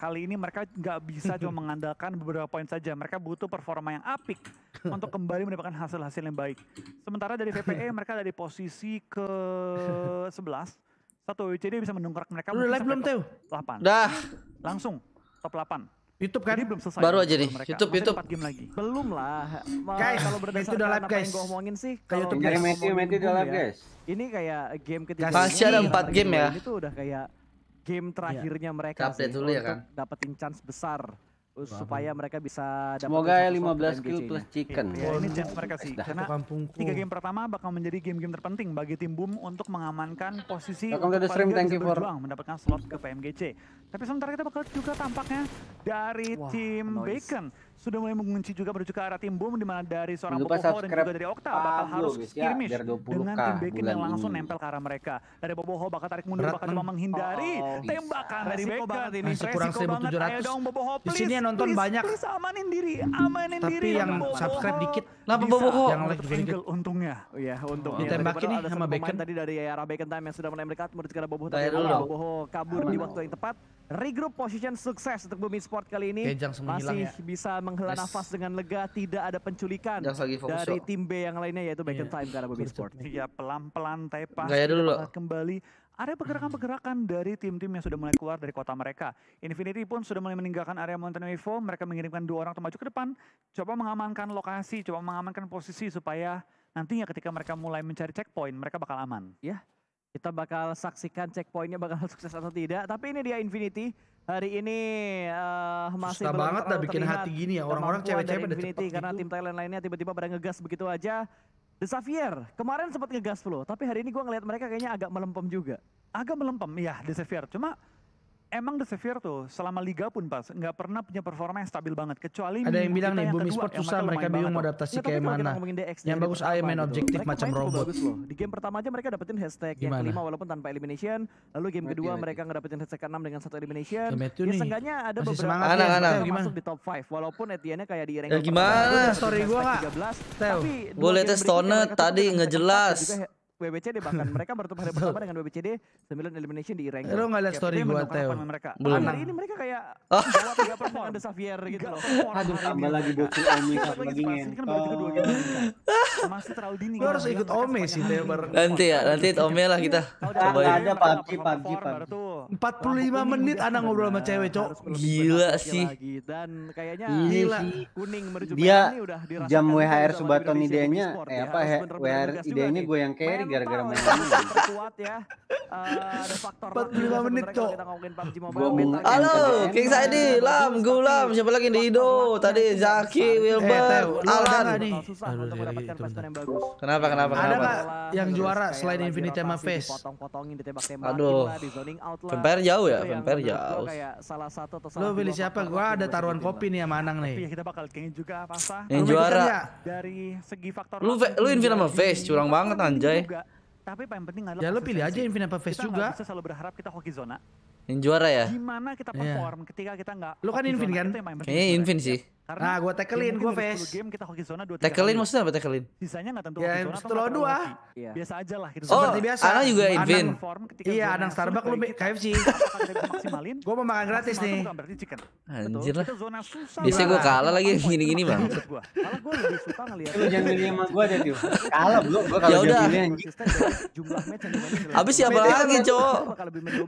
kali ini mereka nggak bisa cuma mengandalkan beberapa poin saja. Mereka butuh performa yang apik untuk kembali mendapatkan hasil-hasil yang baik. Sementara dari VPE mereka dari posisi ke 11 satu WCD bisa mendongkrak mereka. Udah live belum tuh? 8. Dah. Langsung top 8. YouTube kan? Jadi belum selesai. Baru aja nih. Mereka. YouTube Masih YouTube. game lagi. Belum lah. Guys, kalau berdasarkan udah live guys. Gue ngomongin sih kalau YouTube guys. Matthew, Matthew udah live guys. Ini kayak game ketiga. Masih ada 4 game ya. Itu udah kayak game terakhirnya yeah. mereka sih, dulu ya kan dapetin chance besar Wah. supaya mereka bisa semoga ya 15 kill plus chicken iya, ya, ini chance mereka sih Dah. karena tiga game pertama bakal menjadi game-game terpenting bagi tim Boom untuk mengamankan posisi Welcome untuk stream, thank you for... mendapatkan slot ke PMGC tapi sementara kita bakal juga tampaknya dari Wah, tim noise. Bacon sudah mulai mengunci juga menuju ke arah tim boom di mana dari seorang Bobo dan juga dari Okta bakal harus ya, skirmish ya, dengan tim Bekin yang langsung nempel ke arah mereka. Dari Bobo Ho bakal tarik mundur Berat bakal cuma menghindari oh, tembakan dari Bekin. Banget ini. Masih kurang 1700. Ayo dong Bobo Ho please. Di sini yang nonton please, banyak. Please, amanin diri, amanin Tapi diri. Tapi yang Bobo subscribe Ho. dikit. Lah Bobo Ho. Yang like juga dikit. Untungnya, ya untungnya. Oh. Ditembakin nih sama Bekin. Tadi dari arah Bekin time yang sudah mulai mendekat menuju ke arah Bobo Ho. Bobo Ho kabur di waktu yang tepat regroup position sukses untuk Bumi Sport kali ini. masih ya. bisa menghela nice. nafas dengan lega, tidak ada penculikan dari so. tim B yang lainnya yaitu Back yeah. Time karena Bumi Sport. Iya, pelan-pelan tapi pasti ya dulu kembali ada pergerakan-pergerakan dari tim-tim yang sudah mulai keluar dari kota mereka. Infinity pun sudah mulai meninggalkan area Mountain Montenevo, mereka mengirimkan dua orang untuk maju ke depan, coba mengamankan lokasi, coba mengamankan posisi supaya nantinya ketika mereka mulai mencari checkpoint, mereka bakal aman. Ya, kita bakal saksikan checkpointnya bakal sukses atau tidak. Tapi ini dia Infinity. Hari ini uh, masih Susah banget dah bikin hati gini ya. Orang-orang cewek-cewek pada Infinity karena gitu. tim Thailand lainnya tiba-tiba pada ngegas begitu aja. The Xavier, kemarin sempat ngegas loh, tapi hari ini gue ngeliat mereka kayaknya agak melempem juga. Agak melempem, ya The Xavier. Cuma emang The Sevier tuh selama liga pun pas nggak pernah punya performa yang stabil banget kecuali ada yang bilang nih Bumi Sport susah mereka bingung mau adaptasi ya, kayak mana yang bagus aja main gitu. objektif macam gitu, robot bagus loh di game pertama aja mereka dapetin hashtag Gimana? yang kelima walaupun tanpa elimination lalu game kedua Mati, mereka ngedapetin hashtag keenam dengan satu elimination ya, ya seenggaknya ada Masih beberapa anak, anak. Ya, yang masuk di top 5 walaupun etienne kayak di ranking ya, gimana story gua 13 tapi boleh tes tone tadi ngejelas WBCD bahkan mereka bertemu hari pertama dengan WBCD sembilan elimination di ranking. Lo nggak lihat story gua Teo. Mereka. Belum. Hari ini mereka kayak Jawa tiga perform dengan Xavier gitu loh. Aduh, tambah lagi bocil Omi satu lagi nih. Masih terlalu dini. Gua harus ikut Omi sih Teo Nanti ya, nanti Omi lah kita. Coba aja pagi pagi pagi. Empat puluh lima nah, menit anak gitu. ngobrol sama cewek, nah, Cok. Gila sih. Dan kayaknya gila. Kuning merujuk. dia jam WHR Subaton idenya eh ya. apa WHR idenya gue yang carry gara-gara main Kuat ya. Eh, ada faktor 45 menit tuh. Kita ngomongin PUBG Halo, King Saidi, Lam, Gulam, siapa lagi Dido, tadi Zaki, Wilbur, eh, Alan. Kenapa kenapa kenapa? yang juara selain Infinity sama Face? Potong-potongin Aduh. di zoning out lah. Vampire jauh ya, Vampire jauh. Kayak Lu pilih siapa? Gua ada taruhan kopi nih sama Anang nih. Kita bakal kengin juga pasah. Yang juara. Dari segi faktor Lu lu Infinity sama Face curang banget anjay. Tapi paling penting adalah Ya lo pilih aja Infinite Perfect juga. Kita selalu berharap kita hoki zona. Yang juara ya? Gimana kita iya. perform yeah. ketika kita nggak Lo kan Infin kan? ini Infin sih. Ya. Karena nah, gua tackle-in gua face. Game kita hoki zona 2 tackle Tekelin maksudnya apa tackle-in? Sisanya enggak tentu ya, hoki zona. Ya, dua. Iya. Biasa aja lah gitu. Oh, Seperti biasa. Anang juga invin. Iya, Anang Starbuck lu KFC. Gua mau makan gratis nih. Anjir lah. Biasanya gua kalah lagi gini-gini, Bang. Kalau gue lebih suka ngelihat. Lu jangan gini sama gue deh, Kalah belum gua kalau ya jadi anjing. Jumlah match yang Habis siapa lagi, cowok?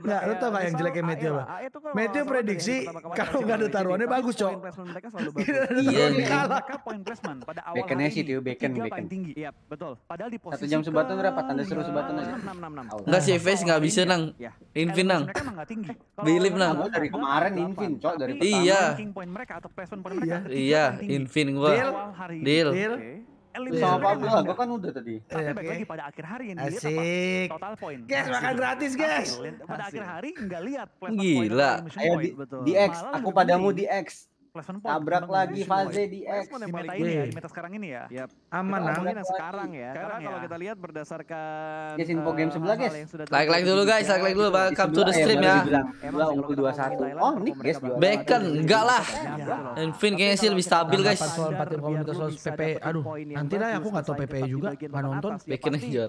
Nah, lu tau gak yang jeleknya Matthew, Bang? E e Matthew prediksi kalau gak ada taruhannya bagus, cowok. iya kalah kah poin Pressman pada awal Baconnya sih tuh bacon bacon tinggi iya betul padahal di posisi satu jam sebatan berapa tanda seru sebatan aja enam enam enam enggak sih Face enggak bisa nang iya. Invin nang Believe eh, nang dari kemarin Invin cok dari pertama. iya iya, iya Invin gua deal Elim sama Pablo lah, gue kan udah tadi. Tapi okay. Iya, lagi pada akhir hari yang dilihat Asik. apa? Total poin. Guys, makan gratis, guys. Pada akhir hari nggak lihat Gila. Ayo di, di X, aku padamu di X. Plus one point. Tabrak lagi fase ya, di X. ini ya, meta sekarang ini ya. Yap aman nah, mungkin sekarang ya. Sekarang Karena kalau ya. kita lihat berdasarkan yes, info eh, game sebelah guys. Like like dulu guys, like like dulu welcome to the stream ya. emang dua satu. Oh nih guys. Bacon enggak lah. Infin iya, kayaknya sih lebih stabil guys. PP. Aduh nanti lah ya, aku nggak tahu PP juga nggak nonton. Ya. Bacon yang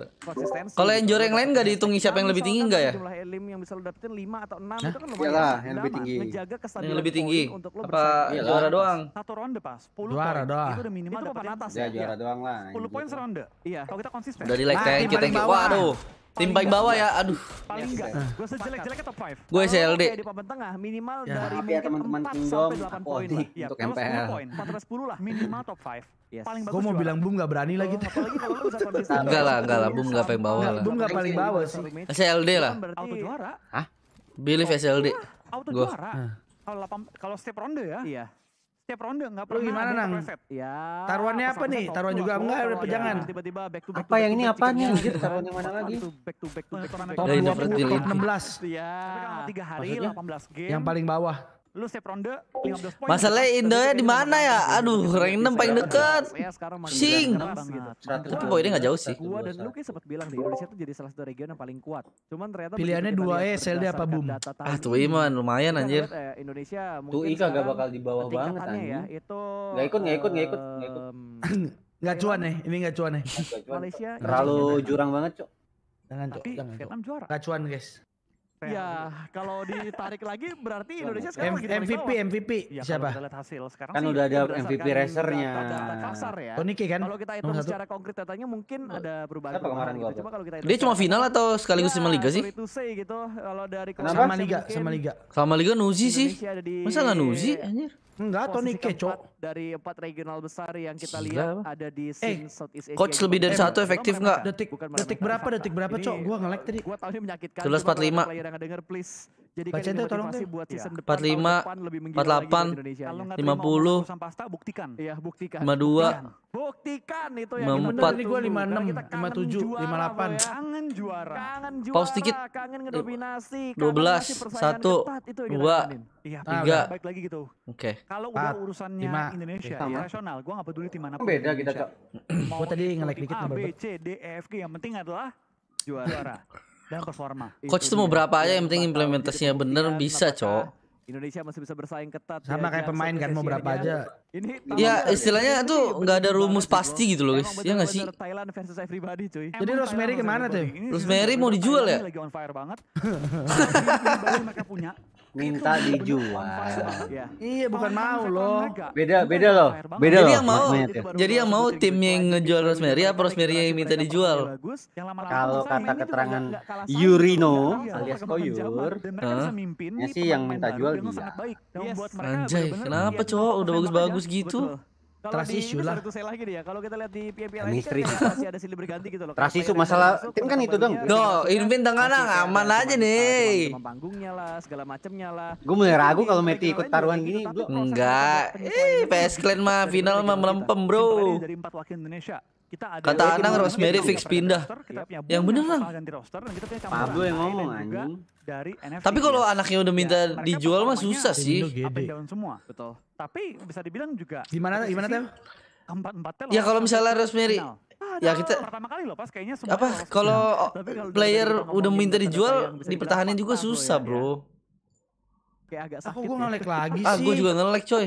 Kalau yang gitu. juara yang lain nggak dihitung siapa yang lebih tinggi nggak ya? Jumlah elim yang bisa lo dapetin lima atau enam itu kan lumayan. lah yang lebih tinggi. Yang lebih tinggi. Apa juara doang? Satu ronde pas. Juara doang. Itu udah minimal dapat atas ya. Juara doang doang lah. 10 poin gitu. seronde. Iya, kalau kita konsisten. Dari like thank you, thank you. Waduh. Tim paling bawah ya, aduh. Paling enggak. Gue sejelek-jeleknya top 5. Gue SLD. Di papan tengah minimal ya. dari ya, teman-teman kingdom poin lah. Ya, untuk MPL. 4 10 lah minimal top 5. Yes. Paling bagus. Gue mau bilang Boom enggak berani lagi. Apalagi kalau lu Enggak lah, enggak lah. Boom enggak paling bawah lah. Boom enggak paling bawah sih. SLD lah. Auto juara. Hah? Believe SLD. Auto juara. Kalau kalau setiap ronde ya. Iya setiap ronde nggak perlu gimana nang ya Taruhannya apa nih Taruhan juga enggak ada pejangan tiba-tiba back to back apa yang ini apa nih Taruhan yang mana lagi back to back to back top 16 ya tiga hari 18 game yang paling bawah lu save ronde 15 poin. Masalahnya Indonya di mana ya? Aduh, rank 6 paling iya, deket Sing. Gitu. Tapi poinnya gak jauh sih. Gua dan lu kayak sempat bilang di Indonesia tuh jadi salah satu region yang paling kuat. Cuman ternyata pilihannya 2 E, SLD apa Boom? Ah, tuh iman iya, lumayan anjir. Eh, Indonesia tuh ika kagak bakal di bawah banget anjir. Ya, itu enggak ikut, gak ikut, gak ikut, enggak cuan nih, ya, ini gak cuan nih. Ya. Malaysia terlalu jurang banget, Cok. Jangan, Cok. Jangan, Vietnam juara. Enggak cuan, guys. Ya, kalau ditarik lagi berarti Indonesia sekarang M lagi MVP MVP ya, siapa? Kita lihat hasil sekarang kan sih, udah ada MVP racernya. Data kasar ya. Tony oh, kan. Kalau kita hitung Nomor secara satu. konkret datanya mungkin oh. ada perubahan. Siapa kemarin gitu. Cuma kalau kita hitung Dia cuma final atau sekaligus ya, sama liga sih? Itu say gitu. Kalau dari sama liga, sama liga. Sama liga Nuzi sih. Masa enggak Nuzi anjir? Enggak, Tony Cok dari empat regional besar yang kita lihat ada di scene eh, Southeast Asia. Coach gitu. lebih dari satu efektif nggak? Detik, Bukan detik berapa? Detik berapa, Cok? Gua ngelag tadi. Gua ini menyakitkan. Jelas 45. Player yang denger, please. Jadi Baca itu tolong deh. Buat iya. season ya. lima, 45, 48, 50, Sampasta, buktikan. Iya, buktikan. 52. Buktikan itu yang benar. Ini gue 56, 57, 58. Kangen juara. Kangen dikit. Kangen ngedominasi. 12, 1, 2, 3. Baik lagi gitu. Oke. Kalau udah urusannya Indonesia Sama. internasional gue nggak peduli kan tim mana pun beda kita cok gue tadi ngelag dikit A B C D E F G yang penting adalah juara dan performa coach itu mau berapa aja yang penting implementasinya bener bisa cok Indonesia masih bisa bersaing ketat sama ya, kayak pemain kan mau berapa aja ini ya istilahnya tuh nggak ada rumus pasti gitu loh guys ya nggak sih Thailand versus everybody cuy jadi Rosemary kemana tuh Rosemary mau dijual ya lagi on fire banget mereka punya minta dijual. Ya. Iya, bukan mau loh. Beda beda loh. Beda jadi Yang mau, jadi yang mau tim yang ngejual Rosemary apa Rosemary yang minta dijual? Kalau kata keterangan Yurino iya, iya, alias Koyur, ya sih yang minta jual dia. Anjay, kenapa cowok udah bagus-bagus gitu? Kalau di issue lah. saya lagi nih ya. Kalau kita lihat di PMPL ini kan masih ada silih berganti gitu loh. Trust issue masalah tim kan itu dong. Go, Irvin tengah aman aja nih. panggungnya lah, segala macemnya lah. Gue mulai ragu kalau Meti ikut taruhan gini, gitu. bro. Enggak. Eh, PS Clan mah final mah melempem, bro. Dari empat wakil Indonesia kita ada kata Anang Rosemary fix pindah yang bener lah Pablo yang ngomong anjing dari NFT. Tapi kalau ya. anaknya udah ya, minta ya, dijual mah susah sih. Apa semua. Betul. Tapi bisa dibilang juga gimana gimana tem? Empat empatnya Ya kalau misalnya Rosemary ya kita pertama kali loh pas kayaknya semua apa kalau player udah minta dijual dipertahanin juga susah ya. bro kayak agak sakit. Aku gua nge lagi ah, sih. Ah, juga nge coy.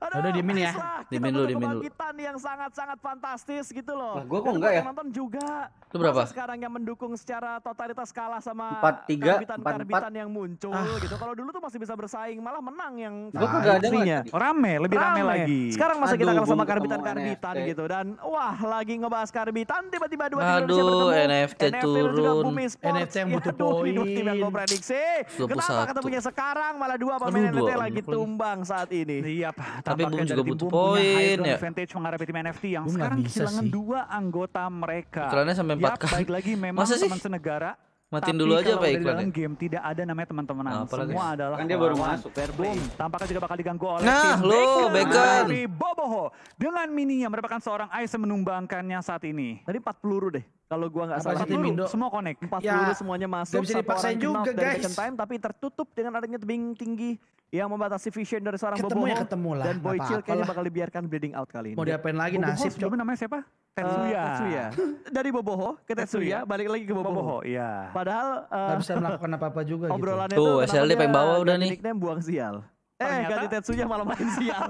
Aduh, Aduh diemin ya. Diemin lu, diemin lu. Kita nih yang sangat-sangat fantastis gitu loh. Nah, gua kok enggak ya? Nonton juga. Itu berapa? Masa sekarang yang mendukung secara totalitas kalah sama tiga, karbitan-karbitan yang muncul ah. gitu. Kalau dulu tuh masih bisa bersaing, malah menang yang Gua kok enggak ada nah, Rame, lebih rame, rame lagi. Sekarang masa Aduh, kita kalah sama karbitan-karbitan gitu dan wah lagi ngebahas karbitan tiba-tiba dua tim Aduh, bertemu. NFT, NFT turun. NFT yang iya, butuh poin. Ini tim yang gua prediksi. Kenapa ketemunya sekarang malah dua pemain NFT lagi tumbang saat ini. Iya, Pak tapi Boom juga butuh poin ya. Advantage menghadapi tim NFT yang sekarang kehilangan sih. dua anggota mereka. Iklannya sampai empat yep, kali. lagi memang Masa sih? teman senegara Matiin dulu aja Pak iklannya. Dalam game tidak ada namanya teman-teman. Nah, Semua guys? adalah kan dia baru masuk. Boom. Tampaknya juga bakal diganggu oleh nah, tim lo, Bacon. Boboho dengan mininya merupakan seorang Ice menumbangkannya saat ini. Tadi 4 peluru deh. Kalau gua nggak salah, peluru, semua connect. Empat ya, peluru semuanya masuk. Gak bisa dipaksain juga guys. Time, tapi tertutup dengan adanya tebing tinggi yang membatasi vision dari seorang ketemu Bobo ya ketemu lah. dan Boy Chill kayaknya bakal dibiarkan bleeding out kali ini. Mau diapain lagi Bobo nasib? coba namanya siapa? Eh, Tetsuya. Uh, Tetsuya. Dari Boboho ke Tetsuya, balik lagi ke Boboho. Boboho iya. Padahal uh, eh, Gak bisa melakukan apa-apa juga gitu. Obrolannya gitu. Tuh, SLD pengen bawa udah nih. Nickname buang sial eh ganti Tetsuya malah main sial.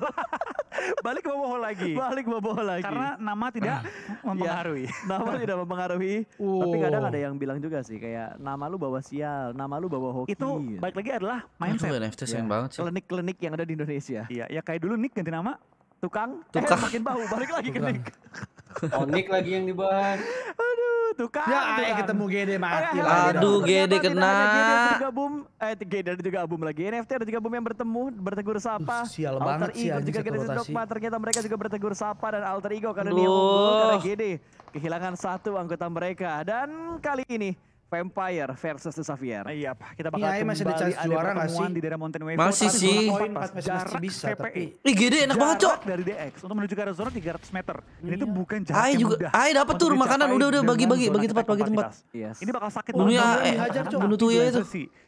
Balik ke boboho lagi. Balik boboho lagi. Karena nama tidak ah. mempengaruhi. Ya, nama tidak mempengaruhi. Oh. Tapi kadang ada yang bilang juga sih kayak nama lu bawa sial, nama lu bawa hoki. Itu balik lagi adalah mindset. NFT sayang ya. banget sih. Klinik-klinik yang ada di Indonesia. Iya, ya kayak dulu Nick ganti nama tukang, tukang. Eh, makin bau balik lagi ke Nick. Onik lagi yang dibahas. Aduh, tuh kan. Ya, ayo kan. ketemu GD mati Aduh, lah. Aduh, GD kena. GD album, eh GD ada juga album lagi. NFT ada juga album yang bertemu, bertegur sapa. Uh, sial alter banget sih Ego juga GD Dogma, ternyata mereka juga bertegur sapa dan Alter Ego karena dia unggul karena GD kehilangan satu anggota mereka. Dan kali ini Vampire versus The Xavier. Iya, Pak. Kita bakal ya, masih ada chance juara enggak sih? Di daerah Mountain Wave. Masih sih. Poin masih bisa tapi. E. Ih, gede enak banget, Cok. Dari DX untuk menuju ke arah zona 300 meter. iya. tuh bukan jarak Ay juga, Ai dapat tuh makanan. Udah, udah bagi-bagi, bagi tempat, bagi tempat. Ini bakal sakit oh, banget. Iya, eh, dihajar, eh, Cok. Bunuh tuh ya itu.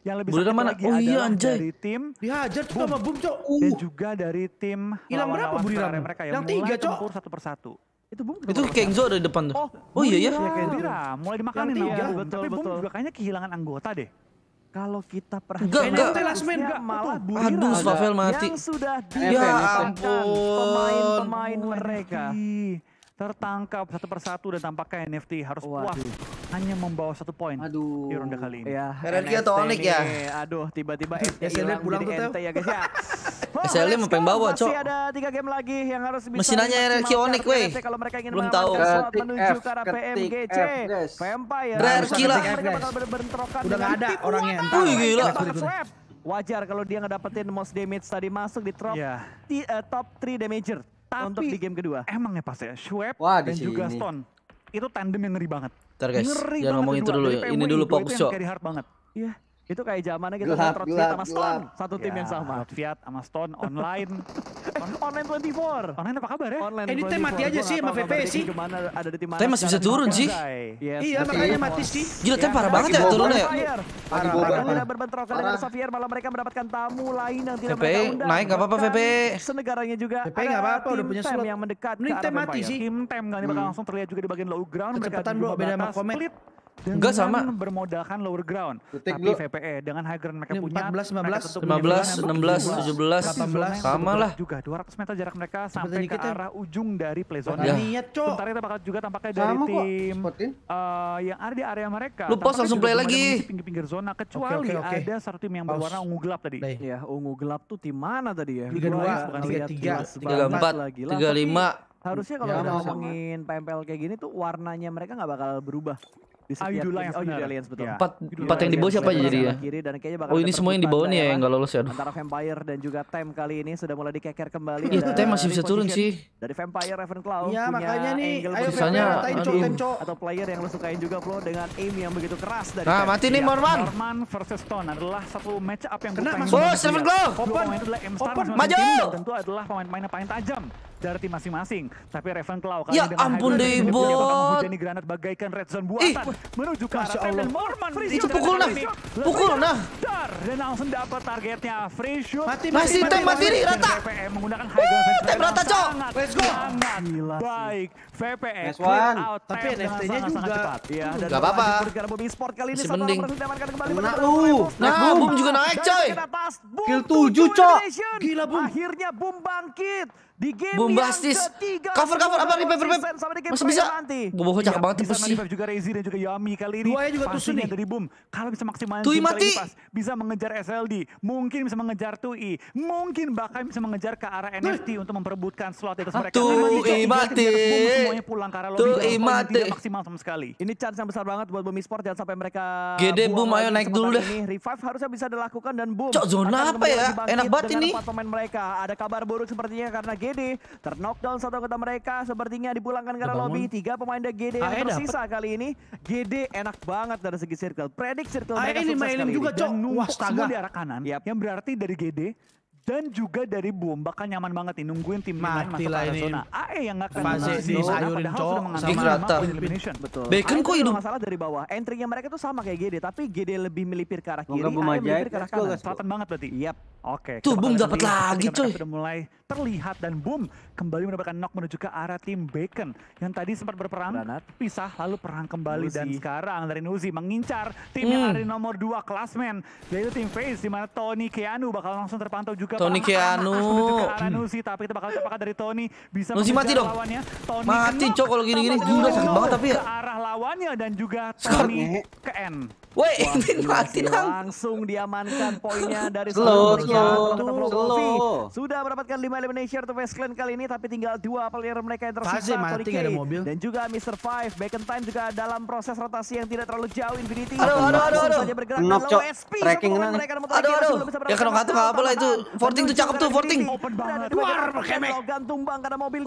Yang lebih sakit mana? Oh iya, anjay. Dari tim dihajar tuh sama Bum, Cok. Dan uh. juga dari tim hilang berapa Burirama? Mereka yang mulai Cok. satu persatu. Itu bom Itu Kenzo ada di depan tuh. Oh, oh iya ya. mulai dimakan sama ya, betul, Tapi betul. juga kayaknya kehilangan anggota deh. Kalau kita perhatikan enggak enggak Telasmen enggak malah Aduh, Rafael mati. Yang sudah ya ampun pemain-pemain mereka tertangkap satu persatu dan tampaknya NFT harus puas Waduh. hanya membawa satu poin di ronde kali ini. Ya, Energi atau Onik ya? Aduh, tiba-tiba NFT iya, hilang pulang tuh ya guys ya. Oh, SLM mau pengen bawa, Cok. Masih ada 3 game lagi yang harus bisa Mesinanya energi Onik, weh. Kalau mereka ingin Belum tahu. menuju ke arah PMGC. Vampire. Rare gila. Udah enggak ada orangnya. Wih, gila. Wajar kalau dia ngedapetin most damage tadi masuk di iya. eh, top, yeah. di, uh, top 3 damager. Tapi untuk di game kedua. Emang ya pasti ya, Schwab Wah, dan sini. juga Stone. Itu tandem yang ngeri banget. Ntar guys, ngeri jangan ngomongin itu dulu. ya. Ini dulu fokus, Cok. hard banget. Iya. Itu kayak zamannya kita gitu, sama Fiat sama Stone. Gelap. Satu tim ya. yang sama. Fiat sama Stone online. On online 24. Online apa kabar ya? Online eh, ini teh mati aja sih sama VP sih. Gimana ada di tim mana? masih bisa turun sih. Yes, iya, makanya mati sih. Gila, teh ya, parah banget ya turunnya ya. Parah banget. Berbentrokan dengan Xavier malah mereka mendapatkan tamu lain yang tidak mereka undang naik enggak apa-apa VP. Senegaranya juga. VP enggak apa-apa udah punya slot. yang mendekat ke arah mati sih. Tim tem enggak bakal hmm. langsung terlihat juga di bagian low ground mereka bro beda sama Comet dengan Enggak sama. bermodalkan lower ground. Detik tapi lu. VPE dengan high ground mereka punya 14 15 15 16 17 18 sama lah. Juga 200 meter jarak mereka sampai ke kita. arah ujung dari play zone Ya. Niat, Cok. Sebentar kita bakal juga tampaknya sama dari kok. tim uh, yang ada di area mereka. Lu pos langsung play lagi. Pinggir-pinggir zona kecuali okay, okay, okay. ada satu tim yang berwarna ungu gelap tadi. Ya, ungu gelap tuh tim mana tadi ya? 32 33 34 35 harusnya kalau ya, udah ngomongin PMPL kayak gini tuh warnanya mereka nggak bakal berubah di setiap Ayudul Lions. Oh, Ayudul Lions betul. Iya. Empat ya. empat yang di bawah siapa aja jadi ya? Kiri dan kayaknya bakal Oh, ini semua yang di bawah nih ya yang enggak lolos ya. Aduh. Antara Vampire dan juga Tem kali ini sudah mulai dikeker kembali. Iya, Tem masih bisa turun sih. Dari Vampire Ravenclaw ya, punya makanya nih ayo sisanya atau player yang lu sukain juga Flo dengan aim yang begitu keras dari Nah, mati nih Norman. Iya. Norman versus Stone adalah satu match up yang Kena masuk. Oh, Ravenclaw. Open. Open. Maju. Tentu adalah pemain-pemain yang paling tajam dari tim masing-masing. Tapi Ravenclaw kali ya, dengan ampun deh, Bot. Ini granat bagaikan red zone buatan. Ih, menuju ke arah Trent dan Mormon. Free itu pukul nah. Pukul nah. Dan langsung dapat targetnya. Free shoot. Mati, mati, mati, mati, diri rata. VPM menggunakan high ground. Tap rata, Cok. Let's go. sih. baik. vps, clear out. Tapi NFT-nya juga. Iya, apa-apa. Bergerak Bobby Sport kali ini. Mending. Nah, lu. Nah, Boom juga naik, coy. Kill 7, coy, Gila, Boom. Akhirnya Boom bangkit di game bombastis cover cover apa nih Paper Paper masih bisa bobo cakep iya, banget tipe sih juga Rezi dan juga Yami kali ini duanya juga tusun nih dari boom kalau bisa maksimalin Tui mati pas, bisa mengejar SLD mungkin bisa mengejar Tui mungkin bahkan bisa mengejar ke arah NFT nah. untuk memperebutkan slot itu mereka Tui mati semuanya pulang karena lo mati tidak maksimal sama sekali ini chance yang besar banget buat Boom sport jangan sampai mereka Gede Boom ayo naik dulu deh revive harusnya bisa dilakukan dan Boom Cok zona apa ya enak banget ini pemain mereka ada kabar buruk sepertinya karena game DGD. Terknockdown satu anggota mereka sepertinya dipulangkan karena lobby. Tiga pemain GD yang tersisa dapet. kali ini. GD enak banget dari segi circle. Predik circle Ae mereka ini kali juga cok. Wah astaga. di arah kanan. Yep. Yang berarti dari GD dan juga dari Boom bakal nyaman banget nih nungguin tim lain masuk ke zona. AE yang nggak akan masuk di sayurin cok sama elimination. Betul. Bacon kok hidup. Masalah dari bawah. Entry-nya mereka tuh sama kayak GD tapi GD lebih melipir ke arah kiri, AE melipir ke arah kanan. Selatan banget berarti. Yap. Oke. Tuh Boom dapat lagi coy. Sudah mulai terlihat dan boom kembali mendapatkan knock menuju ke arah tim Bacon yang tadi sempat berperang Granat. pisah lalu perang kembali Uzi. dan sekarang dari Nuzi mengincar tim hmm. yang ada di nomor 2 klasmen yaitu tim Face di mana Tony Keanu bakal langsung terpantau juga Tony Keanu ke arah Nuzi hmm. tapi itu bakal terpakat dari Tony bisa Nuzi mati dong lawannya. Tony mati cok kalau gini-gini gila sakit banget tapi ya ke arah lawannya dan juga Tony ke N Woi, ini mati langsung diamankan poinnya dari slow, slow, slow. Sudah mendapatkan 5 mengeliminasi atau Westland kali ini tapi tinggal dua player mereka yang tersisa mati ada K dan juga Mr. Five. Back in time juga dalam proses rotasi yang tidak terlalu jauh Infinity. Aduh aduh aduh aduh. Saja bergerak Knock, low SP. Tracking nang. Kan. Aduh aduh. Ya kena satu enggak apa itu. Forting tuh cakep tuh forting. Luar kemek Logan tumbang karena mobil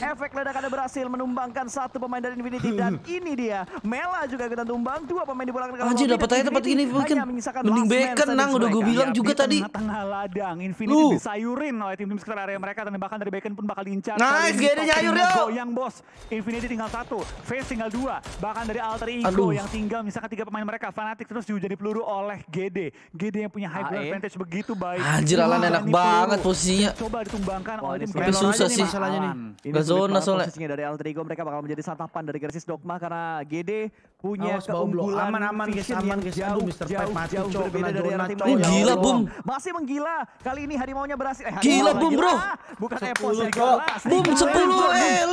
efek ledakan berhasil menumbangkan satu pemain dari Infinity dan ini dia Mela juga kita tumbang dua pemain di bola Anjir dapat aja tempat ini mungkin. Mending Bacon nang udah gue bilang juga tadi. Tengah ladang Infinity uh. disayurin oleh tim-tim sekitar area mereka dan bahkan dari bacon pun bakal diincar. Nice, GD nyayur yo. Goyang bos. Infinity tinggal satu, Face tinggal dua, bahkan dari Alter Ego Aduh. yang tinggal misalkan tiga pemain mereka. fanatik terus jadi peluru oleh GD. GD yang punya high ground advantage begitu baik. Anjir Alan enak banget posisinya. Coba ditumbangkan oleh tim Tapi susah sih masalahnya nih. Gak zona soalnya. Dari Alter Ego mereka bakal menjadi santapan dari Gersis Dogma karena GD punya Awas keunggulan aman aman guys aman guys aduh Mr. Jauh, Pipe mati coy berbeda dari anak oh, gila bum masih menggila kali ini harimaunya berhasil eh, gila bum bro bukan epos bum 10 eh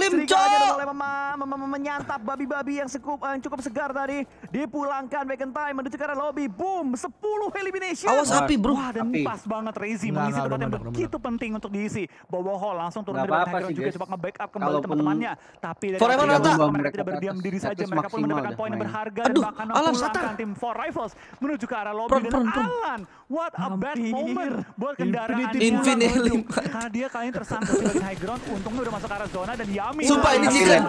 menyantap babi-babi yang cukup, uh, eh, cukup segar tadi. Dipulangkan back in time menuju ke arah lobby. Boom, 10 elimination. Awas api bro. Wah, dan api. pas banget Rezi mengisi tempat yang begitu penting untuk diisi. Bobo Hall langsung turun dari Hacker juga coba nge-backup kembali teman-temannya. Tapi Forever Rata. Mereka tidak berdiam diri saja. Mereka pun mendapatkan poin yang berharga. Aduh, bahkan mempulangkan Tim 4 Rivals menuju ke arah lobby. Dan Alan, what a bad moment buat kendaraan Infinity. Karena dia kali ini tersangkut di high ground. Untungnya udah masuk ke arah zona dan Yami. Sumpah ini chicken.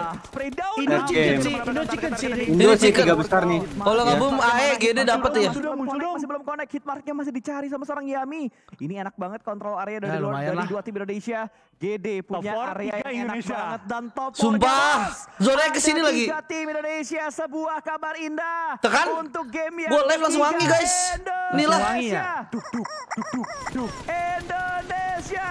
Indo Chicken sih, Indo Chicken sih. Indo Chicken besar nih. Kalau ngebum AE GD dapat ya. Sudah muncul dong. Masih belum connect hit marknya masih dicari sama seorang Yami. Ini enak banget kontrol area dari luar dari dua tim Indonesia. GD punya area yang enak banget dan top Sumpah, Zora ke sini lagi. tim Indonesia sebuah kabar indah. Tekan. Untuk game yang Gue live langsung wangi guys. Nila. Wangi Indonesia.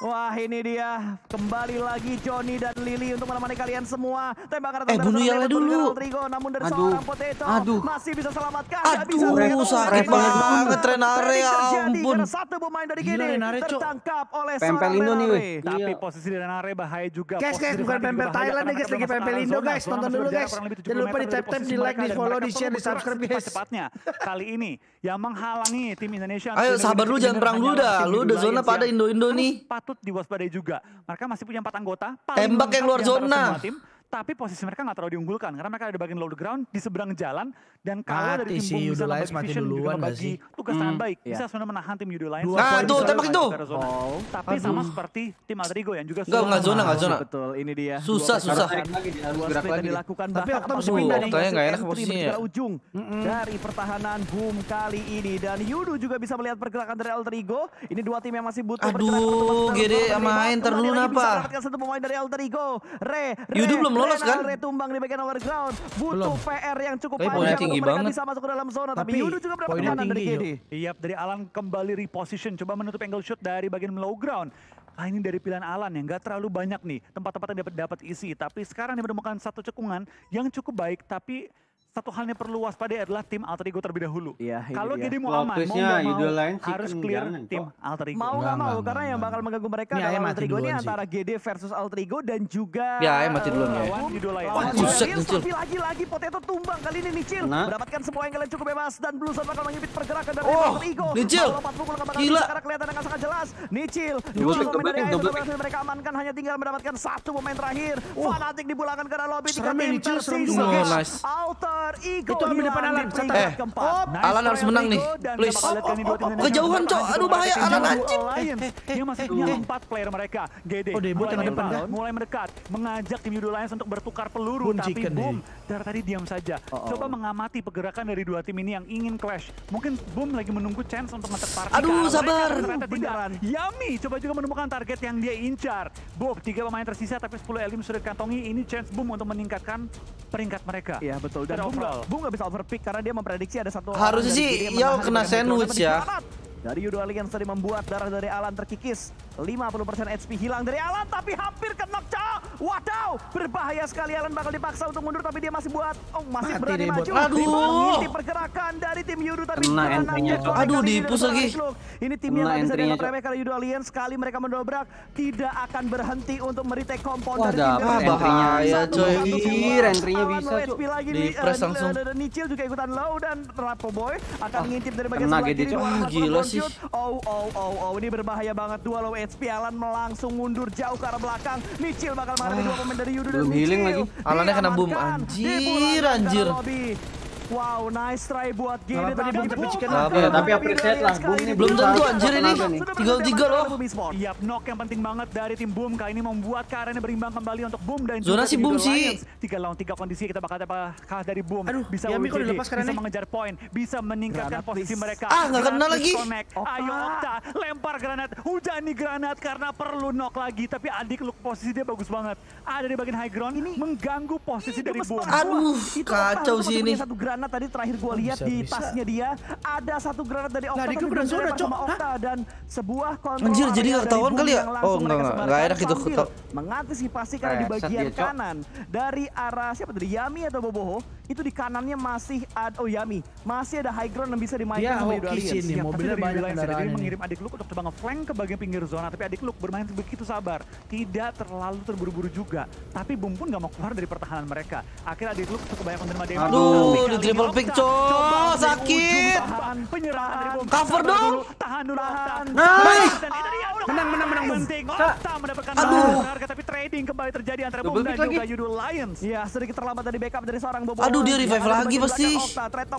Wah ini dia kembali lagi Johnny dan Lily untuk menemani kalian semua. Tembakan atas eh bunuh Yale dulu. Trigo, ya, namun dari aduh, seorang potato aduh. masih bisa selamatkan. Aduh, aduh sakit banget Renare ya ampun. Satu pemain dari Gini tertangkap oleh Pempel Indo nih. Tapi iya. posisi Renare bahaya juga. Guys guys bukan Pempel Thailand ya guys lagi Pempel Indo guys. Nonton dulu guys. Jangan lupa di tap tap di like, di follow, di share, di subscribe guys. Cepatnya kali ini yang menghalangi tim Indonesia. Ayo sabar lu jangan perang dulu dah. Lu udah zona pada Indo-Indo nih patut diwaspadai juga. Mereka masih punya empat anggota. Tembak yang luar zona. Tim, tapi posisi mereka nggak terlalu diunggulkan karena mereka ada bagian low ground di seberang jalan dan kalau dari tim si Bung Lions nambah duluan juga bagi tugas hmm. sangat baik iya. bisa sebenarnya menahan tim Yudo lain nah itu tembak itu tapi Aduh. sama seperti tim Alterigo yang juga nggak nggak zona nggak zona betul ini dia susah susah tapi kita mesti pindah nih nggak enak posisinya ujung dari pertahanan Boom kali ini dan Yudo juga bisa melihat pergerakan dari Alterigo ini dua tim yang masih butuh aduh gede main terlalu apa satu pemain dari Alterigo Re Yudo belum lolos kan? tumbang di bagian overground. Butuh Belum. PR yang cukup tapi panjang tinggi untuk banget. bisa masuk ke dalam zona. Tapi, tapi Yudo juga berapa tekanan dari KD. Iya, dari Alan kembali reposition. Coba menutup angle shot dari bagian low ground. Ah, ini dari pilihan Alan yang gak terlalu banyak nih tempat-tempat yang dapat dapat isi. Tapi sekarang dia menemukan satu cekungan yang cukup baik. Tapi satu hal yang perlu waspada adalah tim alter ego terlebih dahulu. Iya, Kalau jadi mau aman, mau gak mau harus kan clear kan, tim kok. alter ego. Mau nggak mau, karena yang bakal mengganggu mereka ini adalah alter ego ini antara GD versus alter ego dan juga Ya, ayo mati dulu. ya. Wah, Tapi lagi-lagi Potato tumbang kali ini Nicil. Nah. Mendapatkan semua yang kalian cukup bebas dan sempat bakal menyipit pergerakan dari oh, alter ego. Nicil. Gila. Karena kelihatan dengan sangat jelas. Nicil. Nicil pemain dari berhasil mereka amankan hanya tinggal mendapatkan satu pemain terakhir. Fanatik dibulangkan karena lobby tiga tim tersisa. Alter itu di depan Alan. Eh, Alan harus menang nih. Please. Oh, oh, oh, kejauhan, Cok. Aduh, bahaya. Alan anjing. Dia masih punya empat player mereka. GD. Oh, debut yang depan. Mulai mendekat. Mengajak tim Yudo Lions untuk bertukar peluru. Tapi boom dari tadi diam saja. Uh oh. Coba mengamati pergerakan dari dua tim ini yang ingin clash. Mungkin Boom lagi menunggu chance untuk metek party. Aduh, sabar. beneran. Yami coba juga menemukan target yang dia incar. boom tiga pemain tersisa tapi 10 elim sudah dikantongi. Ini chance Boom untuk meningkatkan peringkat mereka. Iya, betul. Dan Boom nggak bisa overpick karena dia memprediksi ada satu Harusnya sih, ya kena sandwich ya dari Yudo Alliance tadi membuat darah dari Alan terkikis. 50% HP hilang dari Alan tapi hampir ke knockdown. Wadaw, berbahaya sekali Alan bakal dipaksa untuk mundur tapi dia masih buat oh masih Mati berani maju. Aduh. Ini pergerakan dari tim Yudo tapi kena entry-nya. Aduh, dipus lagi. Ini tim yang bisa dianggap remeh karena Yudo Alliance sekali mereka mendobrak tidak akan berhenti untuk meritek kompon dari tim Wah, bahaya coy. Ih, entry-nya bisa coy. Lagi di press eh, langsung. Nichil juga ikutan low dan Rapo Boy akan ah, ngintip dari bagian sebelah gitu, kiri. Gila lanjut. Oh, oh, oh, oh. Ini berbahaya banget. Dua low HP. Alan melangsung mundur jauh ke arah belakang. Michil bakal mengalami dua pemain ah, dari Yudo dan Michil. Belum healing lagi. Alannya kena boom. Anjir, anjir. Wow, nice try buat Gede tapi kita pecikin lah. Ya, tapi appreciate lah. Boom ini belum tentu anjir ini. tiga tiga loh. Iya, knock yang penting banget dari tim Boom kali ini membuat Karennya berimbang kembali untuk Boom dan Zona si Boom sih. Tiga lawan tiga kondisi kita bakal apa kah dari Boom bisa ulti, bisa mengejar poin, bisa meningkatkan posisi mereka. Ah, enggak kena lagi. Ayo Okta, lempar granat, hujani granat karena perlu knock lagi, tapi adik look posisi dia bagus banget. Ada di bagian high ground ini mengganggu posisi dari Boom. Aduh, kacau sih ini. Satu granat karena tadi terakhir gue lihat di bisa. tasnya dia ada satu granat dari Okta. Nah, tapi sudah zona, Okta dan sebuah kontrol Anjir, jadi gak ketahuan kali ya? Oh, enggak, enggak. Enggak enak gitu. Mengantisipasi karena di bagian kanan dari arah siapa tadi? Yami atau Boboho itu di kanannya masih ada oh Yami, masih ada high ground yang bisa dimainkan ya, sama Yudalians. Ini, ya, mobilnya banyak kendaraan Jadi mengirim adik Luke untuk coba ngeflank ke bagian pinggir zona, tapi adik Luke bermain begitu sabar, tidak terlalu terburu-buru juga. Tapi Bum pun gak mau keluar dari pertahanan mereka. Akhirnya adik Luke cukup banyak menerima damage. Aduh, di triple pick co sakit. Penyerahan, cover dong. Tahan dulu, tahan. Nah, nah, nice. Menang, menang, menang. Penting, Okta mendapatkan Aduh. tapi trading kembali terjadi antara Bum dan juga Yudu Lions Ya, sedikit terlambat dari backup dari seorang Bobo. Aduh. Aduh dia revive ya, lagi pasti.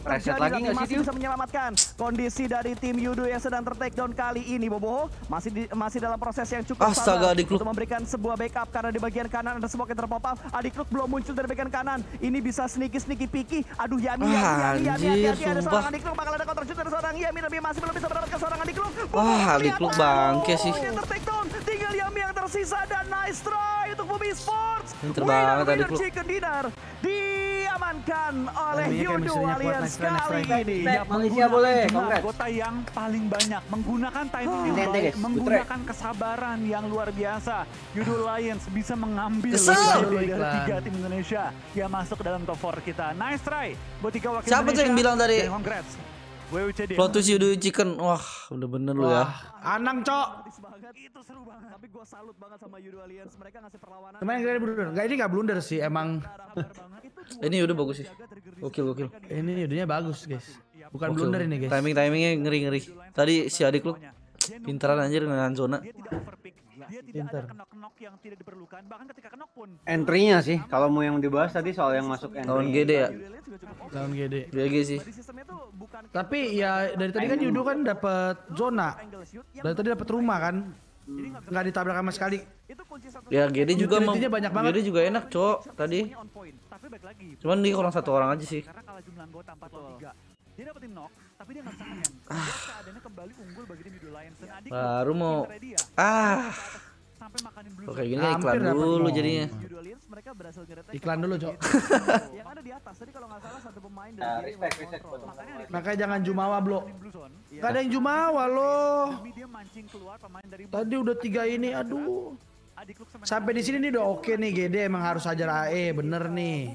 Reset lagi nggak sih? Masih bisa menyelamatkan kondisi dari tim Yudo yang sedang tertake down kali ini. Boboho masih di, masih dalam proses yang cukup Astaga, sabar untuk memberikan sebuah backup karena di bagian kanan ada smoke yang terpop up. Adikruk belum muncul dari bagian kanan. Ini bisa sneaky sneaky piki. Aduh Yami Yami Yami Yami Yami, Yami, ada seorang Adikruk bakal ada counter shot dari seorang Yami tapi masih belum bisa ke seorang Adikruk. Wah Adikruk bangke sih. Yang tertake down William yang tersisa dan nice try untuk Bumi Sports. Pinter tadi Chicken Dinner diamankan oleh Yudo alias kali ini. Malaysia boleh, Kota yang paling banyak menggunakan timing yang baik, menggunakan kesabaran yang luar biasa. Yudo ah. Lions bisa mengambil dari tiga tim Indonesia yang masuk ke dalam top 4 kita. Nice try buat tiga wakil Siapa Indonesia. yang bilang dari? Congrats. WWCD. Yudo Chicken. Wah, bener-bener lu ya. Anang, Cok. Itu seru banget. Tapi gue salut banget sama Yudo Alliance. Mereka ngasih perlawanan. Kemarin kira blunder. Enggak ini enggak blunder sih emang. ini udah bagus sih. Oke oke. Ini Yudonya bagus guys. Bukan blunder ini guys. Timing timingnya ngeri ngeri. Tadi si adik lu pintaran anjir dengan zona. Dia nah, tidak Pinter. ada kenok-kenok yang tidak diperlukan, bahkan ketika kenok pun. entry sih, kalau mau yang dibahas tadi soal yang masuk entry. tahun GD ya. tahun GD. GD sih. Tapi gitu, ya dari tadi kan Yudo kan dapat zona. Dari tadi dapat rumah kan. Nggak ditabrak sama sekali. Ya GD juga mau. banyak banget. GD juga enak, Cok, tadi. Cuman dia kurang satu orang aja sih. Dia dapetin knock, Baru mau ah sampai Oke, gini ya, iklan dulu jadinya. Iklan dulu, Cok. di Makanya jangan Jumawa, Bro. Enggak iya. iya. ada yang Jumawa loh. Tadi udah tiga ini, aduh. Sampai di sini nih udah oke nih gede emang harus hajar AE bener nih.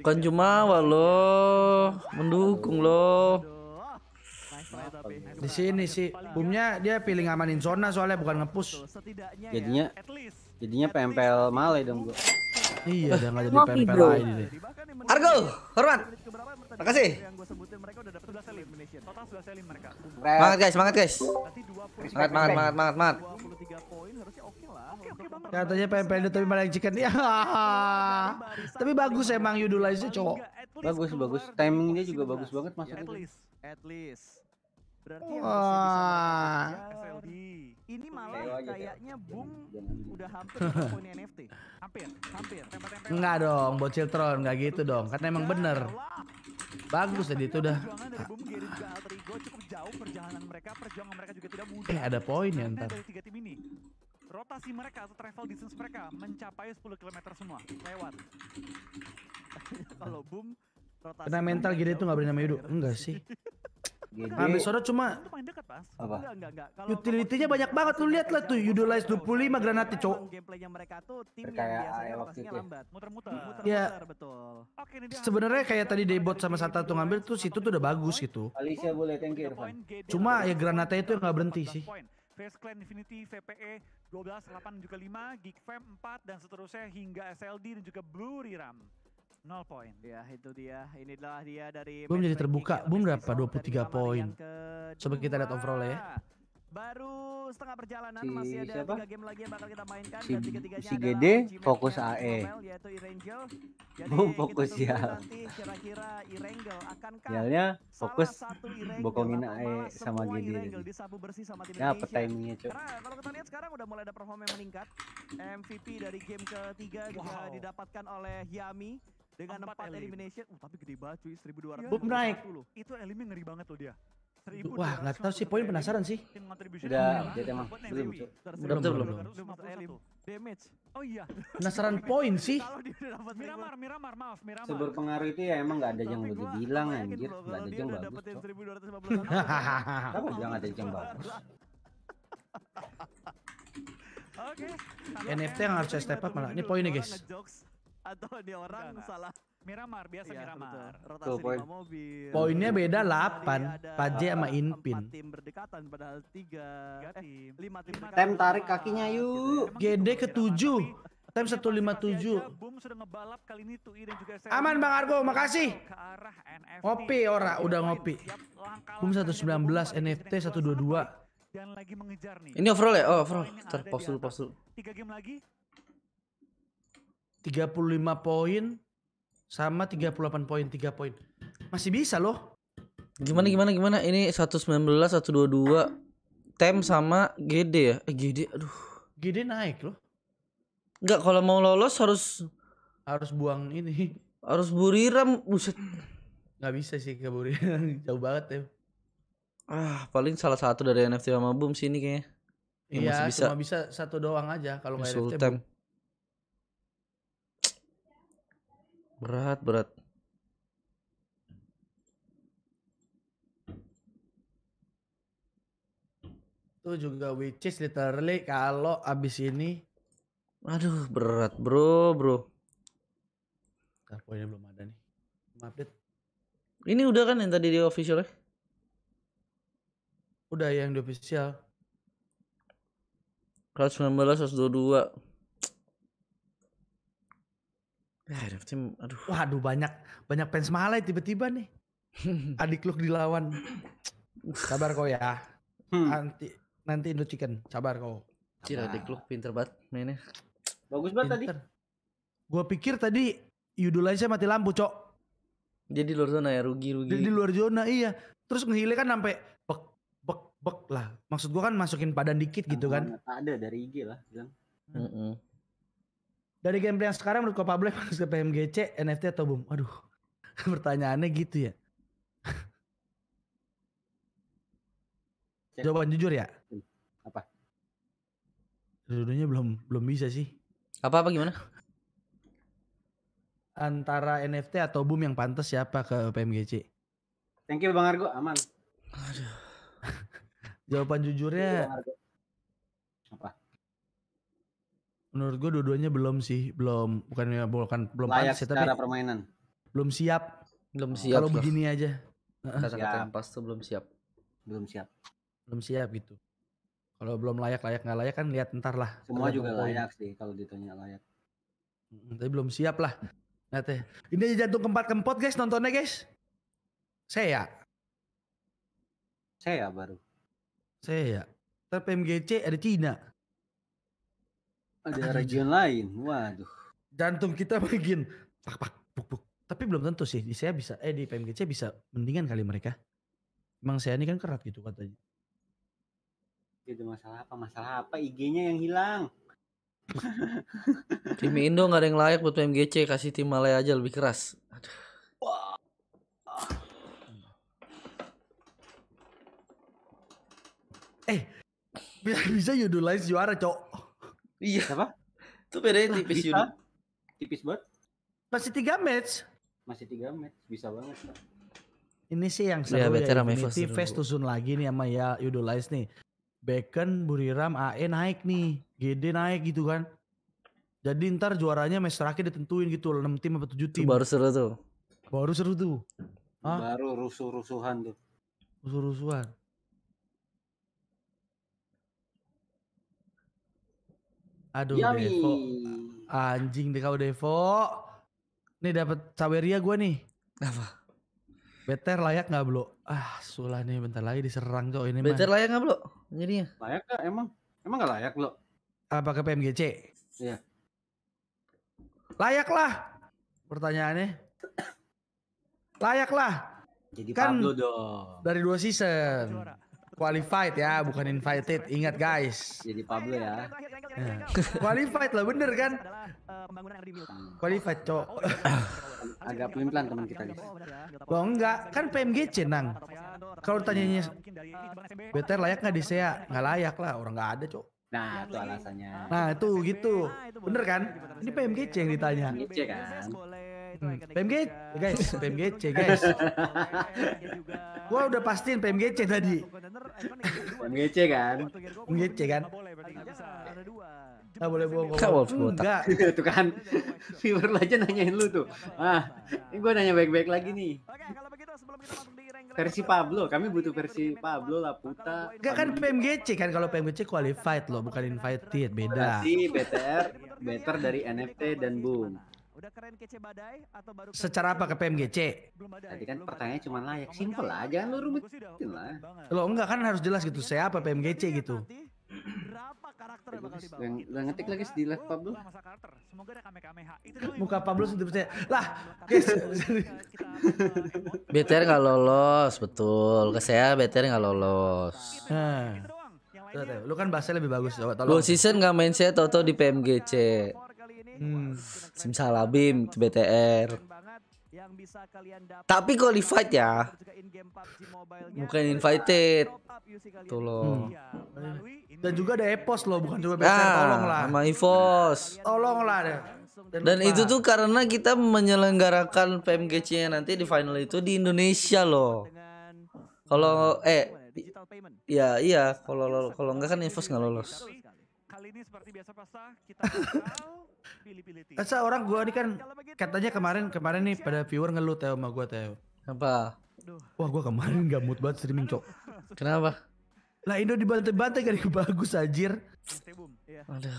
Bukan cuma walau mendukung lo. Di sini sih, boomnya dia pilih ngamanin zona soalnya bukan ngepush. Jadinya, jadinya pempel malai dong gua. Iya, dia nggak jadi pempel lain ini. Argo, hormat. Makasih. Semangat guys, semangat guys. semangat, semangat, semangat, semangat. Katanya pengen tapi malah chicken. Ya. tapi bagus emang Yuduliznya cowok. Bagus bagus. Timingnya juga bagus banget masuk At least. At least. Berarti oh. Ini malah kayaknya Bung udah hampir punya NFT. Hampir, hampir. Enggak dong, bocil tron enggak gitu dong. Karena emang bener. Bagus tadi itu udah. Eh ada poin ya ntar rotasi mereka atau travel distance mereka mencapai 10 km semua lewat. Kalau boom rotasi Kena mental gede tuh nggak bernama hidup Enggak sih. Ah, ambil Sora cuma dekat, Apa? Enggak, enggak, enggak. utility-nya banyak banget lu lihat lah tuh Yudo Lies 25 granati, cok. Gameplaynya mereka tuh tim yang biasanya lokasinya lambat, muter-muter, iya. muter-muter betul. Oke, ini dia. Sebenarnya kayak tadi Debot sama Santa tuh ngambil tuh situ tuh udah bagus gitu. Alicia boleh thank you, Cuma ya granatnya itu nggak berhenti sih. Face Clan Infinity, VPE, 12, 8 juga 5, Geekfam 4 dan seterusnya hingga SLD dan juga Blue Riram. 0 poin. Ya, itu dia. Inilah dia dari Boom jadi terbuka. Boom berapa? 23 poin. Coba kita lihat overall ya. Baru setengah perjalanan si, masih ada siapa? 3 game lagi yang bakal kita mainkan si, dan tiga-tiganya si GD fokus AE. yaitu Irangel. Jadi oh, fokus ya. Nanti kira-kira Irangel akankah Yalnya fokus bokongin AE sama GD. disapu bersih sama tim ya, Indonesia. timingnya, Cuk. Karena kalau kita lihat sekarang udah mulai ada performa yang meningkat. MVP dari game ketiga wow. juga didapatkan oleh Yami dengan 4, 4 elimination. Oh, tapi gede banget cuy, 1200. Ya, Boom naik. Itu elimin ngeri banget loh dia. Wah, nggak tahu sih, poin penasaran sih. Udah, dia emang belum, belum, belum, belum. Damage. Oh iya. Penasaran poin sih. Miramar, Miramar, maaf, Miramar. Seberpengaruh itu ya emang nggak ada yang udah bilang anjir, nggak ada yang bagus. Kenapa jangan ada yang bagus? Oke. NFT yang harus saya step up malah. Ini poinnya guys. Atau dia orang salah Miramar biasa ya, Miramar. Betul. Rotasi Tuh, poin. mobil. Poinnya beda 8, Paje sama Inpin. tim berdekatan padahal 3 eh, tim. Eh, 5 tim. Tem tarik kakinya gitu ya. yuk. GD ke 7 Tem 157. Boom sudah ngebalap kali ini Tui dan juga saya. Aman Bang Argo, makasih. Ngopi ora, udah ngopi. Boom 119, NFT 122. Dan lagi mengejar nih. Ini overall ya? Oh, overall. Terpost dulu, post dulu. 3 game lagi. 35 poin sama 38 poin 3 poin. Masih bisa loh. Gimana gimana gimana ini 119 122 Tem sama GD ya. Eh, GD aduh. GD naik loh. Enggak kalau mau lolos harus harus buang ini. Harus buriram buset. Nggak bisa sih ke buriram jauh banget ya. Ah, paling salah satu dari NFT sama Boom sih ini kayaknya. Iya, masih bisa. cuma bisa satu doang aja kalau nggak ada berat berat itu juga which is literally kalau abis ini aduh berat bro bro Ntar poinnya belum ada nih update ini udah kan yang tadi di official ya udah yang di official 119 122 eh tim, aduh. Waduh banyak banyak fans Malai tiba-tiba nih. Adik lu dilawan. Sabar kau ya. Hmm. Nanti nanti Indo Chicken. Sabar kau. Cil adik lu pinter banget mainnya. Bagus banget tadi. Gua pikir tadi aja mati lampu, Cok. Dia di luar zona ya, rugi rugi. di luar zona iya. Terus ngehile kan sampai bek bek bek lah. Maksud gua kan masukin padan dikit gitu kan. Ada dari IG lah bilang. Mm -mm. Dari gameplay yang sekarang menurut kau Pablo harus ke PMGC, NFT atau boom? Aduh, pertanyaannya gitu ya. Jawaban jujur ya? Hmm. Apa? Dudunya belum belum bisa sih. Apa apa gimana? Antara NFT atau boom yang pantas siapa ya, ke PMGC? Thank you Bang Argo, aman. Aduh. Jawaban jujurnya. Apa? Menurut gue dua-duanya belum sih, belum bukan ya bukan belum layak pantas ya, secara tapi permainan. Belum siap. Belum siap. Kalau begini aja. Kata-kata pas tuh belum siap. Belum siap. Belum siap gitu. Kalau belum layak layak nggak layak kan lihat ntar lah. Semua juga poin. layak sih kalau ditanya layak. Tapi belum siap lah. Lihat ini Ini jantung keempat keempat guys nontonnya guys. Saya. Saya baru. Saya. tapi PMGC ada Cina. Ada region lain. Waduh. Jantung kita begin, pak pak buk buk. Tapi belum tentu sih. Di Saya bisa eh di PMGC bisa mendingan kali mereka. Emang saya ini kan kerap gitu katanya. Gitu masalah apa? Masalah apa? IG-nya yang hilang. tim Indo gak ada yang layak buat PMGC. Kasih tim Malay aja lebih keras. Aduh. Eh, bisa-bisa lines juara, cok. Iya. Apa? Itu bedanya nah, tipis bisa. Yud. Tipis banget. Masih tiga match. Masih tiga match, bisa banget. Ini sih yang iya, seru ya, ya face to tusun lagi nih sama ya Yudolais nih. Bacon, Buriram, AE naik nih. GD naik gitu kan. Jadi ntar juaranya match terakhir ditentuin gitu 6 tim apa 7 tim. Itu baru seru tuh. Baru seru tuh. Hah? Baru rusuh-rusuhan tuh. Rusuh-rusuhan. Aduh, Yami. Devo. Anjing deh kau Devo. Nih dapat caweria gue nih. Apa? Better layak gak bro? Ah, sulah nih bentar lagi diserang cowok ini. Better man. layak nggak bro? Jadinya? Layak gak emang? Emang nggak layak lo? Apa ah, ke PMGC? Iya. Layak lah. Pertanyaannya. Layak lah. Jadi kan Pablo dong. Dari dua season. Juara. Qualified ya, bukan invited. Ingat guys. Jadi Pablo ya. Qualified lah, bener kan? Qualified, cok. Agak pelan-pelan teman kita guys. Oh enggak, kan PMGC nang. Kalau tanyanya BTR layak nggak di SEA? Nggak layak lah, orang nggak ada cok. Nah, itu alasannya. Nah, itu gitu. Bener kan? Ini PMGC yang ditanya. PMGC kan itu hmm. PMGC eh, guys, PMGC guys. Ya, gua udah pastiin PMGC tadi. Iya, PMGC eh, kan? PMGC kan? Tidak boleh bohong. Gak boleh bohong. Enggak. Itu kan. Viewer aja nanyain lu tuh. Ah, ini gue nanya baik-baik lagi nih. Versi Pablo, kami butuh versi Pablo Laputa. Enggak kan PMGC kan kalau PMGC qualified loh, bukan invited, beda. Si BTR better dari NFT dan boom. Udah keren kece badai atau baru Secara apa ke PMGC? Belum ada. Tadi kan pertanyaannya cuma layak, simpel lah, jangan lu rumitin lah. Lo enggak kan harus jelas gitu, saya apa PMGC gitu. Berapa karakter yang bakal dibawa? Yang ngetik lagi di live Pablo. Masa karakter. Semoga ada kamehameha. Itu Muka Pablo sendiri percaya. Lah, guys. BTR enggak lolos, betul. Ke saya BTR enggak lolos. Nah. Lu kan bahasa lebih bagus. Iya. Lu season enggak main saya tahu-tahu di PMGC hmm. simsalabim ke BTR tapi qualified ya bukan invited tuh loh iya, hmm. dan juga ada Epos loh bukan cuma BTR ah, tolonglah sama Evos tolonglah deh dan, itu tuh karena kita menyelenggarakan PMGC nanti di final itu di Indonesia loh kalau eh ya iya kalau kalau enggak kan Evos enggak lolos kali ini seperti biasa pasta kita Masa kan orang gua ini kan katanya kemarin kemarin nih pada viewer ngeluh tau sama gua tau Apa? Wah gua kemarin gak mood banget streaming cok. Kenapa? Lah Indo dibantai-bantai kan bagus anjir. Iya. Aduh.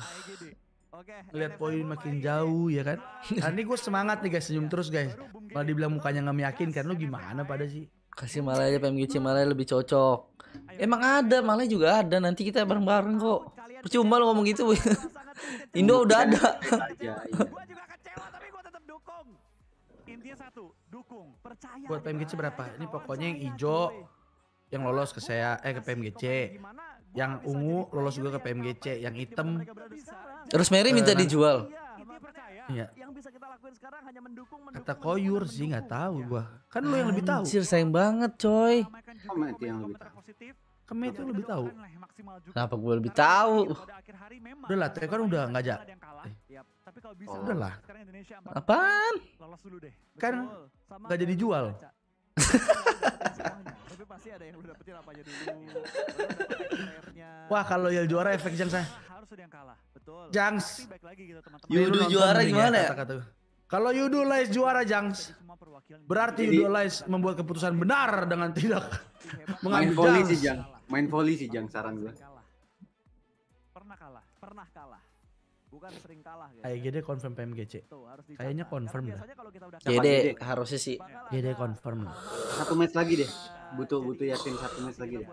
Lihat poin makin jauh ya kan. Nah, ini gue semangat nih guys senyum iya, terus guys. malah dibilang mukanya nggak meyakinkan lu gimana pada sih? Kasih malah aja PMGC malah lebih cocok. Emang ada malah juga ada nanti kita bareng-bareng kok percuma lo ngomong gitu Indo udah ada iya, iya, iya. intinya satu dukung percaya buat PMGC berapa ini pokoknya yang hijau yang lolos ke saya eh ke PMGC yang ungu lolos juga ke PMGC yang hitam terus Mary minta dijual Iya. Yang bisa kita lakuin sekarang hanya mendukung, mendukung Kata koyur sih nggak tahu gua. Kan lu yang lebih tahu. Sir sayang banget, coy. Oh, yang lebih tahu kami itu lebih tahu. Kenapa gue lebih tahu? Udah lah, kan udah nggak aja. Eh. Oh. Udah lah. Apaan? Kan nggak jadi jual. Wah, kalau Yel juara efek Jangs saya. Jangs. Yudu juara gimana ya? Kalau Yudu Lais juara Jangs, berarti Yudu Lais membuat keputusan benar dengan tidak mengambil Jangs. Main volley sih jangan saran gue. Pernah kalah, pernah kalah. Bukan sering kalah guys. gede ya. confirm PMGC. Kayaknya kan confirm dah. GD harusnya sih. GD confirm lah. Satu match lagi deh. Iya, butuh butuh yakin satu match lagi deh.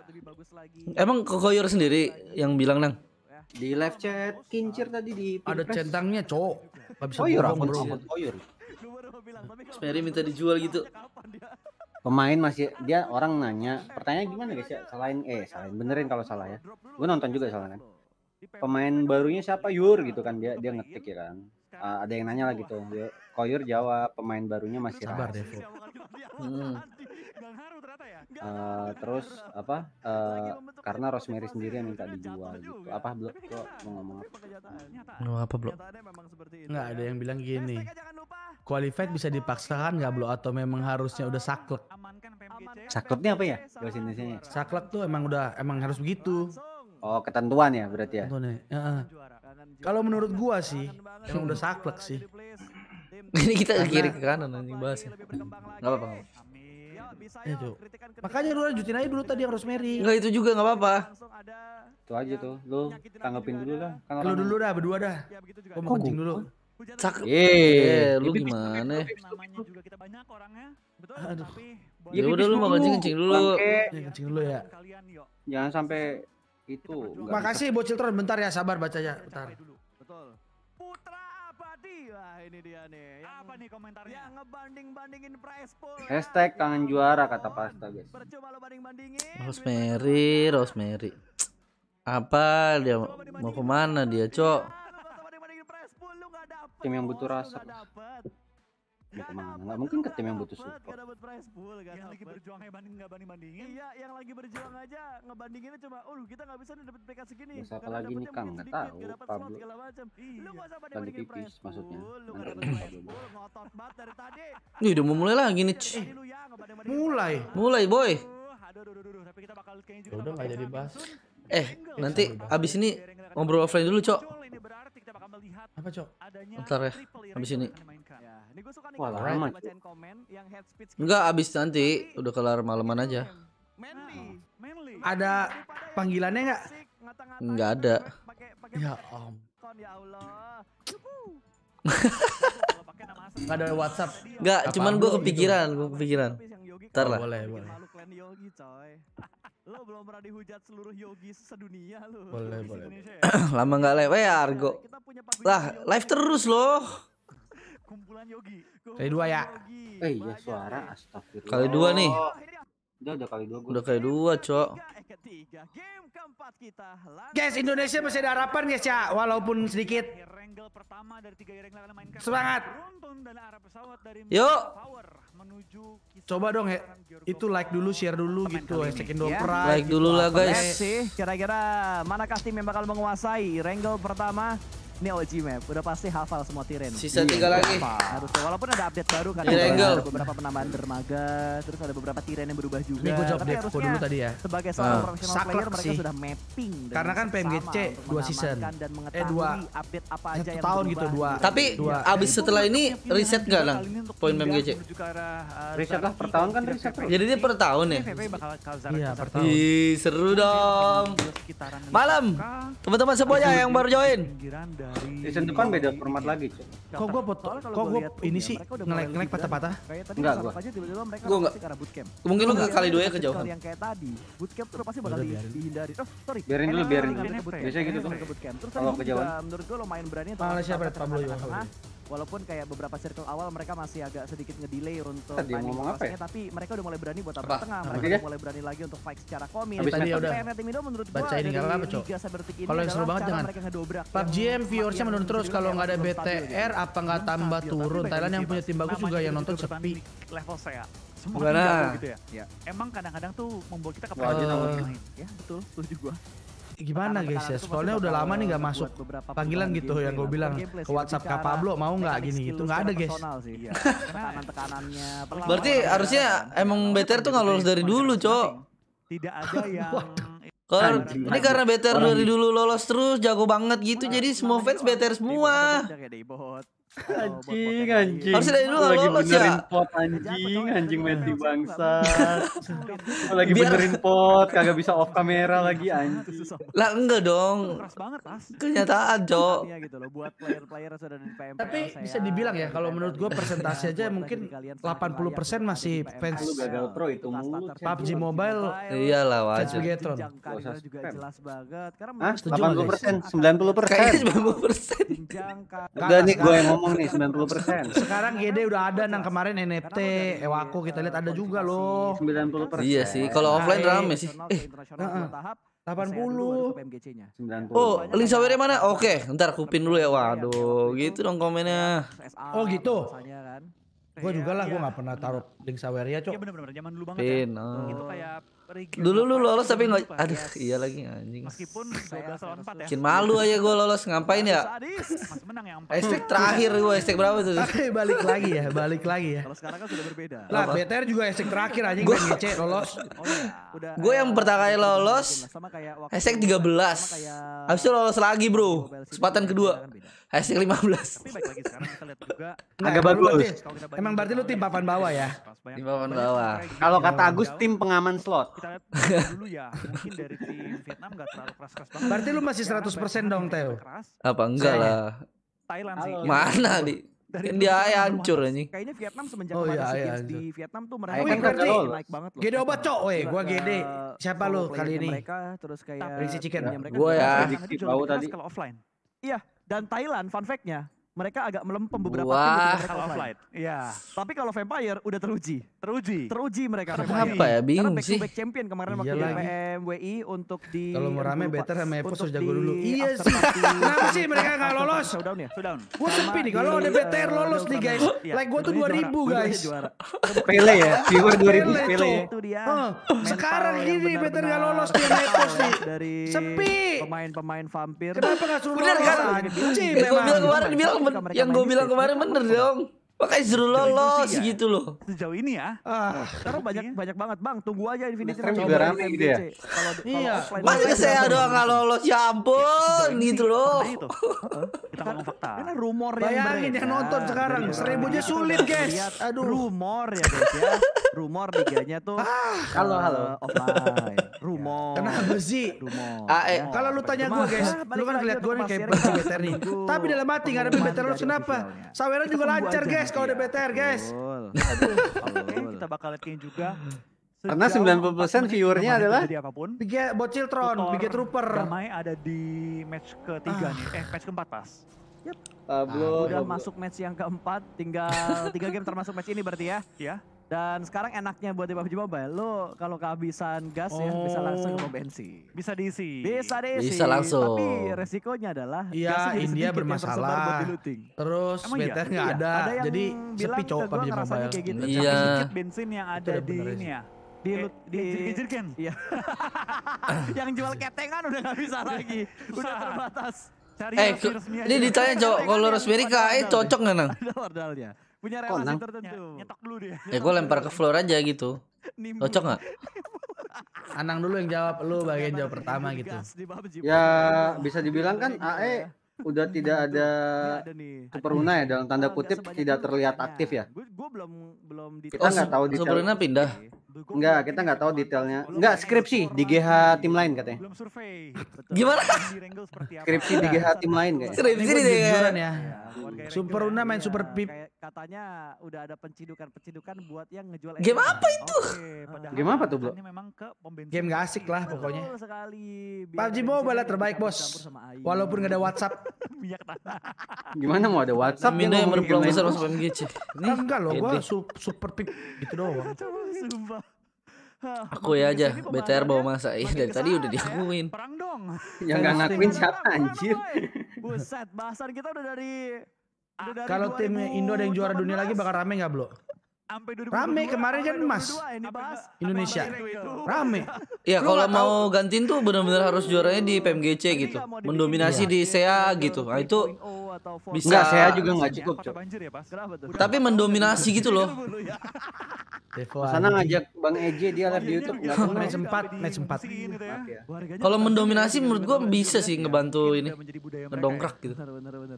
Emang Kokoyor sendiri yang bilang nang? Ya. Di live chat kincir tadi di Ada centangnya, cowok. Enggak bisa bohong, Bro. Koyur. Lu baru minta dijual gitu pemain masih dia orang nanya pertanyaan gimana guys ya selain eh selain benerin kalau salah ya gue nonton juga soalnya kan pemain barunya siapa Yur gitu kan dia dia ngetik ya kan uh, ada yang nanya lagi tuh Koyur jawab pemain barunya masih sabar deh. hmm uh, terus apa uh, karena Rosemary sendiri yang minta dijual gitu apa blok kok mau ngomong apa ngomong oh, apa blok nggak ada yang bilang gini qualified bisa dipaksakan nggak blok atau memang harusnya udah saklek sakleknya apa ya bahasa saklek tuh emang udah emang harus begitu oh ketentuan ya berarti ya ketentuan ya. Uh, kalau menurut gua sih yang udah saklek sih ini kita ke kiri ke kanan anjing bahas. Ya. Enggak apa-apa ya, Makanya lu lanjutin aja dulu tadi yang Rosemary. Enggak itu juga enggak apa-apa. Itu aja tuh. Lu tanggapin dulu lah. Kan lu dulu dah berdua dah. Ya, gua mau kencing dulu. Cak. Iya, iya, iya. Eh, lu gimana? juga kita banyak orangnya. Aduh. tapi Ya, ya udah lu mau kencing-kencing dulu. Kencing dulu ya. Jangan sampai itu. Makasih bocil Tron bentar ya sabar bacanya. Bentar. Wah iya, ini dia nih. Yang, Apa nih komentarnya? Yang ngebanding-bandingin price pool. Hashtag tangan ya, juara kata pasta guys. Percuma lo banding-bandingin. Rosemary, Rosemary. Apa dia mau kemana dia cok? Tim yang butuh rasa. Dapet. Gitu, gak mana? Nggak mungkin ke tim yang butuh support. Gak dapet prize pool, gak Yang dapet. lagi berjuang hebat eh, nggak banding bandingin. Iya, yang lagi berjuang aja ngebandinginnya cuma, oh kita nggak bisa nih dapet peringkat segini. Masa apa lagi nih Kang? Nggak tahu. Pablo, iya. dapet Lu nggak usah banding bandingin prize pool. Maksudnya. Lu nggak dapet prize pool, ngotot banget dari tadi. Ini udah mau mulai lagi nih. Iya, ya mulai. Mulai boy. aduh, aduh, aduh. Tapi kita bakal kayaknya juga. Udah nggak jadi bahas. Eh, nanti abis ini ngobrol offline dulu, Cok. Apa, Cok? Ntar ya, abis ini. Ya, Wah, lama. Enggak, abis nanti. Udah kelar malaman aja. Nah, ada panggilannya nggak? Nggak ada. Ya om. Ya Gak ada WhatsApp. Gak, cuman gue kepikiran, gitu? gue kepikiran. Ntar kan lah. boleh, boleh. Lo belum pernah dihujat seluruh yogi sedunia lo. Boleh, yogis boleh. ya? Lama nggak live ya Argo. Lah, live terus loh. Kumpulan yogi. Kali dua ya. Eh iya suara astagfirullah. Kali dua nih. Oh, Udah udah kali dua gua. Udah kali dua, Cok. Eh, guys, Indonesia masih ada harapan guys ya, walaupun sedikit. Semangat. Yuk. Coba dong ya, itu like dulu, share dulu gitu, hashtag Indo ya. Like gitu, dulu lah guys. Kira-kira manakah tim yang bakal menguasai rangle pertama? ini OG map. Udah pasti hafal semua Tiren. Sisa yeah. tiga lagi. Harusnya walaupun ada update baru kan. Ada beberapa penambahan dermaga, terus ada beberapa Tiren yang berubah juga. Ini gue jawab deh, gue dulu tadi ya. Sebagai ah. seorang uh. profesional player mereka sih. sudah mapping. Karena kan PMGC dua season. Dan eh dua. update apa aja Satu tahun gitu dua. Tapi dua. abis setelah ini reset gak lah poin PMGC? Reset lah per tahun kan reset terus. Jadi ini per tahun ya? Iya per tahun. Ih seru dong. Malam teman-teman semuanya yang baru join. Season depan beda format lagi, cuy. Kok gua foto? Kok gua ini sih ngelek-ngelek patah-patah? Enggak gua. gua enggak. Karena bootcamp. Mungkin lu enggak kali dua ya kejauhan. Yang kayak tadi, bootcamp tuh pasti bakal dihindari. Oh, sorry. Biarin dulu, kan biarin. Biasanya gitu tuh. Kalau kejauhan. Menurut gua main berani. Malah siapa Pablo ya walaupun kayak beberapa circle awal mereka masih agak sedikit ngedelay untuk tadi timing apa ya? tapi mereka udah mulai berani buat tabrak tengah mereka udah mulai berani lagi untuk fight secara komik Habis nah, tadi udah menurut gua ini apa, kalau yang seru banget jangan PUBG M viewersnya menurut terus kalau nggak ada BTR gitu. apa nggak tambah turun Thailand yang punya tim bagus juga yang nonton sepi level saya semua gitu ya. Iya. Emang kadang-kadang tuh membuat kita kepikiran ya betul setuju gua gimana guys ya soalnya udah lama nih gak masuk panggilan gitu ya, yang gue bilang ke WhatsApp Kak Pablo mau nggak gini itu nggak ada guys iya. berarti harusnya kan. emang better tuh nggak lulus dari dulu cok tidak ada yang Kalo, ini karena better dari dulu lolos terus jago banget gitu jadi semua fans better semua Anjing, anjing. Harus dari dulu lagi lolos benerin ya. pot anjing, anjing mati bangsa. lagi Biar... benerin pot, kagak bisa off kamera lagi anjing. Lah enggak dong. Keras banget, Kenyataan, Cok. Gitu Tapi bisa dibilang ya kalau menurut gua presentasi aja mungkin 80% ya. masih fans gagal pro itu PUBG Mobile. Iyalah wajar. Jetron. Kan, juga jelas banget. Karena 80%, 90%. Kayaknya 90%. Enggak nih gua yang ngomong ngomong nih 90 persen. Sekarang GD udah ada nang kemarin NFT, iya. Ewako kita lihat ada juga loh. 90 persen. Iya sih, kalau nah, offline iya, rame iya. sih. Eh, tahap 80 90. Oh, link sawernya mana? Oke, ntar kupin dulu ya. Waduh, gitu dong komennya. Oh, gitu. Kan. Gue juga lah, gue gak pernah taruh link sawernya, Cok. Iya bener-bener, zaman dulu banget Pin, ya. Oh. Gitu, kayak Dulu lu lolos tapi nggak, aduh iya lagi anjing. Meskipun 12 lawan 4 ya. Cin malu aja gue lolos ngapain ya? Masih menang yang 4. Estek terakhir gue estek berapa tuh? Tapi eh, balik lagi ya, balik lagi ya. Kalau sekarang kan sudah berbeda. Lah BTR juga estek terakhir anjing gue ngece lolos. Oh, iya. Gue yang pertama kali lolos estek 13. Habis itu lolos lagi bro. Kesempatan kedua. Iya, kan hasil 15. Tapi baik lagi sekarang kita lihat juga. Nah, Agak bagus. Berarti, emang berarti lu tim papan bawah ya? Tim papan bawah. Kalau kata Agus tim pengaman slot. Kita lihat dulu ya. Mungkin dari tim Vietnam enggak terlalu keras-keras banget. Berarti lu masih 100% ya? dong, Teo. Apa enggak lah. Thailand sih. Mana, Di? dari kan dia ayah hancur anjing. Kayaknya Vietnam semenjak oh, kemarin iya, iya di Vietnam tuh mereka kan ngerti naik banget loh. Gede obat cok, weh, gua iya, gede. Eh, Siapa lu kali ini? Mereka terus kayak Rinsi chicken. Gua ya. Bau tadi. Ya. Kalau offline. Iya, dan Thailand fun fact-nya mereka agak melempem beberapa Wah. tim kalau flight. Iya. Tapi kalau Vampire udah teruji. Teruji. Teruji mereka Kenapa Vampire. ya bingung Karena back sih. back champion kemarin waktu di untuk di Kalau mau rame better sama Epos harus jago dulu. Iya sih. Kenapa sih mereka enggak lolos? Showdown ya, showdown. Gua sepi nih kalau ada BTR lolos nih guys. Like gua tuh 2000 guys. Pele ya, viewer 2000 pele. Itu dia. Oh, ya, sekarang gini better enggak lolos dia Epos nih. Dari sepi. Pemain-pemain vampir. Kenapa enggak suruh Benar Bener kan? Cih, memang. Kemarin bilang yang gue bilang kemarin bener dong Pakai seru lolos ya. gitu loh. Sejauh ini ya. Ah. Karena banyak banyak banget bang. Tunggu aja Infinity Stream juga rame gitu ya. Kalau iya. masih saya doang nggak lolos ya ampun iya, gitu iya. loh. Nah, Kita ngomong fakta. Karena rumor yang Bayangin yang nonton iya, sekarang seribu aja sulit guys. Aduh. Rumor ya guys ya. Rumor liganya tuh. Ah. Eh, halo halo. Offline. Rumor. Kenapa sih? Rumor. Ah, eh. Kalau lu tanya gue guys, ah, lu kan ngeliat gue nih kayak better nih. Tapi dalam hati nggak ada better kenapa? Saweran juga lancar guys kalau udah iya, BTR guys. Aduh, kita bakal liatin juga. Karena 90% viewernya adalah apapun, Big Bocil Tron, Big Trooper. Damai ada di match ketiga nih, eh match keempat pas. Yep. Uh, udah masuk match yang keempat, tinggal tiga game termasuk match ini berarti ya? Iya. Ya. Dan sekarang enaknya buat di PUBG Mobile, lo kalau kehabisan gas oh. ya bisa oh. langsung ke bensin. Bisa diisi. Bisa diisi. Bisa langsung. Tapi resikonya adalah Iya, India bermasalah. Terus iya? meter nggak iya? ada. ada jadi sepi gitu, cowok PUBG Mobile. Kayak gitu. Iya. Sedikit iya. bensin yang ada di ini ya di loot, di jirgen. iya yang jual ketengan udah nggak bisa lagi udah terbatas cari eh, ini ditanya cowok kalau resmi eh cocok nggak nang ada wardalnya punya relasi Konang. tertentu. Ya, nyetok dulu dia. Ya gue lempar ke floor aja gitu. Cocok nggak? Anang dulu yang jawab, lu bagian jawab pertama gitu. Ya bisa dibilang kan AE iya. udah tidak ada Superuna ya dalam tanda kutip tidak terlihat aktif ya. Gue belum belum Kita nggak tahu di Superuna pindah. Iya. Enggak, kita nggak tahu detailnya. Enggak, skripsi di GH tim lain katanya. Belum survei. Gimana? skripsi di GH tim lain kayaknya. Skripsi di GH ya. Iya, ya. Super Una main Super Pip. Katanya udah ada pencidukan pencidukan buat yang ngejual. Game apa itu? Game apa tuh, Bro? Game gak asik lah pokoknya. PUBG Mobile terbaik, Bos. Walaupun gak ada WhatsApp. Gimana mau ada WhatsApp? Minda yang berpeluang besar masuk Ini Enggak loh, gua Super Pip gitu doang. Sumpah. Aku ya aja, BTR bawa masa. Ih, iya, dari tadi udah ya. diakuin. Perang dong. Yang nggak ngakuin siapa anjir? Buset, bahasan kita udah dari kalau tim Indo ada yang juara dunia lagi bakal rame nggak, Bro? Rame kemarin kan emas Indonesia Rame ya kalau mau gantiin tuh benar-benar harus juaranya di PMGC gitu Mendominasi di SEA gitu Nah itu bisa ya, nggak saya juga nggak cukup cok ya, tapi mendominasi gitu loh ya. sana ngajak bang Ej dia live oh, di iya, iya, YouTube nggak iya. match empat match kalau mendominasi menurut gua bisa sih ngebantu ini ngedongkrak gitu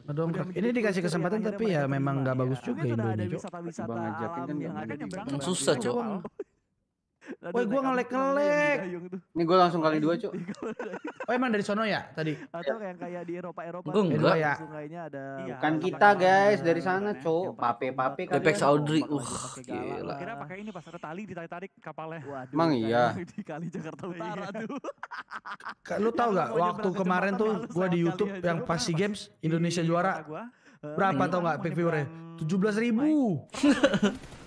ngedongkrak ini dikasih kesempatan tapi ya memang nggak bagus juga Indonesia bang ajakin kan gitu. susah cok Nah, Woi gue ngelek ngelek. Ini gue langsung kali dua cuy. oh emang dari sono ya tadi? Atau yang kayak di Eropa Eropa. Gue enggak. Ya. Sungainya ada. Iya, Bukan kita guys dari sana cuy. Pape pape. Pepex Audrey. Uh gila. Kira pakai ini pas ada tali ditarik tarik kapalnya. Waduh. Emang iya. Di kali Jakarta iya. Utara tuh. Lu tau iya, gak waktu kemarin tuh gue di YouTube yang pas Games Indonesia juara. Eh, Berapa tau gak pay viewernya? Tujuh belas ribu.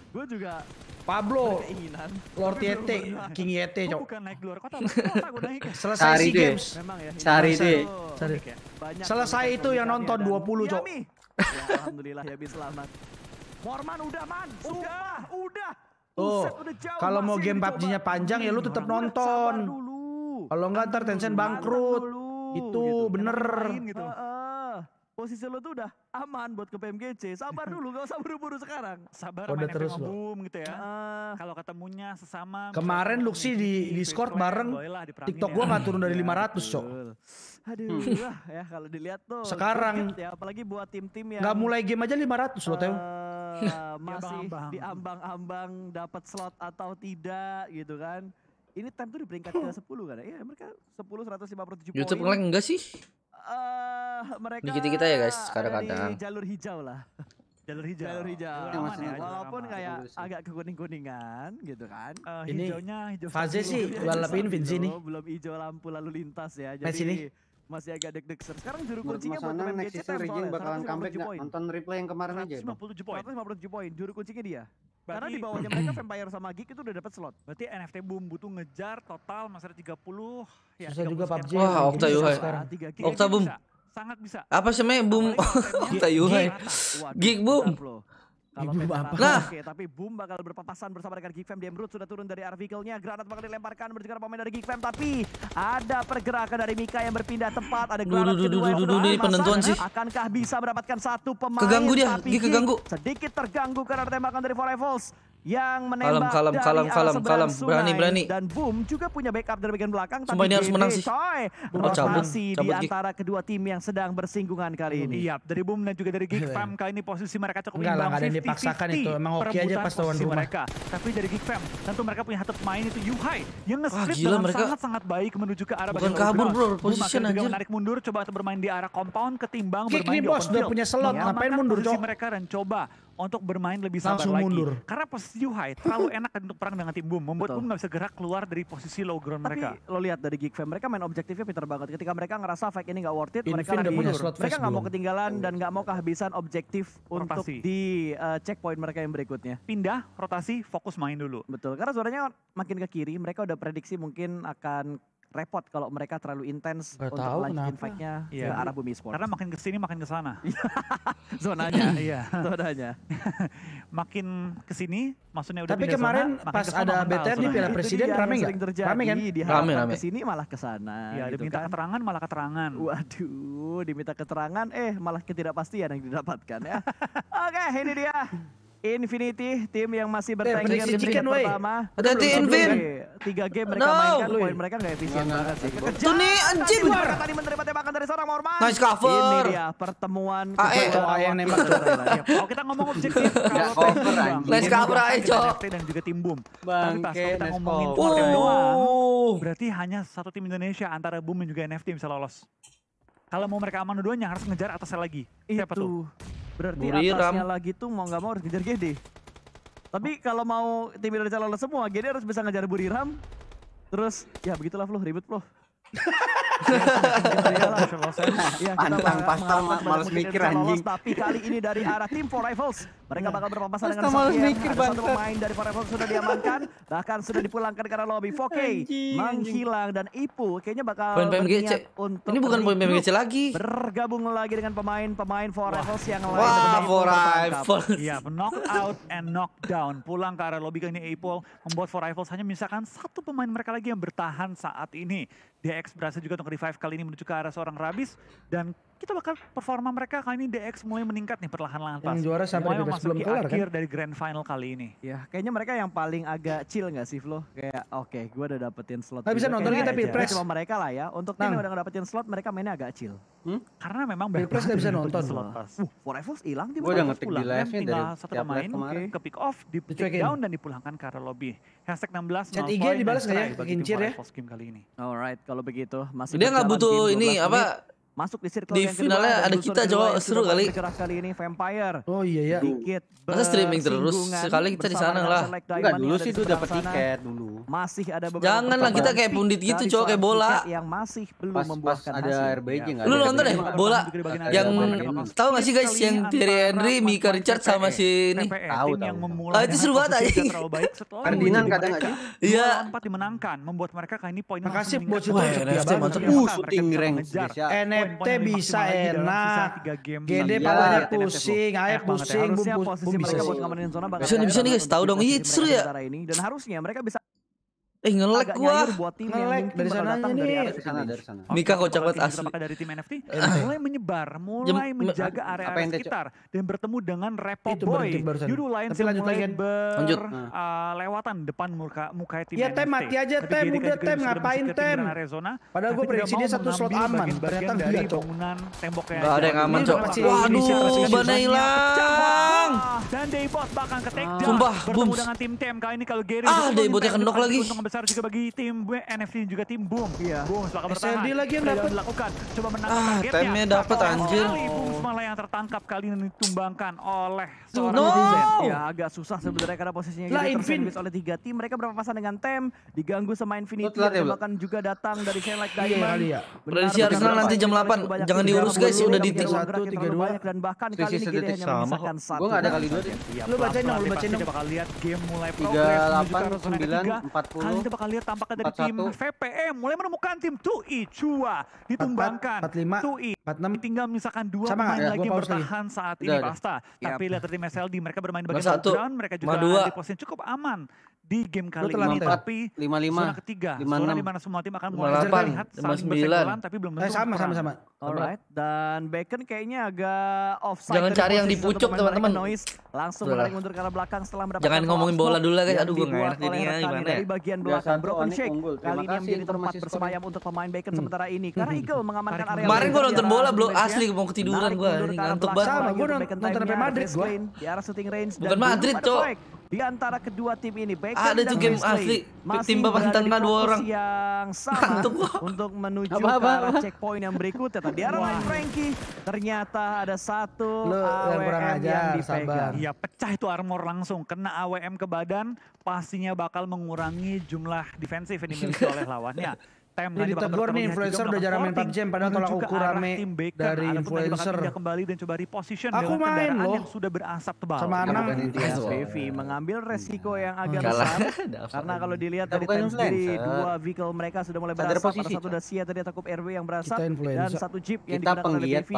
Gue juga Pablo, Lord Yete, King Yete, cok. Bukan naik luar kota, kota gue naik. Ya? Selesai Cari Games. Memang ya. Cari deh. Cari. Oh, Selesai itu yang nonton 20, cok. Iya, ya, alhamdulillah ya bis selamat. Morman udah man, oh. sudah, udah. Oh, Tuh, kalau mau game PUBG-nya panjang ya lu tetap nonton. Kalau enggak ntar Tencent bangkrut. Itu gitu, bener. Gitu posisi lo tuh udah aman buat ke PMGC. Sabar dulu, gak usah buru-buru sekarang. Sabar, udah main terus boom gitu ya. Uh, Kalau ketemunya sesama. Kemarin Luxi di, Discord ya, bareng, TikTok ya. gua nggak turun dari 500, iya, cok. Aduh, hmm. lah ya kalau dilihat tuh. Sekarang. Ya, apalagi buat tim-tim yang. Gak mulai game aja 500 loh, Teo. Eh, iya. Iya, masih di ambang-ambang dapat slot atau tidak gitu kan. Ini time di peringkat ke-10 kan ya? Iya, Mereka 10, 157 poin. YouTube ngelag enggak sih? Eh, mereka dikit kita ya guys kadang-kadang jalur hijau lah jalur hijau jalur hijau aman ya, walaupun kayak agak kekuning kuningan gitu kan uh, ini hijaunya hijau fase sih lebih Vinci nih belum hijau lampu lalu lintas ya eh, jadi Mas ini masih agak deg-deg. Sekarang juru kuncinya buat pemain gadget time bakalan comeback gak Nonton replay yang kemarin aja itu. Ya? 157 poin. 157 poin, juru kuncinya dia. Ya? Karena di bawahnya mereka Vampire sama Geek itu udah dapat slot. Berarti NFT Boom butuh ngejar total masih ada 30 ya. Susah 30 juga PUBG. Wah, Okta Yuhai. Okta Boom. Sangat bisa. Apa sih namanya Boom Okta Yuhai? Geek Boom. Kalau Ibu bapak. Nah. Oke, tapi Boom bakal berpapasan bersama dengan Geek Fam. Demrut sudah turun dari artikelnya. Granat bakal dilemparkan berjaga pemain dari Geek Fam. Tapi ada pergerakan dari Mika yang berpindah tempat. Ada granat duh, kedua duh, duh, duh, duh, penentuan sih. Akankah bisa mendapatkan satu pemain? Keganggu dia, Geek keganggu. Sedikit terganggu karena tembakan dari Four Evils yang menembak kalem, kalem, dari kalem, kalem, kalem. berani, berani. dan Boom juga punya backup dari bagian belakang Sumpah tapi ini harus menang sih oh, cabut, cabut di antara kedua tim yang sedang bersinggungan kali ini iya dari Boom dan juga dari Geek iya. Fam kali ini posisi mereka cukup imbang enggak lah ada yang dipaksakan itu emang oke okay aja pas lawan rumah mereka. tapi dari Geek Fam tentu mereka punya satu pemain itu Yuhai yang nge-split dengan sangat-sangat baik menuju ke arah bukan kabur bro posisi aja menarik mundur coba untuk bermain di arah compound ketimbang bermain di open field bos udah punya slot iya, ngapain mundur cok mereka dan coba untuk bermain lebih sabar Langsung lagi. mundur. Karena posisi Yuhai ya, terlalu enak untuk perang dengan tim Boom. Membuat Betul. Boom gak bisa gerak keluar dari posisi low ground mereka. Tapi lo lihat dari Geek Fam, mereka main objektifnya pintar banget. Ketika mereka ngerasa fight ini gak worth it, mereka lagi mundur. Mereka gak mau ketinggalan dan gak mau kehabisan objektif untuk di uh, checkpoint mereka yang berikutnya. Pindah, rotasi, fokus main dulu. Betul, karena suaranya makin ke kiri, mereka udah prediksi mungkin akan repot kalau mereka terlalu intens untuk lanjutin fight-nya ya. ke iya. arah bumi esports. Karena makin ke sini makin ke sana. zonanya. iya. Zonanya. Iya. makin ke sini maksudnya udah Tapi kemarin zona, pas ada BTR di Piala Presiden rame enggak? Rame kan? Rame, rame. rame. rame. sini malah ke sana. Iya, gitu diminta kan. keterangan malah keterangan. Waduh, diminta keterangan eh malah ketidakpastian yang didapatkan ya. Oke, okay, ini dia. Infinity tim yang masih eh, bertanding di game pertama. di Invin. Tiga game mereka no. mainkan poin mereka nggak efisien nah, banget sih. Itu nih anjing. Tadi menerima tembakan dari seorang Morman. Nice cover. Ini dia pertemuan AE. AE yang nembak. Kalau oh, kita ngomong objektif kalau Nice cover AE, Cok. Dan juga tim Boom. Tapi pas kita ngomongin tim dua Berarti hanya satu tim Indonesia antara Boom dan juga NFT bisa lolos. Kalau mau mereka aman dua-duanya harus ngejar atasnya lagi. Siapa tuh? Berarti Buriram. atasnya lagi tuh mau nggak mau harus ngejar gede. Tapi oh. kalau mau tim Indonesia lolos semua, GD harus bisa ngejar Buriram. Terus ya begitulah loh ribet loh ya, Pantang pastel malas mikir anjing. Tapi kali ini dari arah tim Four Rivals, mereka bakal berpapasan dengan Malas mikir banget. pemain dari Four Rivals sudah diamankan, bahkan sudah dipulangkan karena lobby. Foke menghilang dan Ipu kayaknya bakal poin PMGC. Untuk ini bukan poin PMGC lagi. Bergabung lagi dengan pemain-pemain Four Rivals yang lain. Wah, Four Rivals. Iya, knock out and knock down. Pulang ke arah lobby kali ini Ipu membuat Four Rivals hanya misalkan satu pemain mereka lagi yang bertahan saat ini. DX berhasil juga untuk revive kali ini menuju ke arah seorang Rabis dan kita bakal performa mereka kali ini DX mulai meningkat nih perlahan-lahan pas. Yang juara sampai mulai memasuki kelar, akhir kan? dari grand final kali ini. Ya, kayaknya mereka yang paling agak chill nggak sih Flo? Kayak oke, okay, gue udah dapetin slot. Tapi bisa nonton kita pilpres. Cuma mereka lah ya. Untuk tim yang udah dapetin slot, mereka mainnya agak chill. Hmm? Karena memang pilpres nggak bisa nonton. Slot pas. Uh, Forevals hilang tiba-tiba. Gue udah ngetik di kan live nih dari satu pemain ke pick off, di pick down dan dipulangkan ke arah lobby. Hashtag 16 Chat IG dibalas nggak ya? Kincir ya. kali ini. Alright, kalau begitu masih. Dia nggak butuh ini apa masuk di circle di yang finalnya kedua, ada kita coba seru kali kali ini vampire oh iya ya dikit masa streaming terus sekali kita di sana lah enggak dulu sih itu dapat tiket dulu masih ada beberapa jangan lah kita kayak pundit gitu coba kayak bola yang masih belum pas, membuahkan pas ada RBJ enggak iya. lu nonton deh bola yang tahu enggak sih guys yang Thierry Henry Mika Richard sama si ini tahu tahu ah itu seru banget aja Ferdinand kadang aja iya empat dimenangkan membuat mereka kali ini poin makasih buat yang NFT mantap uh shooting range spesial Tete bisa enak. Gede palanya pusing, air ya. pusing, bisa pusing. Bisa nih guys, tahu dong. Iya, seru ya. Dan harusnya mereka bisa Eh ngelek gua. Buat tim ya, ngelek dari sana datang nih. dari sana dari sana. Mika kocak banget asli. Maka dari tim NFT eh, mulai menyebar, mulai menjaga area-area sekitar dan bertemu dengan Repo Itu Boy. Yudu lain Tapi lanjut lagi. Lanjut. Uh, lewatan depan muka muka tim ya, NFT. Ya tem mati aja tem udah tem ngapain tem. Padahal gue prediksi dia satu slot aman. Ternyata dari bangunan temboknya. Gak ada yang aman cok. Waduh, bana hilang. Dan Daybot bahkan ke take ah. Sumpah, bertemu dengan tim Tem kali ini kalau Gary. Ah, Daybotnya kenok lagi besar juga bagi tim B, NFC juga tim Boom. Iya. Boom bakal bertahan. SLD lagi yang dapat dilakukan. Coba menang ah, targetnya. Temnya dapat anjir. Kali Boom malah yang tertangkap kali ini ditumbangkan oleh seorang no. Vincent. Ya agak susah hmm. sebenarnya karena posisinya La gitu oleh tiga tim. Mereka berapa pasan dengan tem, diganggu sama Infinity. Tembakan juga datang dari Shine Like iya, Diamond. Iya, iya. Prediksi Arsenal nanti jam 8. Jangan diurus guys, udah di 1 3 2. Dan bahkan kali ini GD hanya memisahkan satu. Gua enggak ada kali dua. Iya, lu bacain dong, lu bacain dong. Kita Bakal lihat game mulai progres 38 9 40. Dan kita bakal lihat tampaknya dari 41. tim VPM mulai menemukan tim Tui Chua ditumbangkan. 45, Tui 46. tinggal misalkan dua Sama pemain ya, lagi bertahan lagi. saat ini Udah, pasta. Ya. Tapi lihat dari tim SLD mereka bermain di bagian ground, mereka juga di posisi cukup aman di game kali ini tapi lima lima zona ketiga lima zona di mana semua tim akan mulai terlihat saling bersekolan tapi belum eh, tentu eh, sama, sama sama sama alright dan Bacon kayaknya agak offside jangan cari yang di pucuk teman-teman noise langsung menarik mundur ke arah belakang setelah mendapatkan jangan ngomongin bola dulu lah guys aduh gue nggak ngerti ini gimana dari ya. bagian belakang Broken Shake kali ini menjadi tempat bersemayam untuk pemain Bacon hmm. sementara ini hmm. karena Eagle mengamankan area kemarin gue nonton bola belum asli mau ketiduran gue ngantuk banget sama gue nonton sampai Madrid gue di arah shooting range bukan Madrid cok di antara kedua tim ini, Beckham ada juga tuh game asli tim Bapak tanpa dua orang yang sama untuk menuju apa, apa, apa. ke arah checkpoint yang berikutnya. Tadi arah wow. Frankie ternyata ada satu Lu, AWM yang, yang dipegang. Iya, pecah itu armor langsung kena AWM ke badan, pastinya bakal mengurangi jumlah defensif yang dimiliki oleh lawannya tem Ini ditegur nih influencer udah jarang main PUBG padahal tolak ukur rame dari influencer. Dia kembali dan coba reposition Aku main loh. yang sudah berasap tebal. Sama gitu. Anang. SPV iya, mengambil resiko yang agak besar. Karena kalau dilihat dari tem sendiri dua vehicle mereka sudah mulai berasap. Ada satu Dacia tadi atakup RW yang berasap dan satu Jeep yang digunakan oleh TV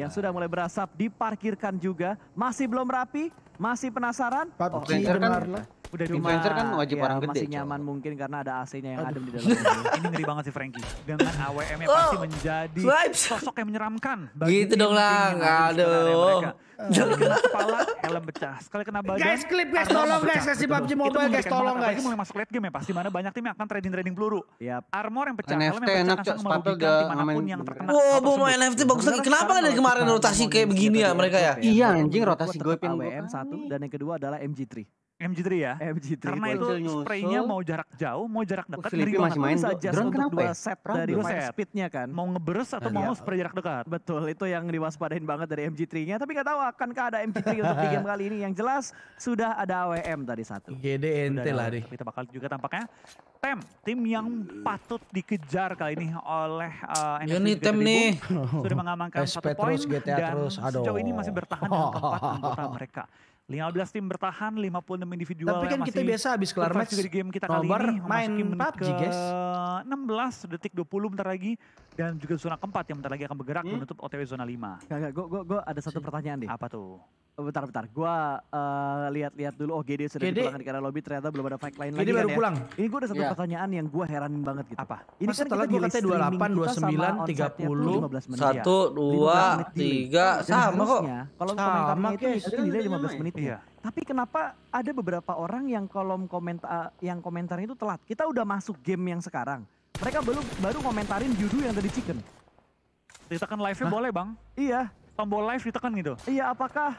yang sudah mulai berasap diparkirkan juga. Masih belum rapi, masih penasaran. PUBG oh, kan udah Cuma, influencer kan wajib ya, orang gede. Masih nyaman coba. mungkin karena ada AC-nya yang adem di dalam. ini ngeri banget sih Franky Dengan AWM-nya oh, pasti menjadi swipes. sosok yang menyeramkan. Bagi gitu dong lah, aduh. Jangan kepala, helm pecah. Sekali kena badan, Guys, klip guys, tolong guys, kasih PUBG Mobile guys, tolong guys. ini mulai masuk late game ya, pasti mana banyak tim yang akan trading-trading peluru. Ya, Armor yang pecah, helm yang pecah, sepatu merugikan dimanapun yang gitu terkena. Wow, bom NFT bagus lagi. Kenapa dari kemarin rotasi iya, kayak begini ya mereka ya? Iya anjing, iya, rotasi gue pin. AWM satu dan yang kedua adalah MG3. MG3 ya. MG3 Karena itu spraynya mau jarak jauh, mau jarak dekat, uh, oh, ngeri masih main bisa drone kenapa ya? dua set ya? dari set. speednya kan. Mau ngeberes atau nah, mau iya. spray jarak dekat. Betul, itu yang diwaspadain banget dari MG3-nya. Tapi gak tahu akankah ada MG3 untuk di game kali ini. Yang jelas sudah ada AWM tadi satu. GDNT lah deh. Kita bakal juga tampaknya Tem, tim yang patut dikejar kali ini oleh uh, ini tim nih. Sudah mengamankan satu poin dan terus. Aduh. sejauh ini masih bertahan dengan tempat anggota mereka. 15 tim bertahan, 56 individual Tapi kan kita biasa habis kelar match di game kita kali ini main PUBG, guys. 16 detik 20 bentar lagi dan juga zona keempat yang bentar lagi akan bergerak hmm? menutup OTW zona 5. Gak, gak, gue, gue, ada satu pertanyaan nih. Apa tuh? Oh, bentar, bentar. Gue uh, lihat-lihat dulu. Oh, GD sudah GD. dipulangkan karena lobby. Ternyata belum ada fight lain GD lagi baru kan ya. pulang. Ya. Ini gue ada satu yeah. pertanyaan yang gue heran banget gitu. Apa? Ini Masa kan setelah gue katanya 28, 29, 30, 1, 2, 3, sama kok. Kalau komentarnya itu nilai 15 menit. Iya. Tapi kenapa ada beberapa orang yang kolom komentar eh, yang komentarnya itu telat? Kita udah masuk game yang sekarang mereka baru baru komentarin judul yang tadi chicken. Ditekan live-nya boleh bang? Iya. Tombol live ditekan gitu? Iya, apakah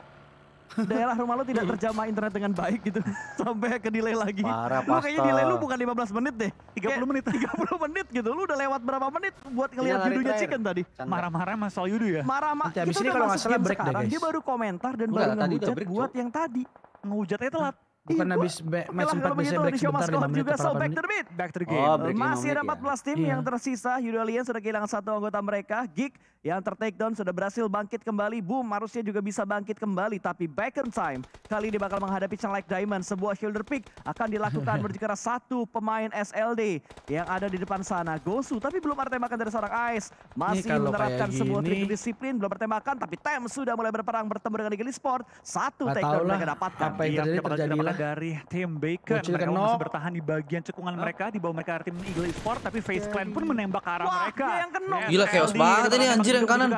daerah rumah lu tidak terjamah internet dengan baik gitu sampai ke delay lagi. Parah, lu kayaknya delay lu bukan 15 menit deh. 30 Kayak menit. 30 menit gitu. Lu udah lewat berapa menit buat iya, ngelihat judulnya chicken tadi? Marah-marah mas soal judu ya? Marah-marah. Itu udah kalau masuk break Deh, guys. Dia baru komentar dan Enggak, baru ngehujat buat yang tadi. Ngehujatnya telat. Bukan iya, habis match 4 bisa break sebentar 5 menit juga, so back to the beat. Back to the game. Masih ada 14 ya. tim iya. yang tersisa. Yudalian sudah kehilangan satu anggota mereka. Gig yang ter sudah berhasil bangkit kembali. Boom harusnya juga bisa bangkit kembali. Tapi back in time. Kali ini bakal menghadapi Chang Like Diamond. Sebuah shoulder pick akan dilakukan menuju satu pemain SLD yang ada di depan sana. Gosu tapi belum ada dari seorang Ice. Masih menerapkan sebuah trik disiplin. Belum bertembakan tapi Tem sudah mulai berperang bertemu dengan Eagle Sport. Satu take down mereka dapatkan. Apa yang iya, terjadi terjadi dari tim Bacon. Mereka masih bertahan di bagian cekungan oh. mereka, di bawah mereka tim Eagle Sport, tapi Face Clan pun menembak ke arah Wah, mereka. Yang kena. Gila chaos banget ini anjir yang kanan.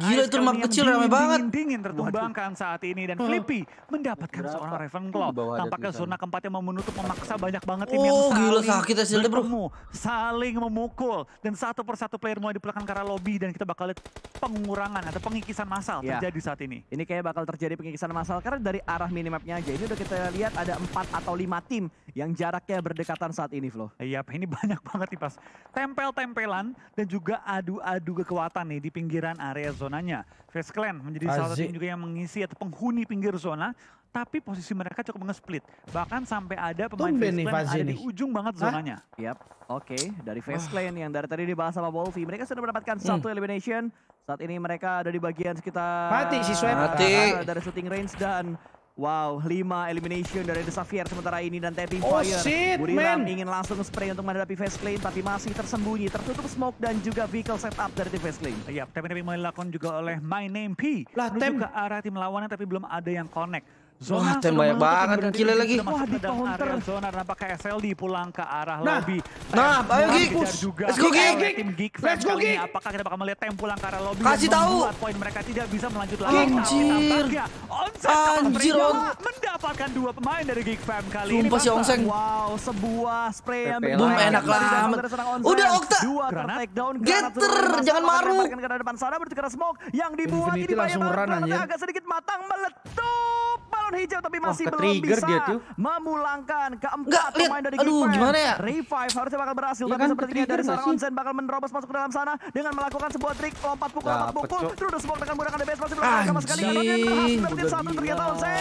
Gila itu rumah kecil ramai banget. Dingin tertumbangkan saat ini dan hmm. Flippy mendapatkan seorang Ravenclaw. Tampaknya zona keempat yang menutup memaksa banyak banget tim yang oh, gila sakit hasilnya bro. Saling memukul dan satu persatu player mulai dipulangkan ke arah lobby dan kita bakal lihat pengurangan atau pengikisan massal ya. terjadi saat ini. Ini kayak bakal terjadi pengikisan massal karena dari arah minimapnya aja ini udah kita lihat lihat ada empat atau lima tim yang jaraknya berdekatan saat ini, Flo. Iya, ini banyak banget nih pas. Tempel-tempelan dan juga adu-adu kekuatan nih di pinggiran area zonanya. Face Clan menjadi salah satu tim juga yang mengisi atau penghuni pinggir zona tapi posisi mereka cukup nge-split. Bahkan sampai ada pemain Tumben Face Clan ada di ujung banget zonanya. Hah? Yap, oke. Okay. Dari Face ah. Clan yang dari tadi dibahas sama Wolfie, mereka sudah mendapatkan hmm. satu elimination. Saat ini mereka ada di bagian sekitar... Mati, si Mati. Dari shooting range dan Wow, 5 elimination dari The Sapphire sementara ini dan Tapping oh, Fire. Shit, Buriram man. ingin langsung spray untuk menghadapi Face tapi masih tersembunyi, tertutup smoke dan juga vehicle setup dari The Face Clean. Iya, tapi tapi dilakukan juga oleh My Name P. Lah, tem ke arah tim lawannya tapi belum ada yang connect. Zona Wah, tembak banyak banget dan kile lagi. Wah, di counter. Zona nampaknya pulang ke arah nah, lobby. Nah, ayo Gik. Let's go Gik. Let's go Gik. Apakah kita bakal melihat tem pulang ke arah lobby? Kasih tahu. Poin mereka tidak bisa melanjut lagi. Anjir. Anjir. Mendapatkan dua pemain dari Geek Fam kali ini. Sumpah si Ongseng. Wow, sebuah spray yang boom enak lah. Udah Okta. Getter, jangan maru. Ke depan sana bertukar smoke yang dibuat ini langsung Agak sedikit matang meletup. Balon hijau tapi oh, masih Wah, belum bisa dia tuh. memulangkan keempat Nggak, pemain dari Aduh, Green gimana ya? Revive harusnya bakal berhasil ya tapi kan, sepertinya dari seorang Onsen bakal menerobos masuk ke dalam sana dengan melakukan sebuah trik lompat pukul lompat pukul terus udah sebuah tekan menggunakan DBS masih belum sama sekali berhasil satu ternyata Onsen.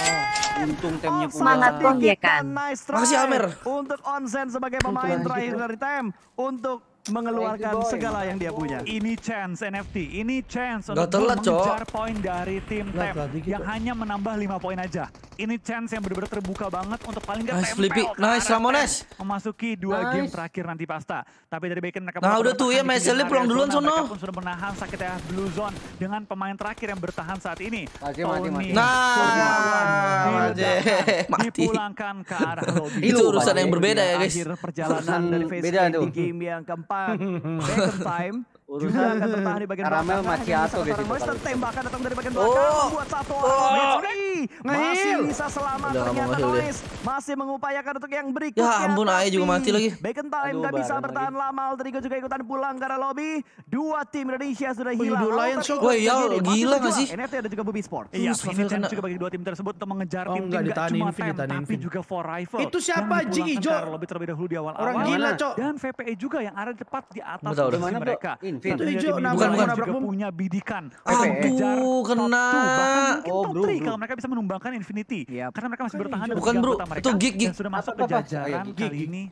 Untung temnya pula. Semangat dong ya kan. Nice Makasih Amer. Untuk Onsen sebagai pemain terakhir dari tem untuk mengeluarkan boy, segala yang dia punya. Ini chance NFT, ini chance Gak untuk telat, mengejar poin dari tim tem yang hanya menambah 5 poin aja. Ini chance yang benar-benar terbuka banget untuk paling nggak nice, tempel. Nice, Ramones. Memasuki dua nice. game terakhir nanti pasta. Tapi dari Bacon mereka Nah, udah tuh ya Messi pulang duluan sono. Mereka sudah menahan sakitnya Blue Zone dengan pemain terakhir yang bertahan saat ini. Mati, mati, mati. Nah, mati. Dipulangkan ke arah lobby. Itu urusan yang berbeda ya, guys. Akhir perjalanan dari face game yang keempat Uh, kapag second time, Urusan akan bertahan di bagian Karamel belakang. Macchiato di situ. Monster tembakan datang dari bagian oh! belakang. Membuat satu orang. Oh. Masih bisa selamat Udah, ternyata Noise. Masih mengupayakan untuk yang berikutnya. Ya ampun, Ae juga mati lagi. Bacon Time gak bisa bertahan lama. Alterigo juga ikutan pulang karena lobby. Dua tim Indonesia sudah hilang. Wih, Lion Shock. Wah ya gila gak sih? NFT ada juga Bobby Sport. Iya, kena... juga bagi dua tim tersebut untuk mengejar oh, tim-tim gak cuma temp, tapi juga for rifle. Itu siapa? Jing Ijo. Terlebih terlebih dahulu di awal-awal. Orang gila, Cok. Dan VPE juga yang ada tepat di atas mereka. Vin. Itu hijau bukan, bukan. Juga punya bidikan. Aduh, kena. Oh, bro, bro. kalau mereka bisa menumbangkan Infinity. Yep. Karena mereka masih bertahan bukan, bro. Itu gig, gig. sudah masuk ke jajaran oh, iya, kali ini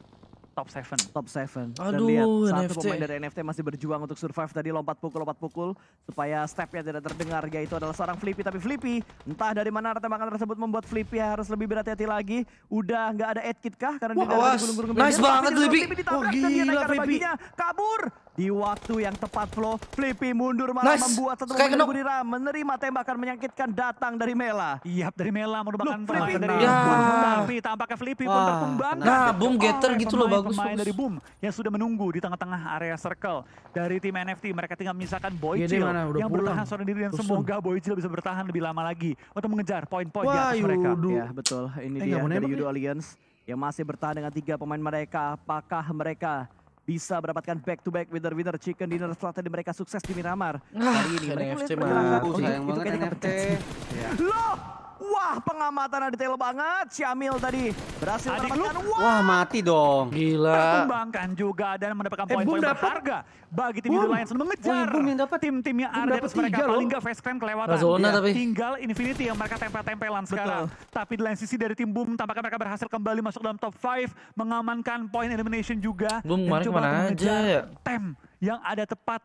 top 7. Top 7. Aduh, Dan lihat satu pemain dari NFT masih berjuang untuk survive tadi lompat pukul lompat pukul supaya stepnya tidak terdengar yaitu adalah seorang Flippy tapi Flippy entah dari mana tembakan tersebut membuat Flippy harus lebih berhati-hati lagi. Udah nggak ada edkit kah karena Wah, dia awas. Nice banget Flippy. Wah, oh, gila Flippy. Kabur di waktu yang tepat Flo. Flippy mundur malah nice. membuat satu pemain kena. Gurira menerima tembakan menyakitkan datang dari Mela. Iya dari Mela merupakan Loh, Flippy dari ya. Boom. Tapi tampaknya Flippy pun berkembang. Nah, Boom getter oh, gitu loh bagus. Pemain dari Boom yang sudah menunggu di tengah-tengah area circle dari tim NFT. Mereka tinggal menyisakan Boycil iya, yang bertahan seorang diri dan semoga Boy Jill bisa bertahan lebih lama lagi untuk mengejar poin-poin di atas mereka. Ya betul, ini eh, dia dari Yudo Alliance yang masih bertahan dengan tiga pemain mereka. Apakah mereka bisa mendapatkan back to back winner winner chicken dinner setelah tadi mereka sukses di Miramar. Hari ah, ini mereka melihat pergerakan. Oh, sayang banget NFT. Kan iya. Loh! Wah, pengamatan detail banget. Syamil tadi berhasil Adik mendapatkan. Wah. Wah, mati dong. Gila. Terkembangkan juga dan mendapatkan eh, poin-poin eh, berharga. Bagi tim lain Lions mengejar oh, Boom, yang dapat tim-timnya ada mereka paling nggak face clan kelewatan. Zona, iya. tapi. Tinggal Infinity yang mereka tempel-tempelan sekarang. Tapi di lain sisi dari tim bum tampaknya mereka berhasil kembali masuk dalam top 5. Mengamankan poin elimination juga. Boom kemarin kemana aja ya? Tem yang ada tepat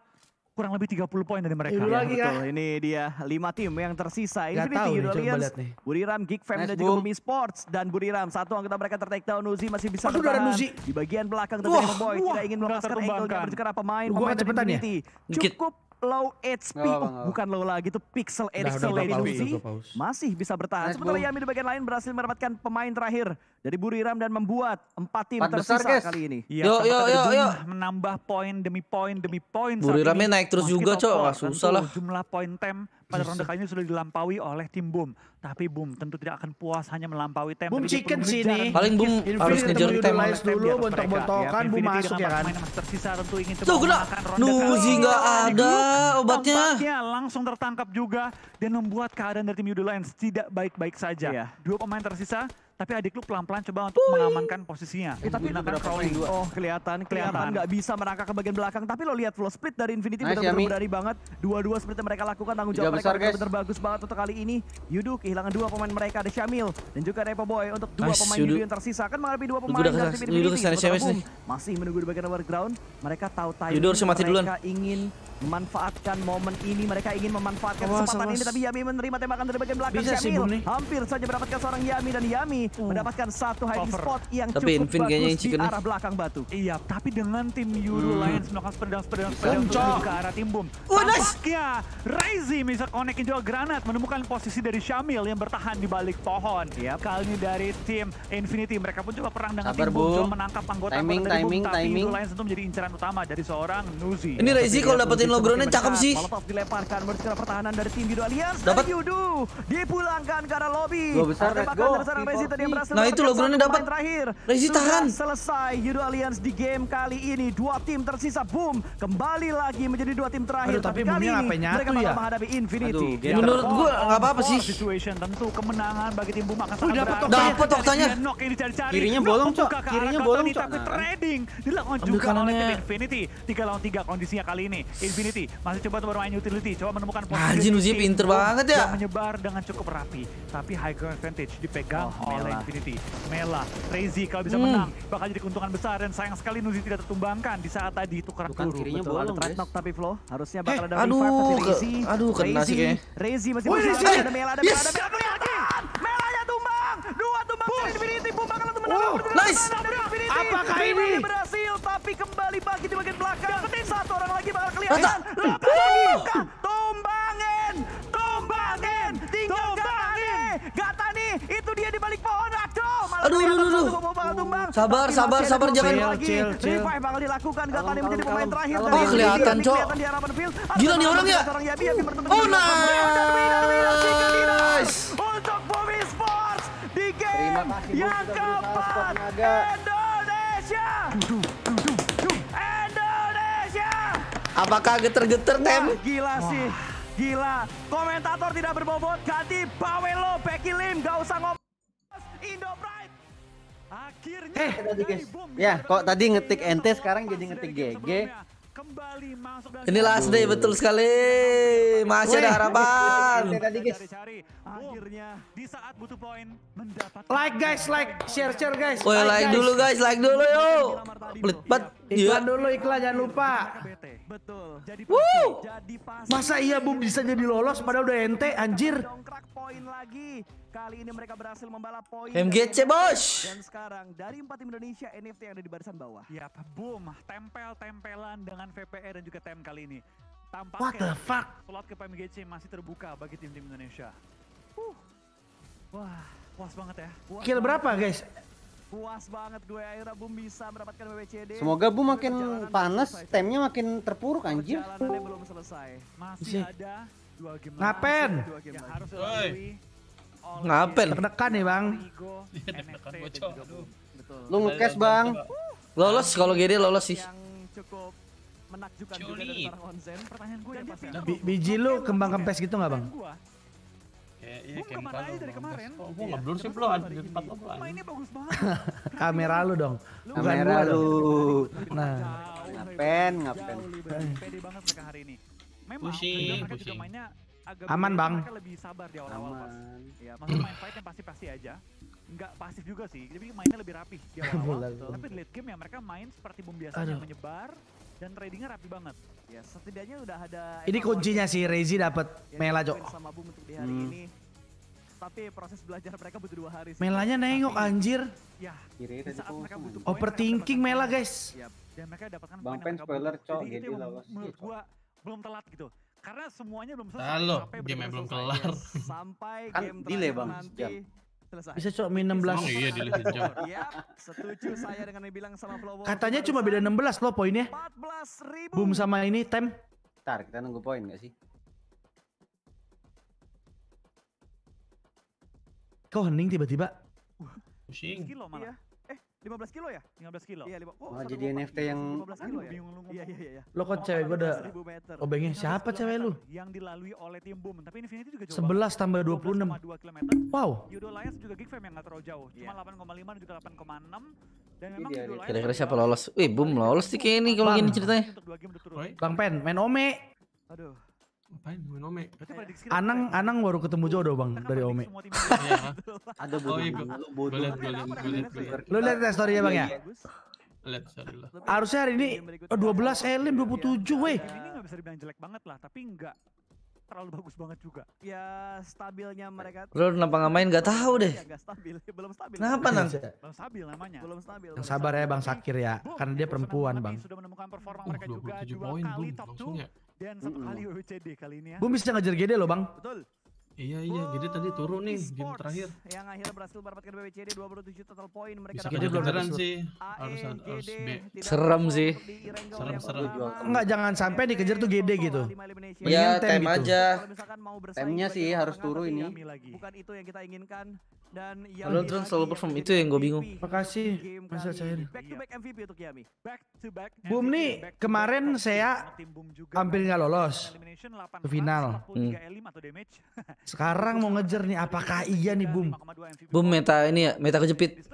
kurang lebih 30 poin dari mereka. Iya, ya, lagi betul. Ya. Ini dia 5 tim yang tersisa. Ini Gak tahu nih, Alliance, nih. Buriram, Geek Fam, nice dan boom. juga Bumi Sports. Dan Buriram, satu anggota mereka tertake down. Nuzi masih bisa Aduh, bertahan. Nuzi. Di bagian belakang terjadi Boy. Tidak ingin melepaskan angle-nya menuju pemain. pemain ya? dari Unity. Cukup low HP, oh, bukan low lagi tuh pixel Ericsson nah, masih bisa bertahan. Nice Sementara Yami di bagian lain berhasil merapatkan pemain terakhir dari Buriram dan membuat empat tim Pat tersisa besar, kali ini. Iya, yo, yo, yo, yo. menambah poin demi poin demi poin. Buriramnya naik terus juga, Cok. Susah lah. Jumlah poin tem pada ronde kali ini sudah dilampaui oleh tim Boom. Tapi Boom tentu tidak akan puas hanya melampaui tem. Boom chicken sini. Paling Boom harus ngejar tem. dulu bontok-bontokan ya, Boom masuk ya kan. Tersisa tentu ingin coba menggunakan Nuzi gak ada obatnya. langsung tertangkap juga dan membuat keadaan dari tim Yudolines tidak baik-baik saja. Iya. Dua pemain tersisa tapi adik lu pelan-pelan coba untuk Ui. mengamankan posisinya. Eh, tapi crawling. Oh, kelihatan, kelihatan nggak bisa merangkak ke bagian belakang. Tapi lo lihat flow split dari Infinity nice, benar-benar berani banget. Dua-dua split mereka lakukan tanggung jawab mereka benar-benar bagus banget untuk kali ini. Yudu kehilangan dua pemain mereka ada Syamil dan juga Repo Boy untuk dua nice, pemain Yudu. Yudu yang tersisa kan menghadapi dua pemain dari Infinity. Yudu Masih menunggu di bagian ground. Mereka tahu timing. Yudu harus mati duluan. Mereka ingin memanfaatkan momen ini. Mereka ingin memanfaatkan awas, kesempatan awas. ini. Tapi Yami menerima tembakan dari bagian belakang. Bisa Syamil sih, hampir saja mendapatkan seorang Yami. Dan Yami uh. mendapatkan satu hiding Cover. spot yang tapi cukup bagus yang di arah belakang batu. Iya, tapi dengan tim Euro hmm. Lions melakukan sepedang-sepedang ke arah tim Boom. oh, Tampaknya Raizy bisa konekin juga Granat. Menemukan posisi dari Syamil yang bertahan di balik pohon. Yep. Kali ini dari tim Infinity. Mereka pun coba perang dengan Sabar, tim Boom. menangkap anggota timing, timing, dari timing, Tapi Euro Lions itu menjadi incaran utama dari seorang Nuzi. Ini Raizy kalau dapetin Makin logrone cakep sih. Molotov dilemparkan berskala pertahanan dari tim Yudo Alliance. Dapat Yudo dipulangkan ke arah lobby. Nah besar let's go. Nah tadi Nah, itu logrone dapat. Resi tahan. Selesai Yudo Alliance di game kali ini. Dua tim tersisa boom kembali lagi menjadi dua tim terakhir. Aduh, tapi, tapi kali ini mereka bakal ya? menghadapi Infinity. Aduh, ya, menurut gua nggak apa-apa sih. Situation tentu kemenangan bagi tim boom akan sangat berat. Dapat toktanya. Kirinya bolong, Cok. Kirinya bolong, Cok. Tapi trading dilakukan juga oleh tim Infinity. Tiga lawan tiga kondisinya kali ini. Infinity masih coba bermain utility, coba menemukan posisi Anjir pinter banget ya. menyebar dengan cukup rapi, tapi high ground advantage dipegang oh, Mela Infinity. Mela, crazy kalau bisa hmm. menang bakal jadi keuntungan besar dan sayang sekali Nuzi tidak tertumbangkan di saat tadi itu kerak peluru. Kirinya bolong, guys. knock tapi flow harusnya bakal hey, ada aduh, revive tapi Rezi. Aduh, kena sih kayaknya. Rezi masih bisa ada Mela, ada Mela, ada Mela Melanya tuh Dua tumbang Push. dari Infinity. Boom akan langsung menambah. nice. Apakah ini? berhasil tapi kembali bagi di bagian belakang. Dapetin. Satu orang lagi bakal kelihatan. Lepas lagi. Tumbangin. Tumbangin. Tinggal Gatani. Gatani itu dia di balik pohon. Aduh. aduh, aduh, aduh. Sabar, sabar, sabar. Jangan lagi. Revive bakal dilakukan. Gatani menjadi pemain terakhir. Oh, kelihatan, Cok. Gila nih orang ya. Oh, nice. Untuk Bumi Sports game yang keempat Indonesia. Indonesia. Apakah geter-geter tem? Gila sih. Gila, komentator tidak berbobot, ganti Bawelo, Becky Lim, gak usah ngomong. Indo Pride. Akhirnya eh, tadi guys. Ya, kok tadi ngetik NT sekarang jadi ngetik GG. Ini last day betul sekali. Masih ada harapan. Like guys, like, share share guys. Woi, like, like dulu guys, like dulu yuk. Pelit banget. Iya. Iklan yeah. dulu iklan jangan lupa. Betul. Jadi Jadi Masa iya Bu bisa jadi lolos padahal udah ente anjir. Dongkrak poin lagi. Kali ini mereka berhasil membalap poin. MGC bos. Dan sekarang dari empat tim Indonesia NFT yang ada di barisan bawah. Ya, boom, tempel-tempelan dengan VPR e dan juga tem kali ini. Tampaknya What the fuck? Slot ke PMGC masih terbuka bagi tim-tim Indonesia. Uh. Wah, puas banget ya. Puas Kill berapa guys? Puas banget gue akhirnya Bum bisa mendapatkan WWCD. Semoga Bum makin panas, temnya makin terpuruk anjir. Perjalanannya belum selesai. Masih iya. ada dua game Ngapain? Ya, harus Ngapain? deg nih bang. Iya, lu ngekes bang. Lolos kalau gini lolos sih. Cukup menakjubkan juga dari Onsen. Pertanyaan gue yang pasti. Biji lu kembang kempes gitu nggak bang? Iya, iya, gue kemana aja dari kemarin. Oh, gue ngeblur iya. sih belum di tempat lo. Rumah ini bagus banget. Kamera lu dong. Kamera lu. Nah. Ngapain, ngapain. Pede banget mereka hari ini. Memang, pusing, pusing. mainnya agak aman bang mereka lebih sabar di awal-awal pas ya maksudnya main fight yang pasti-pasti aja nggak pasif juga sih jadi mainnya lebih rapi di awal-awal tapi late game ya mereka main seperti bom biasa Aduh. menyebar dan tradingnya rapi banget Ya, setidaknya udah ada Ini kuncinya sih Rezi dapat ya, Mela, Cok. Sama untuk hmm. ini. Tapi proses belajar mereka butuh dua hari sih. Melanya nengok Tapi, anjir. Ya, tadi saat mereka butuh poin, Overthinking Mela, guys. Ya, dan mereka dapatkan Bang Pen spoiler, Cok. Jadi, jadi lolos. Menurut iya, gua belum telat gitu karena semuanya belum selesai. Halo, game belum kelar. Sampai kan game delay Nanti, Selesai. Bisa cok min 16. Oh, iya dilihat cok. Iya, setuju saya dengan yang bilang sama Flowo. Katanya cuma beda 16 loh poinnya. 14 ribu. Boom sama ini Tem. Ntar kita nunggu poin gak sih? Kau hening tiba-tiba. Pusing. Skill lo malah. Iya lima belas kilo ya? lima belas kilo. Iya, lima, oh, jadi NFT iya, yang 15 kilo ya? Bingung lu ngomong. Iya, iya, iya. Lo kok cewek gue udah obengnya siapa cewek lu? Yang dilalui oleh tim boom, tapi Infinity juga jauh. 11 tambah 26. 2 km. Wow. Yudo Lions juga Geek Fam yang nggak terlalu jauh. Cuma 8,5 iya. dan juga 8,6 dan memang Yudo Lions. Kira-kira siapa lolos? Wih, boom lolos sih kayak ini kalau gini ceritanya. Bang Pen, main Ome. Aduh. Ngapain gue Anang ya? Anang baru ketemu jodoh bang kan dari Ome. Ada bodoh. Oh, iya, kan lihat story ya bang ya? Iya, iya, lihat story Harusnya hari ini 12 elim 27 weh. Ini nggak bisa dibilang jelek banget lah, tapi nggak terlalu bagus banget juga. Ya stabilnya mereka. Lo kenapa ngamain Gak tahu deh. Enggak iya, belum stabil. Kenapa nang? Belum stabil namanya. Belum stabil. Yang sabar ya Bang Sakir ya, karena dia perempuan Bang. Sudah menemukan performa uh, mereka juga dua kali top 2 dan satu kali WWCD kali ini ya. Gue bisa ngajar GD loh bang. Betul. Iya iya, jadi tadi turun nih game terakhir. Yang akhirnya berhasil mendapatkan BWCD 27 total poin mereka. Bisa jadi beneran sih. E, harus harus B. Serem sih. Serem serem. Enggak jangan sampai dikejar tuh GD gitu. Iya, tem gitu. aja. Temnya sih harus turun ini. Ya. Bukan itu yang kita inginkan. Dan Halo, drone selalu perform itu yang gue bingung. Makasih Mas Cair. Back to Boom nih kemarin saya hampir nggak lolos ke final. Hmm. Sekarang mau ngejar nih apakah iya nih Boom? Boom meta ini ya meta kejepit.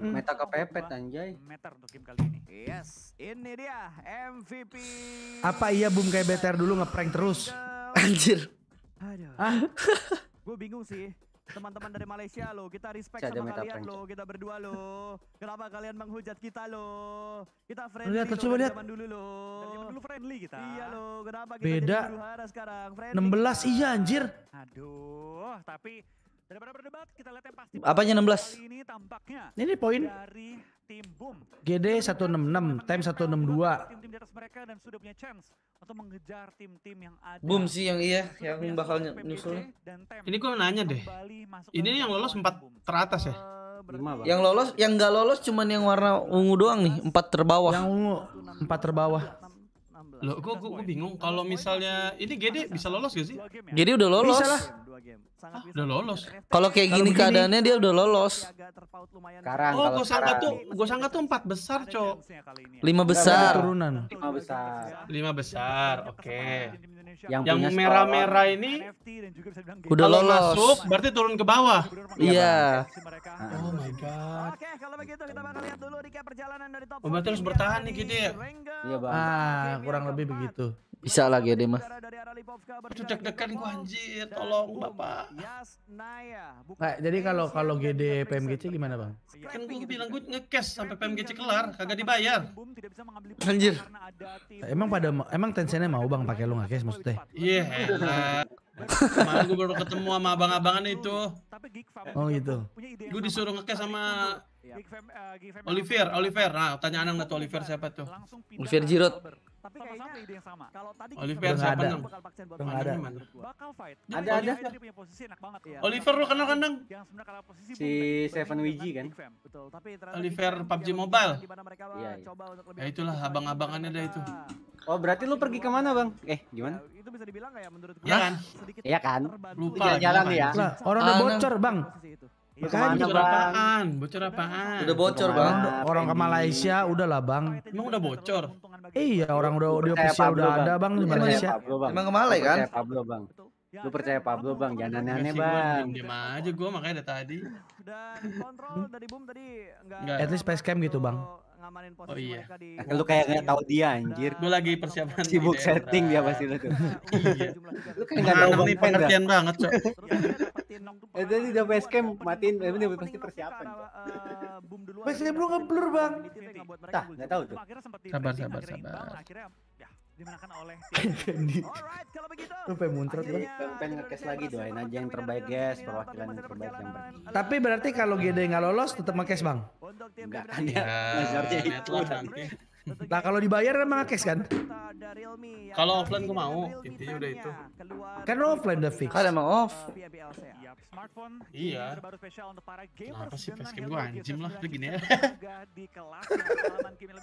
Meta kepepet anjay. Yes, ini dia MVP. Apa iya Boom kayak BTR dulu ngeprank terus? Anjir. Aduh. Ah? gue bingung sih teman-teman dari Malaysia lo, Kita respect Saya sama kalian lo, Kita berdua lo, Kenapa kalian menghujat kita lo, Kita friendly lihat, coba lihat. zaman dulu lo, dulu friendly kita. Iya lo, Kenapa kita Beda. jadi sekarang? Friendly 16 kita. iya anjir. Aduh, tapi Daripada berdebat, kita lihat yang pasti. Apanya 16? Ini tampaknya. Ini poin dari tim Boom. GD 166, time 162. Tim-tim di atas mereka dan sudah punya chance untuk mengejar tim-tim yang ada. Boom sih yang iya, yang bakal nyusul. Ini gua nanya deh. Ini yang lolos 4 teratas ya? Eh, yang lolos, yang nggak lolos cuman yang warna ungu doang nih, 4 terbawah. Yang ungu 4 terbawah. Loh, gua, gua, gua bingung kalau misalnya ini GD bisa lolos gak sih? GD udah lolos. Bisa lah game. Udah lolos. Kalau kayak gini keadaannya dia udah lolos. Sekarang oh, gue sangka tuh, gue sangka tuh empat besar, cok. Ya. Lima besar. Turunan. Lima besar. Lima besar. Oke. Okay. Yang, yang merah-merah ini udah lolos. Masuk, berarti turun ke bawah. Iya. Yeah. Oh my god. Oke, kalau begitu kita bakal lihat dulu recap perjalanan dari top. Oh, berarti harus bertahan nih gitu ya. Iya, Bang. Ah, kurang lebih begitu. Bisa lagi ya, mah. Itu deg-degan gua anjir, tolong Bapak. Nah, jadi kalau kalau GD PMGC gimana, Bang? Kan gua bilang gue nge-cash sampai PMGC kelar, kagak dibayar. Anjir. Emang pada emang Tencentnya mau Bang pakai lu nge-cash maksudnya? Iya. Yeah, Kemarin gue baru ketemu sama abang-abangan itu. Oh gitu. Gue disuruh ngekes sama Oliver, Oliver. Nah, tanya anak tuh Oliver siapa tuh? Oliver Giroud. Tapi sama kayaknya sama ide yang sama. Kalau tadi Oliver siapa nang? Bakal ada. Bakal fight. Ada ada. Dia punya posisi enak banget ya. Oliver lu kenal kan si Seven Wiji kan. kan? Oliver PUBG Mobile. Iya. iya. Ya itulah abang-abangannya ada itu. Oh berarti lu pergi kemana bang? Eh gimana? Ya, itu bisa dibilang kayak ya, menurut gue. Ya kan? Iya kan? Iya kan? Lupa. jalan kan. ya. Orang udah nah. bocor bang. Iya, makanya bocor apaan? Bocor apaan? Udah bocor, Bang. Orang ke Malaysia udah lah, Bang. Emang udah bocor. Iya, orang udah di official udah ada, Bang, di Malaysia. Emang ke Malaysia kan? Pablo, Bang. Lu percaya Pablo bang, jangan iya aneh-aneh bang. Diam aja gue makanya dari tadi. Udah kontrol dari boom tadi. Enggak. At least facecam gitu bang ngamanin oh, posisi oh, iya. mereka di Lu kayak nggak tahu dia anjir. Lu lagi persiapan sibuk di setting dia pasti lu tuh. iya. Lu kayak enggak tahu nih pengertian banget, Cok. Eh tadi udah basecamp matiin ini pasti persiapan. camp lu ngeblur, Bang. Tah, enggak tahu tuh. Sabar sabar sabar. Akhirnya ya dimenangkan oleh Sampai muntrat gue. Pengen ngekes lagi doain aja yang terbaik guys, perwakilan yang terbaik yang pergi. Tapi berarti kalau GD nggak lolos tetap ngekes bang? Enggak kan ya, nazarnya itu. Nah kalau dibayar emang ngekes kan? Kalau offline gue mau, intinya udah itu. Kan offline udah fix. Kan emang off. Iya. Ya. iya. Kenapa sih facecam gue anjim lah, begini ya.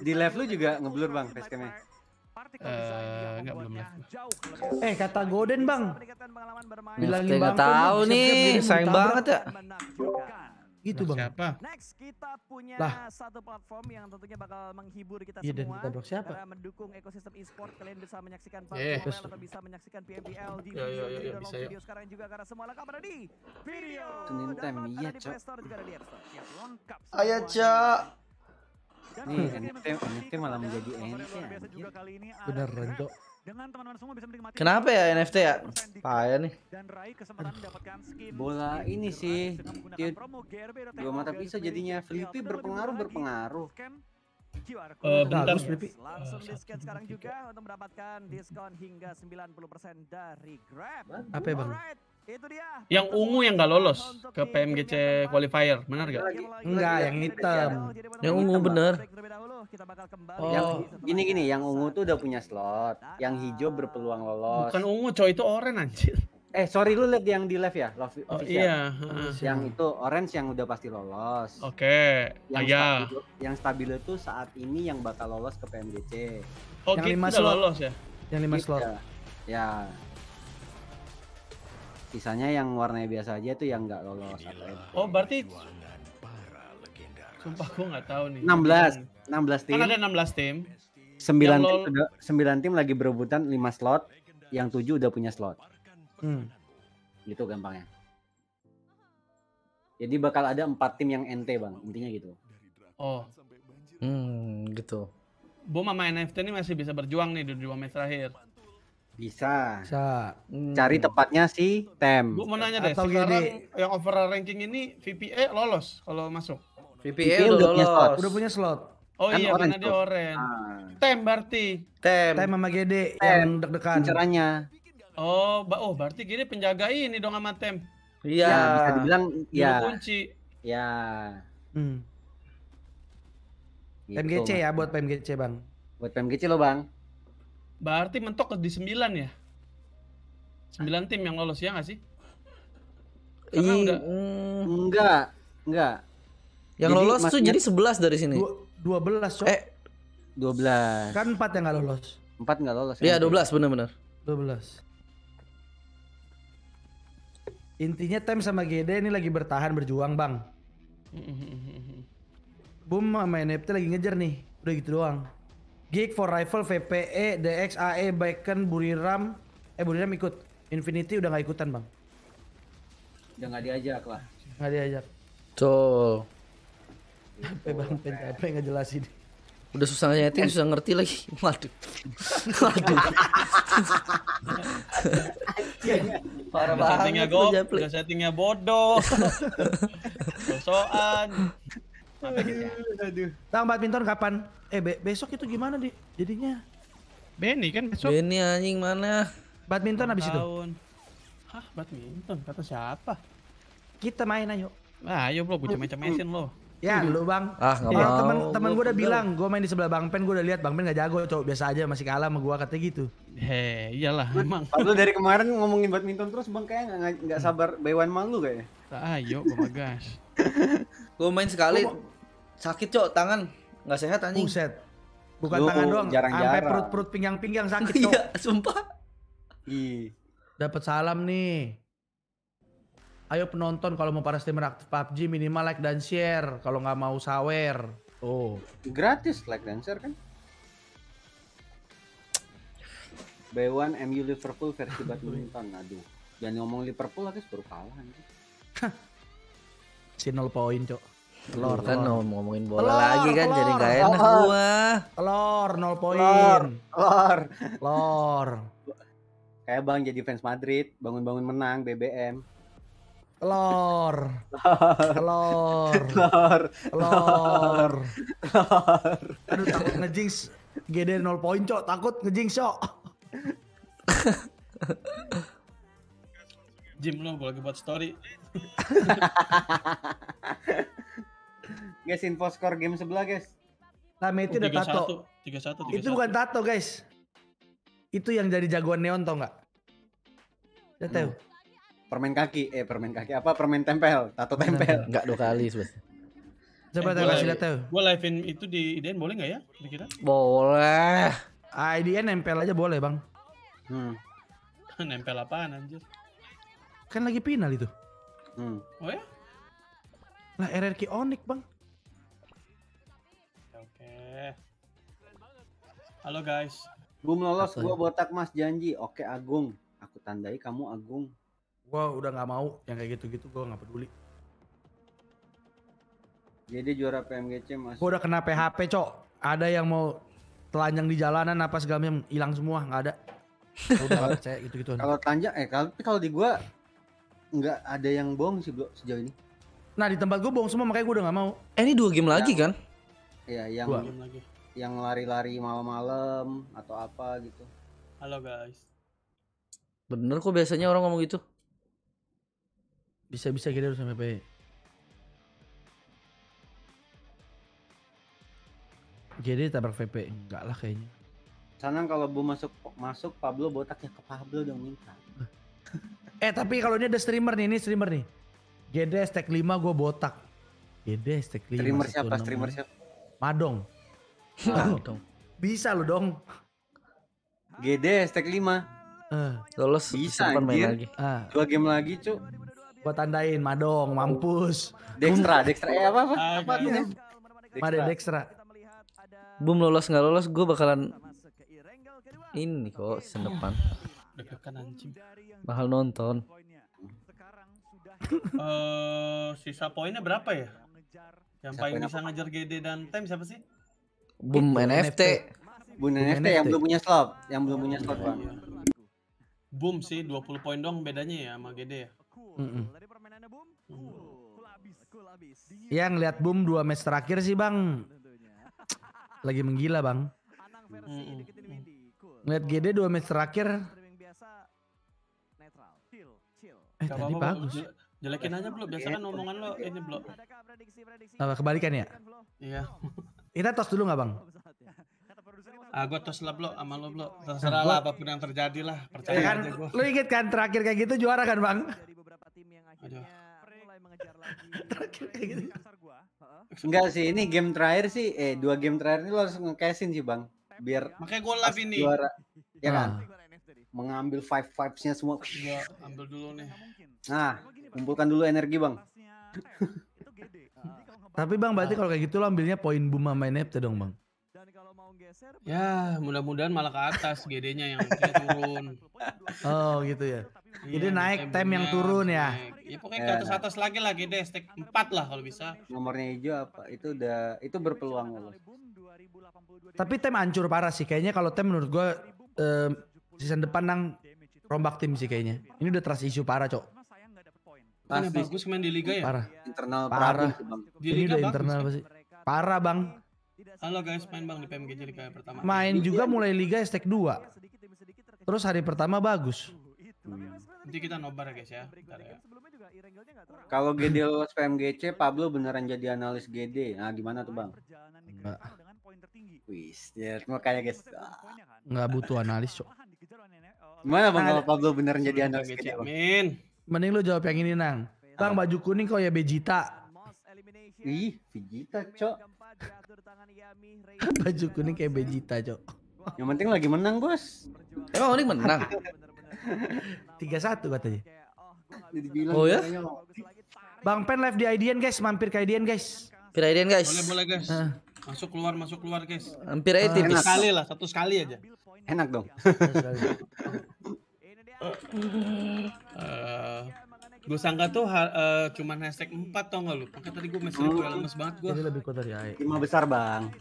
Di live lu juga ngeblur bang facecamnya. Uh, design eh, eh, yang Eh kata Golden bang Bilangin bang Gak tau nih sayang banget ya Gitu bang Siapa? Next kita punya lah. satu platform yang tentunya bakal menghibur kita ya, semua dan siapa? Karena mendukung ekosistem e-sport Kalian bisa menyaksikan PUBG yeah. Yes. atau bisa menyaksikan PMBL di yeah, video, yeah, yeah, video, bisa, ya. video sekarang juga Karena semua lengkap ada di video Senin time, iya, ada di Play Store juga ada di App Store Siap lengkap Ayah cak Iya, nih, NFT malah menjadi NT. Ya, ah, Bener, Renjo. Dengan teman-teman semua bisa menikmati Kenapa ya NFT ya? Payah nih. Dan raih kesempatan mendapatkan skin bola ini sih. Dia dua mata pisau jadinya iya, Flippy berpengaruh berpengaruh. Eh, bentar. Harus Flippy. Langsung di scan sekarang juga untuk mendapatkan diskon hingga 90% dari Grab. Apa ya, Bang? Itu dia. Yang ungu yang gak lolos ke PMGC qualifier, benar gak? Enggak, yang hitam. Yang ungu bener. Oh. Yang gini gini, yang ungu tuh udah punya slot, yang hijau berpeluang lolos. Bukan ungu, coy itu oranye anjir. Eh sorry lu lihat yang di live ya, love oh, official. iya. Yang itu orange yang udah pasti lolos. Oke. Okay. Yang Aya. yang stabil itu saat ini yang bakal lolos ke PMGC. Oh, yang lima slot. lolos ya. Yang lima slot. ya. Sisanya yang warnanya biasa aja itu yang nggak lolos. Oh, berarti Sumpah gue nggak tahu nih. 16, 16 kan kan tim. Kan ada 16 tim. 9 tim, 9 tim lagi berebutan 5 slot, yang 7 udah punya slot. Hmm. Gitu gampangnya. Jadi bakal ada 4 tim yang NT, Bang. Intinya gitu. Oh. Hmm, gitu. Bu sama NFT ini masih bisa berjuang nih di dua match terakhir. Bisa. Bisa. Hmm. Cari tempatnya si Tem. gue mau nanya deh, Atau sekarang gini. yang overall ranking ini VPA lolos kalau masuk? VPA, VPA udah, udah punya slot. Udah punya slot. Oh kan iya, orange karena dia oren. Ah. Tem berarti. Tem. Tem sama GD Tem. yang deg-degan. Caranya. Oh, ba oh berarti gini penjaga ini dong sama Tem. Iya. Ya, bisa dibilang ya. kunci. Iya. Hmm. Gitu, PMGC ya buat tem PMGC, Bang. Buat tem PMGC lo, Bang. Berarti mentok di sembilan ya? Sembilan tim yang lolos ya nggak sih? Karena enggak. udah... Mm. enggak, enggak. Yang jadi, lolos tuh jadi sebelas dari sini. 12, Cok. Eh, belas. Kan empat yang nggak lolos. 4 nggak lolos. Iya, ya. belas benar-benar. Dua belas. Intinya Tem sama Gede ini lagi bertahan berjuang, Bang. Boom mm-hmm. sama NFT lagi ngejar nih. Udah gitu doang. Geek for Rifle, VPE, DX, AE, Bacon, Buriram. Eh Buriram ikut. Infinity udah nggak ikutan bang. Udah nggak diajak lah. Nggak diajak. Tuh. Sampai bang, gak nggak ini? Udah susah nyetin, susah ngerti lagi. Waduh. Waduh. Parah banget. Settingnya go, settingnya bodoh. Sosokan. Gitu ya. Aduh, Tang badminton kapan? Eh be besok itu gimana di jadinya? Benny kan besok. Benny anjing mana? Badminton habis itu. Hah, badminton kata siapa? Kita main ayo. Nah, ayo bro, gue macam mesin lo. Ya, iya. lu bang. Ah, nggak iya, mau. Temen, temen gue udah bilang, gue main di sebelah Bang Pen, gue udah lihat Bang Pen gak jago, cowok biasa aja masih kalah sama gue katanya gitu. He, iyalah emang. Padahal dari kemarin ngomongin badminton terus Bang kayak nggak sabar bewan malu kayaknya. Ah, ayo, gue oh gas gue main sekali gua... sakit cok tangan nggak sehat anjing Buset. bukan Loh, tangan doang sampai perut-perut pinggang-pinggang sakit iya, cok iya sumpah Ih. dapat salam nih ayo penonton kalau mau para streamer aktif PUBG minimal like dan share kalau nggak mau sawer oh gratis like dan share kan B1 MU Liverpool versi badminton aduh jangan ngomong Liverpool lagi baru kalah anjing Si nol poin, Cok. telor kan mau ngomongin bola telor, lagi kan telor, jadi gak enak telor. gua. telor nol poin. telor telor Kayak Bang jadi fans Madrid, bangun-bangun menang BBM. telor telor telor telor Aduh takut ngejinx. GD nol poin, Cok. Takut ngejinx, Cok. Jim lo lagi buat story guys, info skor game sebelah, guys. Lame itu udah tato. Itu bukan tato, guys. Itu yang jadi jagoan neon tau nggak? Udah tahu. Hmm. Permen kaki, eh permen kaki apa? Permen tempel, tato tempel. Enggak dua kali sebenarnya. Coba tahu kasih tahu. Gua live-in itu di IDN boleh nggak ya? Kira-kira? Boleh. Ah, IDN nempel aja boleh, Bang. Hmm. nempel apaan anjir? Kan lagi final itu. Hmm. Oh ya? Lah RRQ Onyx bang. Oke. Okay. Halo guys. Gue lolos, gue ya? botak mas janji. Oke Agung, aku tandai kamu Agung. Gue udah nggak mau yang kayak gitu-gitu, gue nggak peduli. Jadi juara PMGC mas. Gue udah kena PHP cok. Ada yang mau telanjang di jalanan apa segala yang hilang semua nggak ada. Kalau gitu-gitu. Kalau telanjang eh tapi kalau di gue nggak ada yang bohong sih bro sejauh ini. Nah di tempat gue bohong semua makanya gue udah nggak mau. Eh ini dua game yang, lagi ya. kan? Iya yang dua. yang lari-lari malam-malam atau apa gitu. Halo guys. Bener kok biasanya orang ngomong gitu. Bisa-bisa kita harus sampai Jadi tabrak VP enggak lah kayaknya. Sanang kalau Bu masuk masuk Pablo botaknya ke Pablo dong minta. Eh tapi kalau ini ada streamer nih, ini streamer nih. GDS stack 5 gue botak. GDS stack 5. Streamer siapa? Streamer siapa? Madong. Madong. Bisa lo dong. GDS stack 5. Uh, eh. lolos bisa main lagi. Uh. Dua game lagi, Cuk. Gua tandain Madong, mampus. Dextra, Dextra eh apa apa? Ah, apa ya. Made Dextra. Bum lolos nggak lolos, gue bakalan ini kok sendepan deg-degan anjing mahal nonton uh, sisa poinnya berapa ya yang sisa paling bisa apa? ngejar GD dan time siapa sih boom Itu, NFT boom, NFT, NFT yang belum punya slot yang belum punya iya, slot bang iya, iya. boom sih 20 poin dong bedanya ya sama GD ya mm -mm. Ya ngeliat boom dua match terakhir sih bang Lagi menggila bang Mm. Lihat GD dua match terakhir Eh tadi bagus. Jelekin aja belum. Biasa kan omongan lo ini belum. Apa eh, kebalikan ya? Iya. Kita tos dulu nggak bang? Ah, gue tos lah blok sama lo blok. Nah, Terserah lah apapun yang terjadi lah. Percaya kan, aja gue. Lo inget kan terakhir kayak gitu juara kan bang? Dari gitu. Enggak sih, ini game terakhir sih. Eh, dua game terakhir ini lo harus ngekesin sih bang. Biar ya. makanya gue live ini. Juara. Nah. Ya kan? mengambil five vibes-nya semua. Ya, ambil dulu nih. Nah, kumpulkan dulu energi, Bang. Tapi Bang, berarti kalau kayak gitu lo ambilnya poin boom main nepte dong, Bang. Ya, mudah-mudahan malah ke atas GD-nya yang turun. Oh, gitu ya. Iya, Jadi naik tem yang turun ya. Naik. Ya pokoknya ke atas-atas lagi lah GD, stack 4 lah kalau bisa. Nomornya hijau apa? Itu udah itu berpeluang loh Tapi tem hancur parah sih kayaknya kalau tem menurut gue eh, season depan nang rombak tim sih kayaknya. Ini udah trust issue parah, Cok. Pasti bagus main di liga ya? Parah. Internal parah. parah. Di liga ini udah internal pasti. Parah, Bang. Halo guys, main Bang di jadi liga pertama. Main juga mulai liga stack 2. Terus hari pertama bagus. Hmm. Nanti kita nobar ya guys ya. ya. Kalau GD lolos PMGC, Pablo beneran jadi analis GD. Nah, gimana tuh bang? Enggak. Wih, ya, makanya guys. Enggak butuh analis, cok. Gimana Bang nah, kalau Pablo beneran jadi anak skena? Amin. Mending lu jawab yang ini, Nang. Bang, baju kuning kok ya Vegeta? Ih, Vegeta, Cok. baju kuning kayak Vegeta, Cok. Yang penting lagi menang, Bos. Emang Onik menang? 3-1 katanya. Oh ya? Bang Pen live di IDN, guys. Mampir ke IDN, guys. Mampir IDN, guys. Boleh, boleh, guys. Masuk keluar, masuk keluar, guys. Hampir aja tipis. sekali lah, satu sekali aja. Enak dong. Iya, uh, eh, gue sangka tuh uh, cuman hashtag 4 tau gak lu? Pake tadi gue masih lebih lemes banget gue. Jadi lebih kuat dari AE 5 besar bang.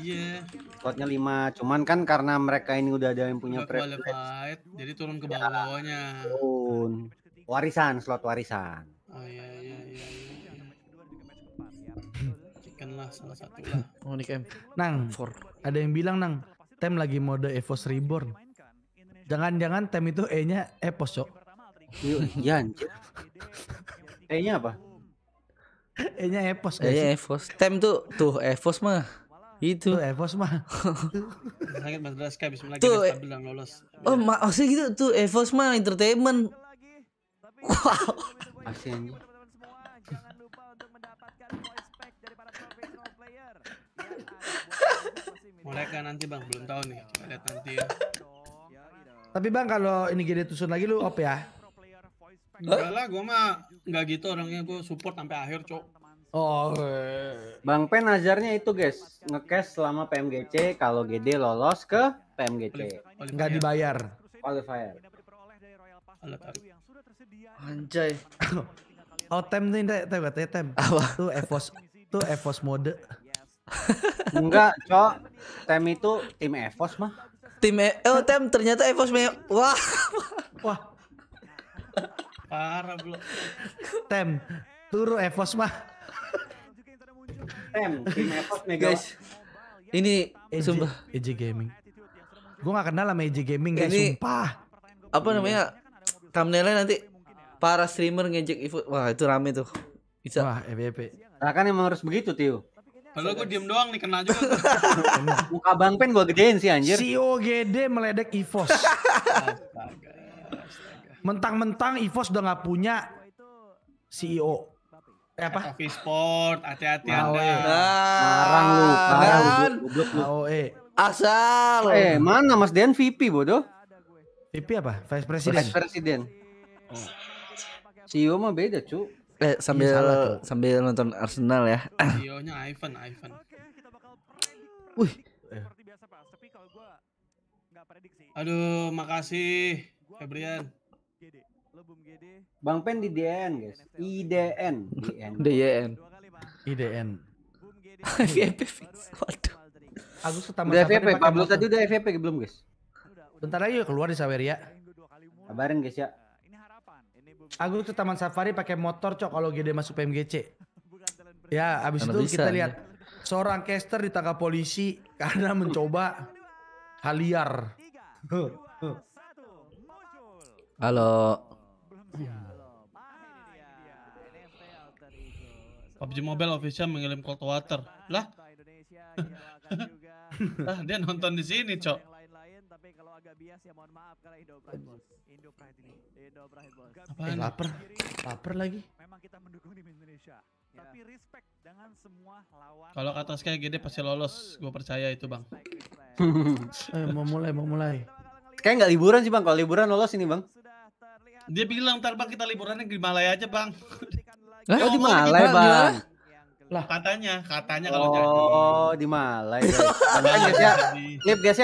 Iya. Yeah. Kuatnya 5. Cuman kan karena mereka ini udah ada yang punya privilege. Jadi turun ke bawah-bawahnya. Turun. Warisan, slot warisan. Oh iya iya iya. iya. Chicken lah salah satu lah. Oh, Nang, for. ada yang bilang Nang, Tem lagi mode Evos Reborn. Jangan-jangan Tem itu E-nya Epos, Cok. Iya, iya anjir. E-nya apa? E-nya Epos, E-nya Evos. Tem tuh tuh Evos mah. Itu. Tuh Evos mah. Sakit Mas Draska lagi. tuh, eh, stabil dan lolos. Oh, maksudnya oh, gitu tuh Evos mah entertainment. Wow. Masih Mulai kan nanti bang, belum tahu nih. Kita lihat nanti ya. Tapi bang kalau ini gede tusun lagi lu op ya? Enggak lah, gue mah nggak gitu orangnya gue support sampai akhir cok. Oh. Bang Pen ajarnya itu guys, ngecash selama PMGC kalau Gede lolos ke PMGC. Nggak dibayar. Qualifier. Anjay. Oh tem nih tem tem. Apa? Tuh evos tuh evos mode. Enggak, Cok. Tem itu tim Evos mah. Tim e oh, Tem ternyata Evos me wah. wah. Parah, Bro. Tem, turu Evos mah. Tem, tim Evos mega. Guys, ini sumpah EJ Gaming. gua gak kenal sama EJ Gaming, guys, ini, sumpah. Apa namanya? Thumbnailnya nanti para streamer ngejek Evos. Wah, itu rame tuh. Bisa. Wah, FYP. Nah, kan emang harus begitu, Tio. Kalau gue diem doang nih kena juga. Muka Bang Pen gue gedein sih anjir. CEO GD meledek EVOS. Mentang-mentang EVOS udah gak punya CEO. Eh, apa? Coffee Sport, hati-hati Anda. Marang e. nah. lu, lu. E. Asal. Eh, mana Mas Dian VP bodoh? VP apa? Vice President. Vice President. Oh. CEO mah beda, cu. Eh sambil Salah, sambil nonton Arsenal ya. Videonya Ivan, Ivan. Wih. Aduh, makasih Febrian. E e Bang Pen di DN, guys. IDN, DN. IDN. VIP fix. Waduh. Agus ketemu Udah VIP, Pablo tadi udah VIP belum, guys? Bentar lagi keluar di Saweria. Kabarin, guys ya. Aku ke Taman Safari pakai motor cok kalau gede masuk PMGC. Ya, abis itu kita ya. lihat seorang caster ditangkap polisi karena mencoba hal liar. Halo. PUBG Mobile official mengirim cold water. Lah. Lah dia nonton di sini, Cok agak bias ya, mohon maaf karena Indo Pride bos. Indo Pride ini, Indo Pride bos. eh, Laper, laper lagi. Memang kita mendukung tim Indonesia. Ya. Tapi respect dengan semua lawan. Kalau kata kayak gede pasti lolos, gue percaya itu bang. eh, mau mulai, mau mulai. Kayak nggak liburan sih bang, kalau liburan lolos ini bang. Dia bilang ntar bang kita liburannya di Malaya aja bang. Lah, oh, di Malaya bang. Lah. Katanya, katanya kalau oh, jadi. Oh, di Malaya. Kan biasanya, Lip ya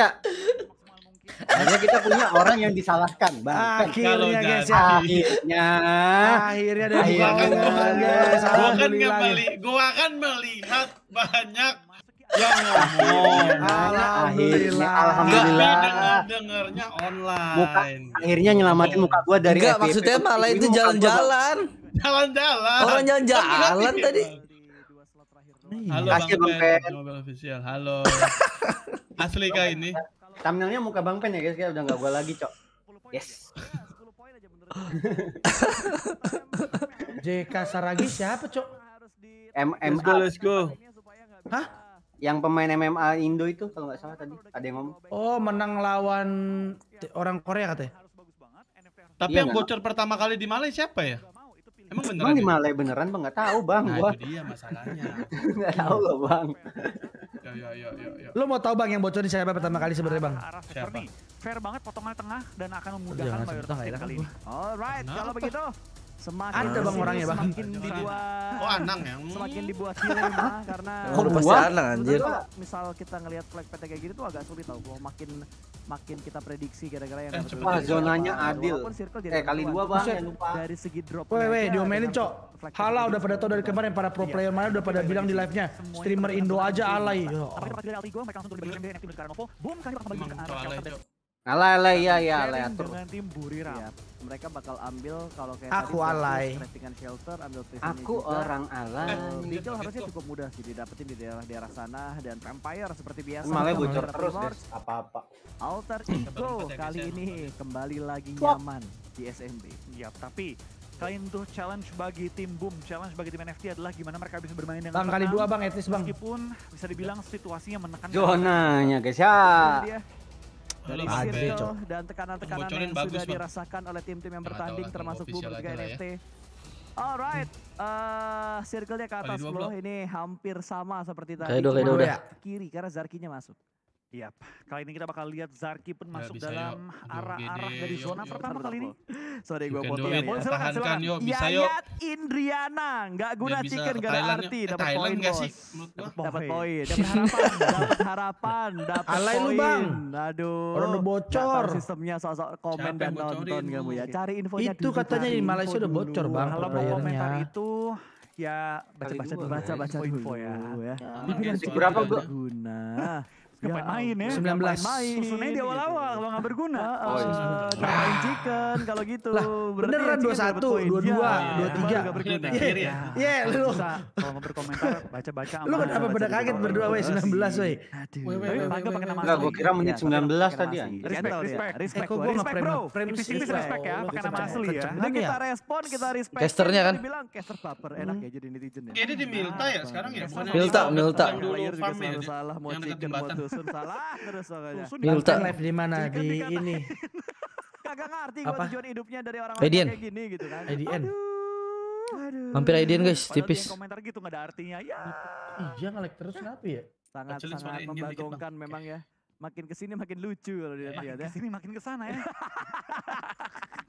hanya kita punya orang yang disalahkan, Bahkan Akhirnya guys, ya. akhirnya akhirnya ada akhirnya akhirnya Gua kan akhirnya gua kan melihat banyak yang ngomong. akhirnya Alhamdulillah. dengarnya online. Muka, akhirnya nyelamatin muka gua dari Enggak, maksudnya malah itu jalan-jalan. Jalan-jalan. Orang jalan-jalan tadi. Halo Bang Ben. Halo. Asli kah ini? thumbnailnya muka Bang Pen ya guys, kayak udah gak gua lagi, Cok. Yes. JK Saragi siapa, Cok? MMA. Let's go, Hah? Yang pemain MMA Indo itu kalau nggak salah tadi ada yang ngomong. Oh, menang lawan orang Korea katanya. Tapi iya yang enggak. pertama kali di Malaysia siapa ya? Emang beneran? Emang di ya? Malay beneran bang? Gak tahu bang. Nah, gua. itu dia masalahnya. Gak tahu loh bang. Ya, ya, ya, ya. ya. Lo mau tahu bang yang bocor di siapa pertama kali sebenarnya bang? Arah Siapa? Fair banget potongan tengah dan akan memudahkan mayoritas ya, kan kali ini. Alright, kalau begitu Semakin ada bang orangnya bang. Semakin dibuat. Oh Anang ya. Semakin dibuat dilema karena. Oh pasti Anang anjir. Misal kita ngelihat flag PT kayak gitu tuh agak sulit tau. Gua makin makin kita prediksi gara-gara yang cepat zonanya adil. Eh kali dua bang, yang lupa. Dari segi drop. Weh weh diomelin cok. Hala gitu. udah pada tau dari kemarin para pro iya. player mana udah pada iya, iya, bilang di live-nya streamer Indo aja alay. Tapi tempat mereka langsung turun di NFT Boom kan ke arah Alay, alay, nah, iya, iya, alay. Atur. Dengan tim Buriram. Ya, mereka bakal ambil kalau kayak aku tadi, alay. Craftingan shelter, ambil Aku juga. orang alay. Legal eh, harusnya cukup mudah sih didapetin di daerah-daerah sana dan vampire seperti biasa. Malah bocor terus deh, apa-apa. Alter Ego kali ini kembali lagi nyaman di SMB. Iya, tapi Kalian tuh challenge bagi tim Boom, challenge bagi tim NFT adalah gimana mereka bisa bermain dengan bang, kali dua bang, at least bang. Meskipun bisa dibilang situasinya menekan. Jonanya guys ya. Dia dari hasil dan tekanan-tekanan yang bagus, sudah bang. dirasakan oleh tim-tim yang bertanding termasuk Boomer juga NFT. Ya. Alright, uh, circle-nya ke atas loh. Ini hampir sama seperti tadi. Kayak udah, udah. Kiri karena Zarkinya masuk. Yap, kali ini kita bakal lihat Zarki pun ya, masuk bisa, dalam arah-arah dari zona yuk, pertama yuk, kali yuk. ini. Sorry gue potong. Ya. Boleh silakan silakan. Yuk, bisa, Indriana, gak guna ya, chicken, gak ada arti. Dapat eh, poin bos. Dapat poin, dapat harapan, dapat harapan, dapat poin. Aduh. Orang udah bocor. Sistemnya sosok komen dan nonton kamu ya. Cari infonya. Itu katanya di Malaysia udah bocor bang. Kalau mau komentar itu ya baca-baca dulu, baca-baca ya. info ya. Nah, Dibilang berapa gue? ngapain main ya? 19. Ya. Susunnya main. di awal-awal kalau nggak berguna. Oh, iya. Uh, chicken kalau gitu. Lah, beneran 21, 22, 23. Iya, iya. Iya, lu. Kalau mau berkomentar, baca-baca. Lu kenapa pada kaget berdua, weh, 19, weh. Aduh. Pagak pakai nama asli. Enggak, gue kira menit 19 iya, tadi Respect, respect. Respect, gue respect, bro. respect ya, pakai nama asli ya. Nah, kita respon, kita respect. Casternya kan? Dibilang caster baper, enak hmm? ya jadi netizen ya. Kayaknya di Milta ya nah, sekarang ya? Milta, Milta. Yang dulu farm ya, yang dekat jembatan susun salah terus makanya. Susun live di mana kan di ini. Kagak ngerti gua tujuan hidupnya dari orang-orang kayak gini gitu kan. IDN. Aduh. Hampir IDN guys, tipis. komentar gitu gak ada artinya. Ya. Iya nge-lag terus kenapa ya? Sangat-sangat sangat membagongkan memang ya makin kesini makin lucu kalau dilihat iya. ya. Kesini makin kesana ya.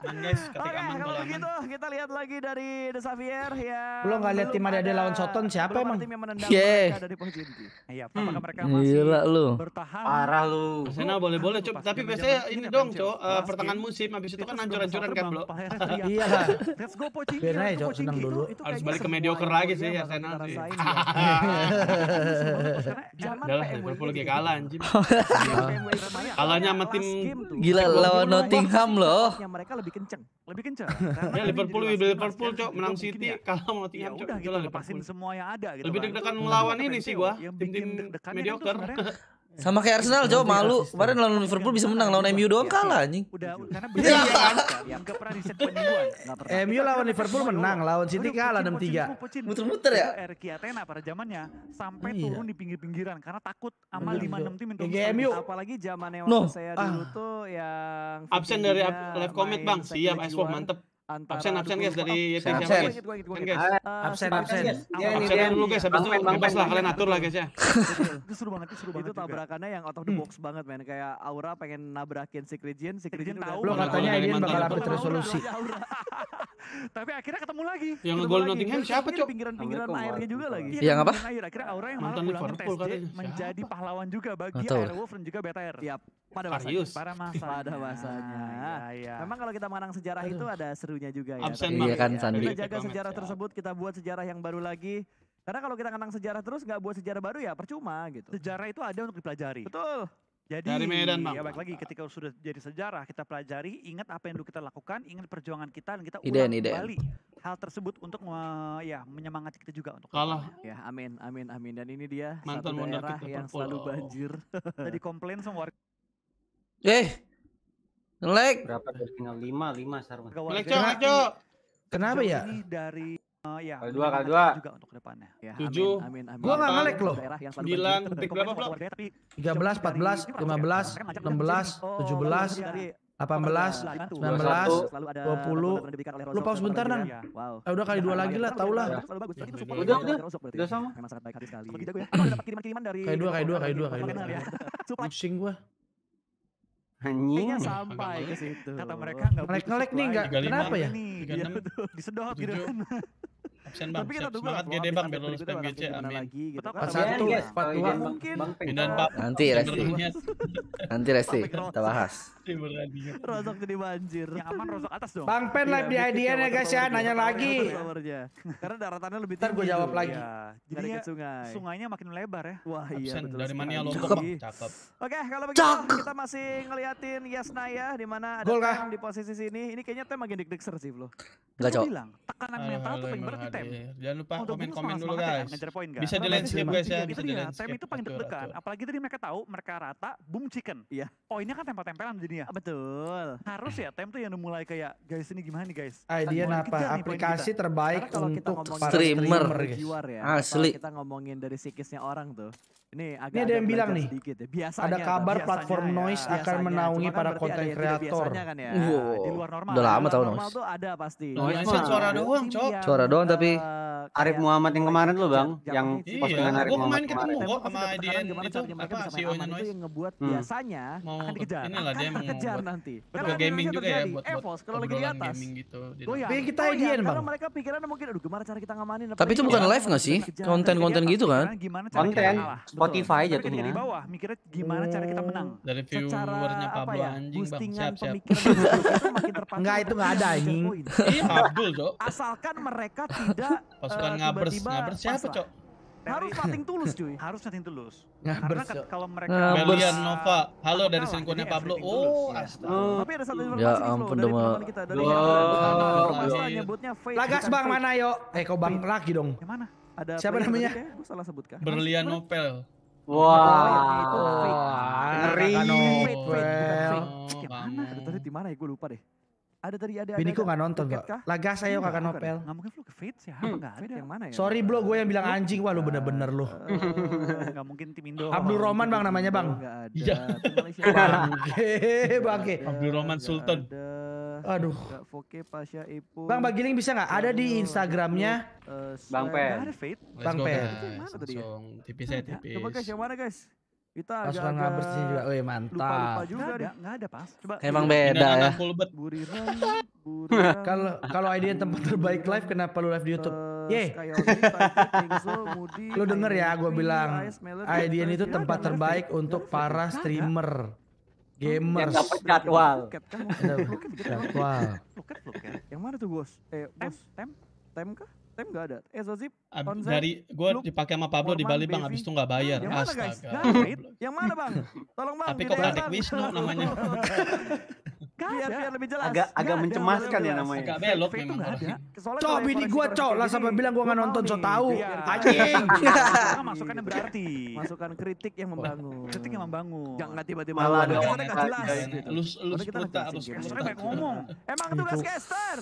guys, Oke, aman kalau begitu aman. kita lihat lagi dari The Xavier ya. belum nggak lihat tim ada lawan Soton siapa emang? Tim yang menendang yeah. mereka dari Pojenki. Iya, hmm. apakah mereka masih Gila, lu. Parah lu. Arsenal boleh boleh coba. tapi biasanya ini dong cok, uh, pertengahan musim habis itu kan hancur-hancuran kan bro. Iya lah. Iya. Let's go Pojenki. Biar aja senang dulu. Harus gitu balik ke mediocre lagi sih Arsenal iya, ya, sih. Ya. Jangan lah, Liverpool lagi kalah anjing. Kalahnya sama tim gila lawan Nottingham loh. Yang mereka lebih kenceng, lebih kenceng. Ya Liverpool lebih Liverpool cok menang City kalah sama Nottingham ya cok. Udah gitu, Liverpool. semua yang ada gitu. Lebih deg-degan melawan ini sih gua tim-tim mediocre. Sama kayak iya, Arsenal, iya, jauh iya, malu. Kemarin lawan Liverpool bisa menang, lawan MU doang kalah anjing. Udah, karena bisa enggak kan, pernah riset penyuan. MU lawan Liverpool menang, lawan City kalah 6-3. Muter-muter ya. RK Athena pada zamannya sampai turun di pinggir-pinggiran karena takut sama 5 6 tim itu. MU apalagi zamannya waktu saya ah. dulu tuh yang absen dari live comment Bang. Siap, Eswah mantep antara absen absen guys dari Yeti siapa absen absen absen eh, absen dulu guys abis itu bebas lah kalian atur lah guys ya itu seru banget itu seru banget itu tabrakannya yang out of the hmm. box banget men kayak Aura pengen nabrakin si Krijin si Krijin tahu lo katanya Alien bakal update resolusi tapi akhirnya ketemu lagi yang ngegol Nottingham siapa cok pinggiran-pinggiran airnya juga lagi iya, yang apa akhirnya Aura yang malah pulang ke menjadi pahlawan juga bagi Airwolf dan juga BTR siap pada masanya. Pada masanya. Pada masanya. Ya, ya. Memang kalau kita mengenang sejarah Aduh. itu ada serunya juga ya. Absen iya kan ya. Kita jaga sejarah ya. tersebut, kita buat sejarah yang baru lagi. Karena kalau kita kenang sejarah terus nggak buat sejarah baru ya percuma gitu. Sejarah itu ada untuk dipelajari. Betul. Jadi dari Medan Bang. Ya baik lagi ketika sudah jadi sejarah kita pelajari, ingat apa yang dulu kita lakukan, ingat perjuangan kita dan kita ulang iden, kembali hal tersebut untuk ya menyemangati kita juga untuk kalah. Ya amin amin amin dan ini dia Mantan satu daerah yang selalu banjir. Jadi komplain semua warga Eh. Nge-lag. Berapa dari final? 5, 5 Sarma. Jelek, Cok, Cok. Kenapa ya? dari Uh, ya, kali dua kali dua juga untuk kedepannya ya, tujuh amin, gua nggak ngelek loh sembilan berapa blok tiga belas empat belas lima belas enam belas tujuh belas delapan belas sembilan belas dua puluh lu pause sebentar nan ya, eh, udah kali dua lagi lah tau lah udah udah udah sama Kayak gitu kali dua kali dua kali dua kali dua ya. pusing gua Anjing. Kayaknya sampai ke situ. Kata mereka enggak Mereka ngelek nih enggak kenapa ya? Iya Disedot gitu kan. Absen bang, Tapi kita tunggu semangat gede bang, biar lulus PMGC, amin. Pas satu, kan. pas dua, iya, iya, mungkin. Nanti resti, nanti resti, kita bahas. Rosok jadi banjir. Yang aman rosok atas dong. Bang Pen live iya, di IDN ya guys ya, nanya lagi. Karena daratannya lebih tinggi. Ntar gue jawab lagi. Iya, jadi sungai. Sungainya makin lebar ya. Wah iya betul. Dari mana ya bang Cakep. Oke kalau begitu kita masih ngeliatin Yasnaya di mana ada Tem di posisi sini. Ini kayaknya Tem makin deg-degser sih belum Gak cok. bilang tekanan mental tuh paling berat di Tem. Jangan lupa komen-komen dulu guys. Bisa di landscape guys ya. Bisa di landscape. Tem itu paling deg-degan. Apalagi tadi mereka tahu mereka rata boom chicken. Iya. Poinnya kan tempel-tempelan jadi gini ah, Betul. Harus ya Tem tuh yang mulai kayak guys ini gimana nih guys. Ah, Idea apa? Aplikasi terbaik untuk streamer. streamer ya. Asli. Kita ngomongin dari sikisnya orang tuh. Ini agak, ini ada yang bilang nih. Sedikit ya. Biasanya ada kabar platform ya, noise biasanya, akan menaungi para ya, konten kreator. Kan ya. Wow. Di luar normal. Udah lama tau noise. Tuh ada pasti. Noise ya, suara iya, doang, iya. Cok. Suara doang tapi uh, Arif Muhammad yang kemarin lo Bang, yang iya. postingan dengan Arif Muhammad. Gua kemarin ketemu kok sama Adian itu apa CEO-nya noise. yang ngebuat hmm. biasanya akan dikejar. lah dia kan Mau dikejar nanti. Karena kan gaming juga ya buat Evos kalau lagi di atas. gitu. Tapi kita Adian, Bang. Karena mereka pikirannya mungkin aduh gimana cara kita ngamanin. Tapi itu bukan live nggak sih? Konten-konten gitu kan? Konten. Spotify Betul. jatuhnya. Dari bawah mikirnya gimana cara kita menang. Dari viewernya Pablo ya, anjing bang siap siap. Enggak itu enggak ada anjing. Iya Abdul cok. Asalkan mereka tidak pasukan eh, ngabers ngabers siapa cok? Harus nothing tulus cuy, harus nothing tulus. Karena kalau mereka Belian Nova, halo dari singkunya Pablo. Oh, astaga. Oh. Tapi ada satu ya, ampun, dari kita Lagas Bang mana yo? Eh kau Bang lagi dong. Yang mana? ada siapa namanya? Gue salah sebut kah? Berlian Nobel. Wah, wow. ngeri. Novel. Yang mana? Tadi di mana ya? Gue lupa deh ada tadi ada ku nggak nonton kok. Lagas ayo kakak Nopel. Nggak mungkin flu ke Fate siapa ya? hmm. nggak ada. Yang mana ya? Sorry bro gue yang bilang anjing wah lu bener-bener lu. Eh, eh, eh, nggak mungkin tim Indo. Abdul Roman bang namanya bang. Iya. Oke, bangke. Abdul Roman Sultan. Aduh. Foke Pasha Ipo. Bang Bagiling bisa nggak? Ada di Instagramnya. Bang Pen. Bang Pen. Tipis ya tipis. Coba guys yang mana guys? Kita agak agak nggak bersih juga, wih mantap. Lupa juga ada, nggak ada pas. Coba emang beda ya. buriran. Nah, kalau kalau ide tempat terbaik live, kenapa lu live di YouTube? Eh, Ye. Lu denger ya gue bilang IDN itu tempat terbaik untuk para streamer gamers yang dapat jadwal. Kan? Jadwal. Yang mana tuh bos? Eh bos, tem? Tem kah? Tem nggak ada. Eh Zozip, konsep, dari gue dipakai sama Pablo di Bali bang, abis itu nggak bayar. Yang mana guys? yang mana bang? Tolong bang. Tapi kok Pratik Wisnu namanya. Biar, biar lebih jelas. Agak agak mencemaskan ya namanya. Agak belok memang. Cok, bini gue cok lah sampai bilang gue nggak nonton, so tahu. Anjing. Masukan yang berarti. Masukan kritik yang membangun. Kritik yang membangun. Jangan nggak tiba-tiba. Malah ada orang yang jelas. Gitu. Lu lu kita harus. banyak ngomong. Emang tugas caster.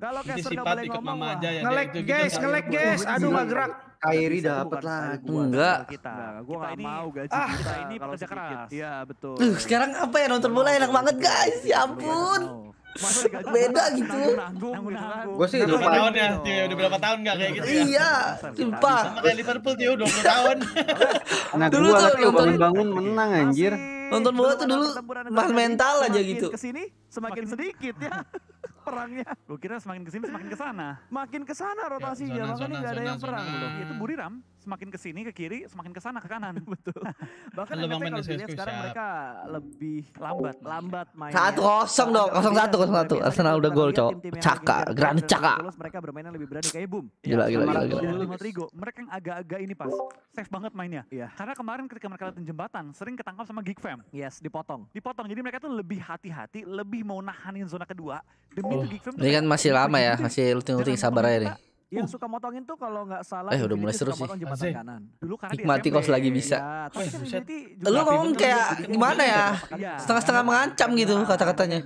Kalau Caster enggak boleh ngomong. Ya, ngelek gitu, gitu guys, ngelek guys. Aduh enggak gerak. Kairi dapat lah. Enggak. Kita. Nah, gua enggak mau gaji ah. kita ini pekerja keras. Iya, betul. Uh, sekarang apa ya nonton bola enak banget guys. Ya ampun. beda gitu. Gue gitu kan. sih udah tahun ya, Tio. Udah berapa tahun gak kayak gitu ya? Iya, sumpah. Sama kayak Liverpool, udah 20 tahun. Nah, dulu tuh bangun-bangun menang anjir. Nonton bola tuh dulu main mental aja gitu. Kesini semakin sedikit ya. perangnya. Gue kira semakin kesini semakin kesana. Makin kesana rotasinya, ya, zona, makanya nggak ada zona, yang perang. Zona. Itu buriram semakin ke sini ke kiri, semakin ke sana ke kanan. Betul. Bahkan kalau dilihat sekarang mereka lebih lambat, oh. lambat main. Saat kosong dong, kosong satu, kosong satu. Arsenal udah gol cowok. Caka, granit Caka. mereka bermainnya lebih berani kayak boom. Gila, gila, gila, gila. mereka yang agak-agak ini pas, safe banget mainnya. Iya. Karena kemarin ketika mereka lewatin jembatan, sering ketangkap sama Geek Fam. Yes, dipotong. Dipotong. Jadi mereka tuh lebih hati-hati, lebih mau nahanin zona kedua. Demi oh. Geek Fam. Ini kan masih lama ya, masih luting-luting sabar aja nih. Yang uh. suka motongin tuh kalau nggak salah eh, udah mulai seru sih. kanan. Dulu karena Nikmati kos lagi bisa. Ya, kan Lu ngomong gitu. kayak gimana gitu. ya? Iya. Setengah-setengah mengancam gitu iya, kata-katanya.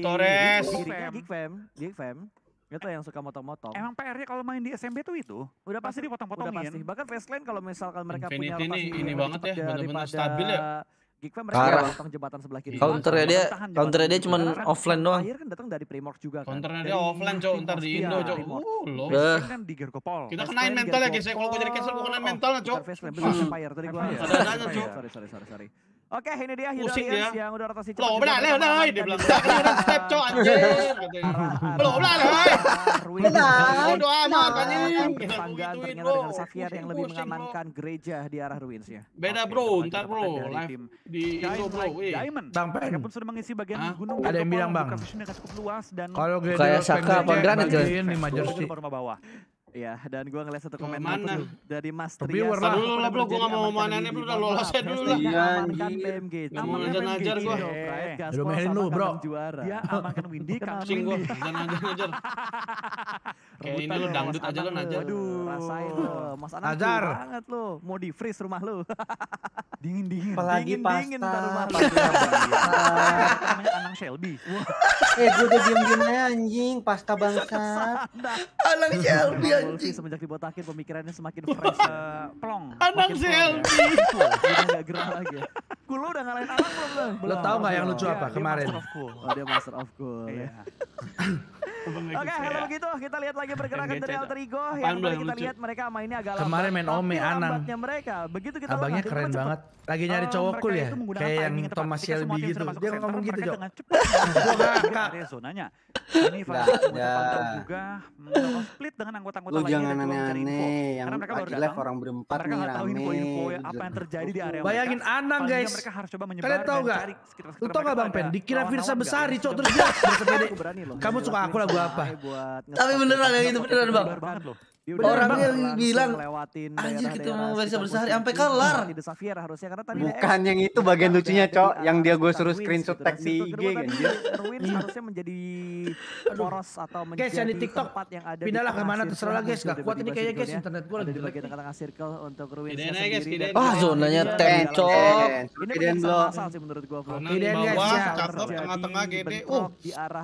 Torres. Geekfam, Geekfam. Itu yang suka motong-motong. Emang PR-nya kalau main di SMB tuh itu. Udah pasti dipotong-potongin. Udah pasti. Bahkan fastlane kalau misalkan mereka Infinity punya ini, ini banget ya, benar-benar stabil ya. Gigva mereka Parah. gampang jembatan sebelah kiri. Iya. Counter-nya dia, counter-nya dia gitu. cuman kan offline doang. Akhir kan datang dari Primorsk juga kan. Counter-nya dia offline cok, ntar di Indo cok. Uh, lo. Kan di Gerkopol. Kita kenain mental ya guys, kalau gue jadi cancel gue kenain mental cok. Benar Vampire tadi gua. Ada-adanya cok. sorry, sorry, sorry. Oke, ini dia Hidalians yang udah rotasi cepat. Loh, belah, leh, leh, Dia bilang, step, co, anjir. Belum lah, leh. Belum. Udah amat, anjing. Kan. ternyata dengan Xavier yang lebih mengamankan gereja di arah ruins Beda, bro. Ntar, bro. Live di Indo, bro. Diamond. Bang Pen. Mereka pun sudah mengisi bagian gunung. Ada yang bilang, Bang. Kalau gereja... Kayak Saka apa Granit, Jel? Ini major Iya, dan gua ngeliat satu komen mana? dari Mas Tri. Tapi warna dulu lah, bro. Gua gak mau mananya, belum udah lolos aja dulu lah. Iya, iya. iya amankan PMGC. Amankan ajar gua. Iya. Lu mainin lu, bro. Dia amankan Windy, kapsing gua, Jangan ajar. Kayak ini lu dangdut aja lu Najar. Aduh, rasain lu. Mas Anang Najar. banget lu. Mau di freeze rumah lu. Dingin-dingin. Apalagi pasta. Dingin-dingin rumah lu. Anang Shelby. Eh, gua udah diem-diem anjing. Pasta bangsa. Anang Shelby anjing. Evolusi semenjak dibotakin pemikirannya semakin fresh uh, plong. Anang selfie. Udah enggak gerah lagi. Kulo udah ngalahin Anang belum, Belum Lo tau gak yang lucu iya, apa kemarin? Dia master of cool. Oh, dia master of cool. Iya. Ya. Oke, kalau begitu kita lihat lagi pergerakan dari Alter Ego yang kita kita lihat mereka mainnya agak lambat. Kemarin main Ome Anang. mereka. Begitu kita Abangnya keren banget. Lagi nyari oh, cowok cool ya. Kayak yang Thomas Shelby gitu. Dia ngomong gitu, Jok. Nah, Ini ya. juga split dengan anggota-anggota lainnya. Lu jangan aneh-aneh. Yang lagi live orang berempat nih rame. apa yang terjadi di area Bayangin Anang guys. Kalian tau gak? Lu tau gak Bang Pen? Dikira Virsa Besari, cok. Terus dia. Kamu suka aku lah apa? Tapi beneran yang itu beneran bang. Ya Orangnya bilang anjir kita mau bisa bersehari sampai kelar. Di kan bukan yang itu bagian lucunya, Cok, yang dia gue suruh screenshot tag di IG anjir. Erwin harusnya menjadi poros atau menjadi yang TikTok tempat yang ada pindahlah ke mana terserah lah guys, gak kuat ini kayaknya guys internet gue lagi di bagian tengah-tengah circle untuk Erwin sendiri. Ah, zonanya ten, Cok. Kiden lo. menurut gue. bawah guys, tengah-tengah gede. Uh,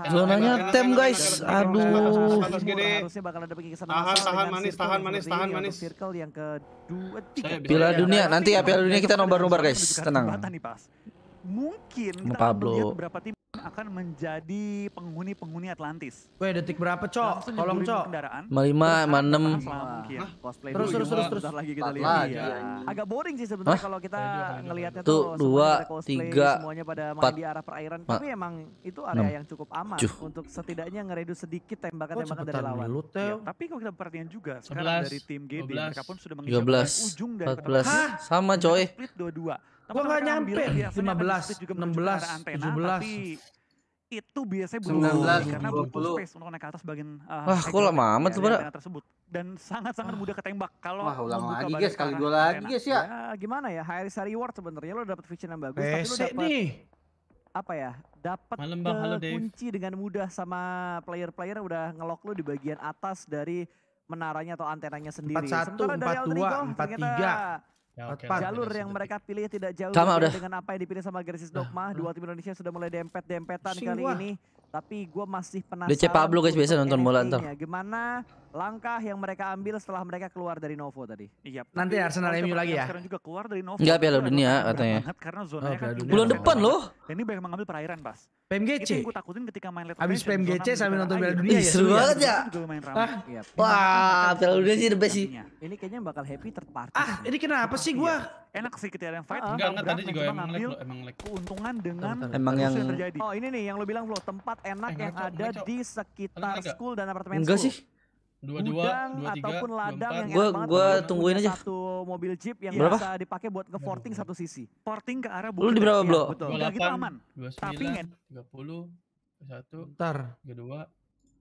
zonanya tem guys. Aduh. Harusnya bakal ada pengikisan. Tahan, tahan manis, tahan manis, tahan manis. Circle yang kedua, tiga. Piala dunia, nanti ya piala dunia kita nobar-nobar guys, tenang. Mungkin Pablo akan menjadi penghuni-penghuni Atlantis. Weh, detik berapa, Cok? Tolong, Cok. Kendaraan. 5, 6. terus, terus, terus, terus. lagi kita lihat. Ya. Agak boring sih sebenarnya kalau kita ngelihatnya tuh dua, tiga, empat di arah perairan. Tapi emang itu area yang cukup aman untuk setidaknya ngeredu sedikit tembakan-tembakan oh, dari lawan. Ya, tapi kalau kita perhatikan juga sekarang dari tim GD. mereka pun sudah mengincar ujung dari 14. Sama, coy. 22. Gua gak nyampe. Lima belas, enam belas, Itu biasanya belum 19, karena 20. butuh space untuk naik ke atas bagian uh, eh, Wah, kok lama ya, amat tuh, tersebut. Dan sangat-sangat mudah ketembak kalau Wah, ulang lagi guys, kali dua lagi guys ya. ya. gimana ya? High risk reward sebenarnya lo dapet vision yang bagus, tapi lo dapat apa ya dapat kunci dengan mudah sama player-player udah ngelok lo di bagian atas dari menaranya atau antenanya sendiri. 41, 42, 43. Ya, okay. Jalur yang mereka pilih tidak jauh sama udah. dengan apa yang dipilih sama Gresis Dogma. Dua tim Indonesia sudah mulai dempet-dempetan kali ini. Tapi gue masih penasaran. DC Pablo guys biasa nonton bola ntar. Gimana langkah yang mereka ambil setelah mereka keluar dari Novo tadi? Iya. Nanti Arsenal MU lagi ya. Sekarang juga keluar dari Novo. Enggak Piala Dunia katanya. karena zonanya oh, kan bulan depan loh. ini banyak mengambil perairan, Pas. PMGC. Itu yang gue takutin ketika main Let's Abis PMGC sambil nonton Piala Dunia Ih, iya, ya? Seru iya. banget ya. Iya. Wah, Piala Dunia sih the best sih. Ini kayaknya bakal happy third Ah, ini kenapa sih gue? Enak sih ketika ada yang fight. Enggak, enggak tadi juga emang lag emang lag. Keuntungan dengan emang yang terjadi. Oh, ini nih yang lo bilang lo tempat enak yang ada di sekitar school dan apartemen school. Enggak sih dua dua dua tiga ataupun ladang yang gua gua tungguin aja satu mobil jeep yang berapa? bisa dipakai buat ke porting satu sisi porting ke arah bukit lu di berapa iya, blok dua delapan gitu dua sembilan tiga puluh satu ntar kedua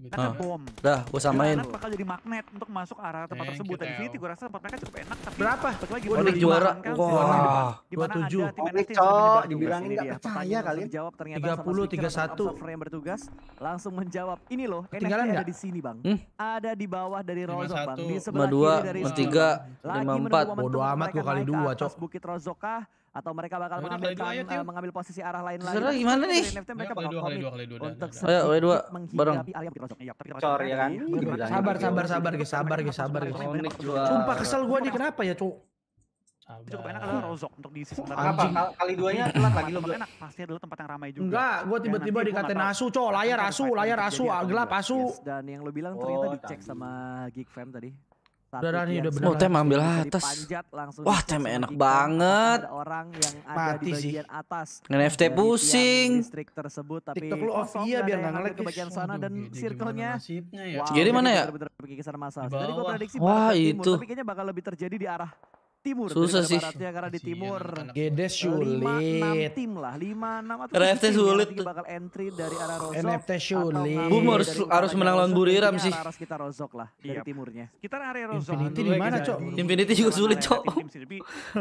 Gitu. ah. bom. Dah, gua samain. Karena bakal jadi magnet untuk masuk arah tempat Thank tersebut. Dan di sini gua rasa tempat mereka cukup enak tapi berapa? gua lagi Onik juara. Kan, Wah, 27. Onik cok, dibilangin enggak percaya kalian. Jawab ternyata 30 31. Server yang bertugas langsung menjawab. Ini loh, ketinggalan ada di sini, Bang. Hmm? Ada di bawah dari Rozok, Bang. Di sebelah kiri dari 3 54. Bodoh amat gua kali 2, cok. Bukit Rozokah atau mereka bakal Mereka mengambil, kan, uh, mengambil posisi arah lain lagi. Terserah gimana iya, nih? NFT mereka bakal komit untuk sedikit menghinggapi area petir Cor ya kan? Sabar, gitu. sabar, sabar, guys, sabar, guys, sabar, guys. Sumpah kesel gua nih kenapa ya, Cuk? Cukup enak kalau rozok untuk diisi sebentar. Apa kali duanya telat lagi lu. Enak, pasti adalah tempat yang ramai juga. Enggak, gua tiba-tiba dikatain asu, Cok. Layar asu, ah, layar asu, gelap asu. Dan yang lu bilang ternyata oh, dicek sama Geek Fam tadi. Udah nih udah benar. Oh, tem ambil atas. Wah, tem enak banget. Orang yang ada Mati di bagian sih. atas. NFT pusing. Listrik tersebut tapi TikTok lu off iya biar enggak ngelag ke bagian sana dan circle-nya. Ya? Jadi mana ya? Jadi mana ya? Wah, itu. Tapi kayaknya bakal lebih terjadi di arah timur susah sih baratnya karena di timur gede sulit 5 6 tim lah 5 6 atau RFT sulit bakal entry dari arah Rozok NFT sulit Bum harus harus menang lawan Buriram sih arah kita Rozok lah dari iya. timurnya kita area Rozok Infinity di mana Cok Infinity juga sulit Cok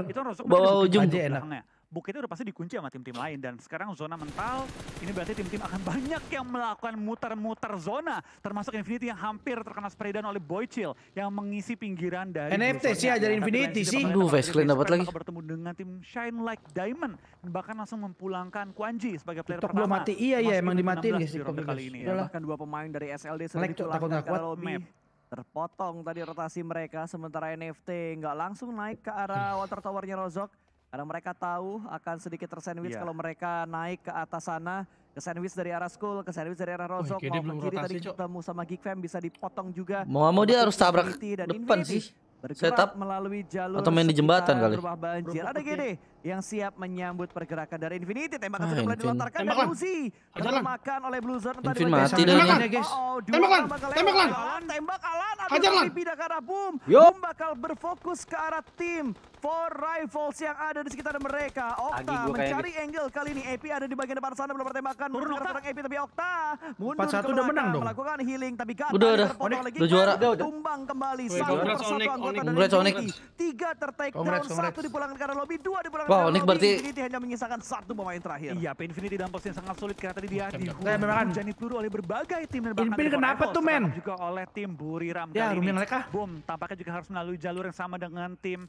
itu Rozok bawa ujung enak bukitnya udah pasti dikunci sama tim-tim lain. Dan sekarang zona mental, ini berarti tim-tim akan banyak yang melakukan muter-muter zona. Termasuk Infinity yang hampir terkena spray down oleh Boychil yang mengisi pinggiran dari... NFT sih ajarin Infinity sih. Duh, Vex dapat lagi. Bertemu dengan tim Shine Like Diamond. Bahkan langsung mempulangkan Kwanji sebagai player TikTok pertama. belum mati, iya iya emang dimatiin guys. Di kali ini ya. Bahkan dua pemain dari SLD sudah dipulangkan ke map terpotong tadi rotasi mereka sementara NFT nggak langsung naik ke arah hmm. water towernya Rozok karena mereka tahu akan sedikit tersandwich yeah. kalau mereka naik ke atas sana. Ke sandwich dari arah school, ke sandwich dari arah Rozok. Oh, mau kiri tadi cok. ketemu sama Geek Fam bisa dipotong juga. Mau mau dia harus tabrak depan sih. Tetap Setup. melalui jalur atau main di jembatan kali. Rumah banjir. Ada gede yang siap menyambut pergerakan dari Infinity. Tembakan ah, sudah mulai dilontarkan dan Lucy. Termakan oleh Blue Zone. Infin mati dan ini guys. tembakan tembakan tembak Alan, hajar lah Pindah ke arah Boom. Boom bakal berfokus ke arah tim Four rivals yang ada di sekitar mereka. Okta mencari angle kali ini. AP ada di bagian depan sana belum bertembakan Turun Okta. Seorang AP tapi Okta mundur ke belakang. menang dong. Melakukan healing tapi kan udah udah. Udah juara. Tumbang kembali. Satu persatu anggota dari Tiga tertake down. Satu dipulangkan ke arah lobby. Dua dipulangkan Wow, Nick berarti Infinity hanya menyisakan satu pemain terakhir. Iya, Infinity dalam posisi yang sangat sulit karena tadi dia dihujani memang Jani peluru oleh berbagai tim dan bahkan Infinity kenapa tuh, men? Juga oleh tim Buriram ya, kali ini. Mereka. Boom, tampaknya juga harus melalui jalur yang sama dengan tim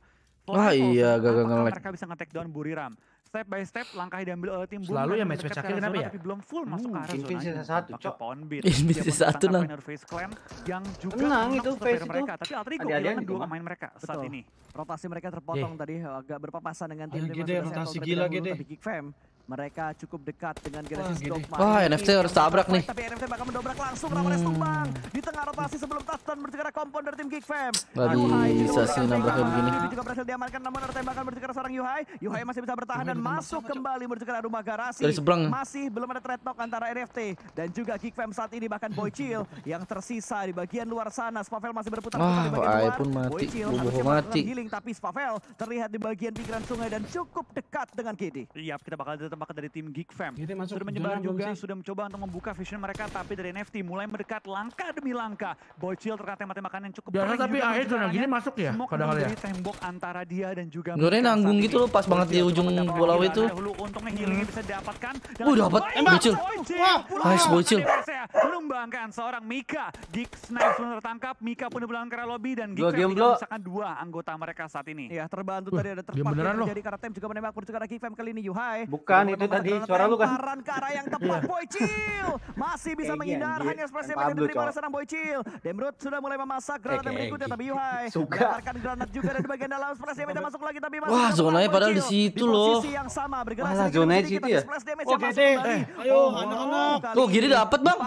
Wah iya gagal ngelek. Mereka bisa nge-take down Buriram step by step langkah diambil oleh tim selalu ya match match akhir kenapa ya tapi belum full masuk hmm. ke arah zona satu cok pound beat satu lah face clan yang juga menang itu face mereka tapi alter ego yang dua pemain mereka saat ini rotasi mereka terpotong tadi agak berpapasan dengan tim gede rotasi gila gede tapi kick fam mereka cukup dekat dengan Genesis oh, Dogma. Wah, NFT harus tabrak nih. Tapi NFT bakal mendobrak langsung Ramones hmm. tumbang. Di tengah rotasi sebelum touchdown berarti kompon dari tim Geek Fam. Tadi bisa sih kayak begini. Ini juga berhasil diamankan namun ada tembakan bertukar seorang Yuhai. Yuhai masih bisa bertahan dan masuk kembali bertukar rumah garasi. Dari seberang. Masih belum ada threat talk antara NFT dan juga Geek Fam saat ini bahkan Boychil yang tersisa di bagian luar sana. Spavel masih berputar Wah, di bagian luar. pun mati. Boychil harusnya mati. healing tapi Spavel terlihat di bagian pinggiran sungai dan cukup dekat dengan Kidi. Iya, kita bakal tetap bakal dari tim Geek Fam. Sudah menyebar juga, sih. sudah mencoba untuk membuka vision mereka, tapi dari NFT mulai mendekat langkah demi langkah. Bocil terkait tembakan yang cukup banyak tapi akhirnya zona gini masuk ya Padahal kadang ya. tembok antara dia dan juga Nurnya nanggung gitu loh pas banget di ujung pulau itu. Untungnya healingnya hmm. bisa dapatkan. Uh dapat bocil. Nice bocil. Menumbangkan seorang Mika. Geek Snipes tertangkap, Mika pun dibulang ke lobby dan Geek Fam misalkan dua anggota mereka saat ini. Ya terbantu tadi ada terpakai Jadi karena tim juga menembak pun sekarang Geek Fam kali ini Yuhai. Bukan kan itu tadi suara lu kan. ke arah yang tepat iya. chill Masih bisa menghindar hanya ekspresi yang dari oleh boy Boycil. Demrut sudah mulai memasak eh, granat yang berikutnya tapi gitu. Yuhai melemparkan granat juga dari bagian dalam ekspresi yang masuk lagi tapi Wah, zonanya padahal di situ loh. Di yang sama bergerak. Malah zonanya situ ya. Oke deh. Ayo oh, anak-anak. Tuh gini dapat Bang.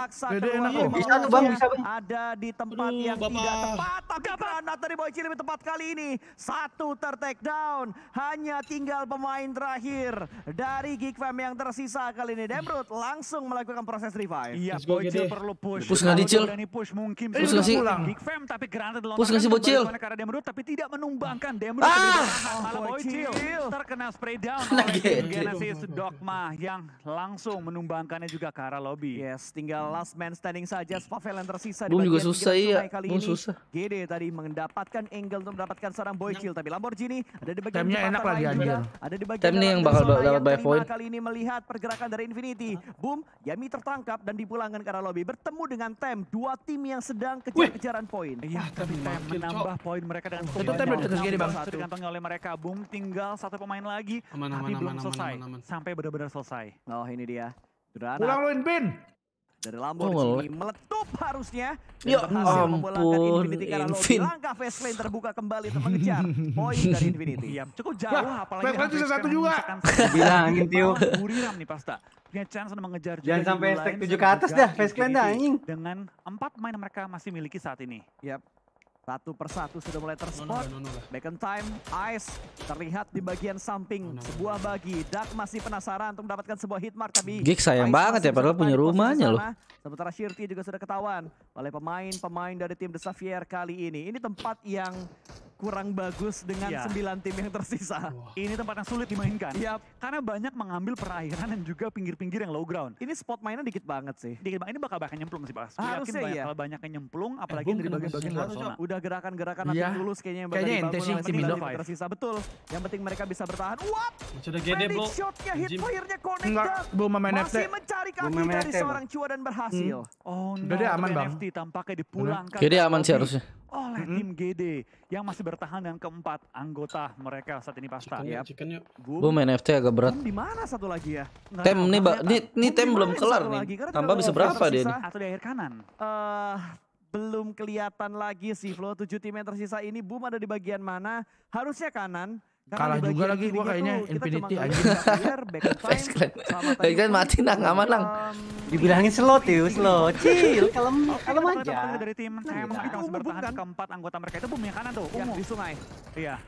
Bisa tuh Bang, bisa Bang. Ada di tempat yang tidak tepat tapi granat dari Boycil lebih tepat kali ini. Satu ter down. Hanya tinggal pemain terakhir dari bagi Fam yang tersisa kali ini. Demrut langsung melakukan proses revive. Iya, Bocil perlu push. Push nggak dicil? Push mungkin. Push nggak sih? Fam tapi granted Push nggak sih kan Bocil? Karena Demrut tapi tidak menumbangkan Demrut. Ah! Bocil terkena spray down oleh Genesis Dogma yang langsung menumbangkannya juga ke arah lobby. Yes, tinggal last man standing saja Spavel yang tersisa. Boom juga susah iya. Boom susah. GD tadi mendapatkan angle untuk mendapatkan seorang Bocil tapi Lamborghini ada di bagian enak lagi anjir Ada di bagian yang bakal dapat banyak poin kali ini melihat pergerakan dari Infinity. Boom, Yami tertangkap dan dipulangkan ke arah lobby. Bertemu dengan Tem, dua tim yang sedang kejar-kejaran poin. Iya, tapi Tem menambah poin mereka dengan satu Itu Tem udah terus gini bang. oleh mereka. Boom, tinggal satu pemain lagi. Aman, tapi belum selesai. Sampai benar-benar selesai. Oh, ini dia. Pulang loin bin dari Lamborghini oh, meletup harusnya ya ampun Infinity langkah face langkah terbuka kembali untuk mengejar poin dari Infinity. Ya, cukup ya, jauh nah, apalagi Fastlane bisa satu juga. Bilangin tiu. Buriram nih pasta. Punya chance untuk mengejar Jangan sampai stack 7 ke atas dah lane dah anjing. Dengan empat main mereka masih miliki saat ini. Yap. Satu persatu sudah mulai terspot. Back in time, Ice terlihat di bagian samping sebuah bagi. Dak masih penasaran untuk mendapatkan sebuah hitmark tapi Gig sayang banget ya padahal punya rumahnya loh. Sementara Shirty juga sudah ketahuan oleh pemain-pemain dari tim The Xavier kali ini. Ini tempat yang kurang bagus dengan yeah. Iya. 9 tim yang tersisa. Wow. Ini tempat yang sulit dimainkan. Yep. Karena banyak mengambil perairan dan juga pinggir-pinggir yang low ground. Ini spot mainnya dikit banget sih. Dikit banget. Ini bakal banyak nyemplung sih, Pak. Harusnya yakin banyak, iya. Kalau banyak nyemplung, eh, apalagi eh, dari bagian-bagian luar zona. Udah gerakan-gerakan nanti iya. lulus kayaknya yang bakal kayaknya dibangun. Kayaknya yang Tersisa, betul. Yang penting mereka bisa bertahan. What? Sudah gede, bro. Shotnya hit playernya connect. Enggak, belum main NFT. Masih mencari kaki dari seorang Cua dan berhasil. Hmm. Oh no, aman, Bang. NFT tampaknya dipulangkan. Jadi aman sih harusnya oleh tim GD yang masih bertahan dengan keempat anggota mereka saat ini pasti ya. Chicken Bu main FC agak berat. Di mana satu lagi ya? Nggak tem nih, Mbak. Ini tem belum kelar nih. Tambah bisa berapa dia nih? Atau di akhir kanan. Uh, belum kelihatan lagi sih Flo 7 tim yang tersisa ini Boom ada di bagian mana harusnya kanan Kalah juga lagi gua kayaknya Infinity aja, Faceclan. Faceclan mati nang aman nang. Dibilangin slow tuh slow, Cil, kalem kalem aja. Dari tim CM nah, iya. harus iya. bertahan keempat anggota mereka itu bumi kanan tuh, yang di sungai. Iya.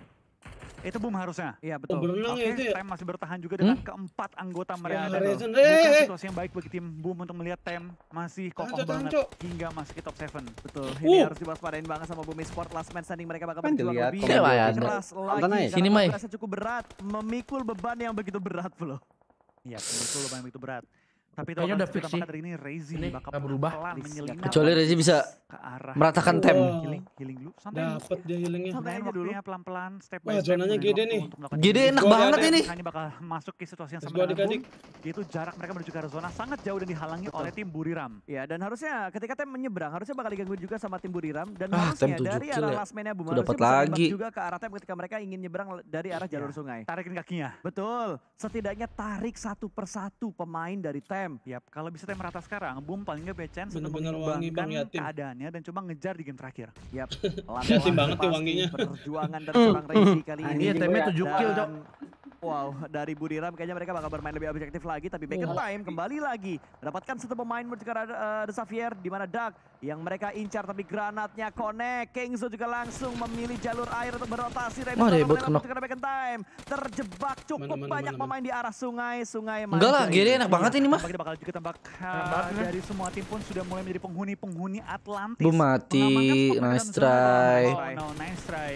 Itu boom harusnya. Iya betul. Oke, okay, ya. Tem masih bertahan juga dengan hmm? keempat anggota mereka. Ya, Bukan eh, eh. situasi yang baik bagi tim boom untuk melihat Tem masih kokoh banget hingga masuk ke top 7. Betul. Uh. Ini harus diwaspadain banget sama Bumi Sport last man standing mereka bakal kan berjuang lebih keras lagi. Sini Mai. Merasa cukup berat memikul beban yang begitu berat loh. Iya, memikul beban yang begitu berat. Tapi itu udah fix sih. ini Rezi ini bakal berubah. Pelan, Kecuali Rezi bisa meratakan oh. tem. Healing, iya. Dapat dia healingnya. Santai aja dulu. Pelan-pelan step Zonanya Gede nih. Gede enak banget ini. Ini bakal masuk ke situasi yang sama dengan itu jarak mereka menuju ke zona sangat jauh dan dihalangi oleh tim Buriram. Ya dan harusnya ketika tem menyeberang harusnya bakal diganggu juga sama tim Buriram dan ah, harusnya dari arah ya. last man-nya Buma dapat lagi juga ke arah tem ketika mereka ingin nyeberang dari arah jalur iya. sungai. Tarikin kakinya. Betul. Setidaknya tarik satu persatu pemain dari tem tem. Yap, kalau bisa tem rata sekarang, Boom paling nggak punya untuk mengembangkan keadaannya dan cuma ngejar di game terakhir. Yap, lama banget tuh wanginya. Perjuangan dari seorang Rezi kali ini. Iya, temnya 7 kill, Cok. Wow, dari Buriram kayaknya mereka bakal bermain lebih objektif lagi. Tapi back in time kembali lagi. dapatkan satu pemain menuju ke uh, Xavier di mana Dark yang mereka incar tapi granatnya connect. Kingzo juga langsung memilih jalur air untuk berotasi. Raven oh, dia buat kena. time. Terjebak cukup mana, mana, banyak mana, pemain di arah sungai. Sungai Enggak lah, gini enak banget ini mah. bakal juga tembak eh, dari semua tim pun sudah mulai menjadi penghuni-penghuni Atlantis. Belum mati, nice try. Oh, no, nice try.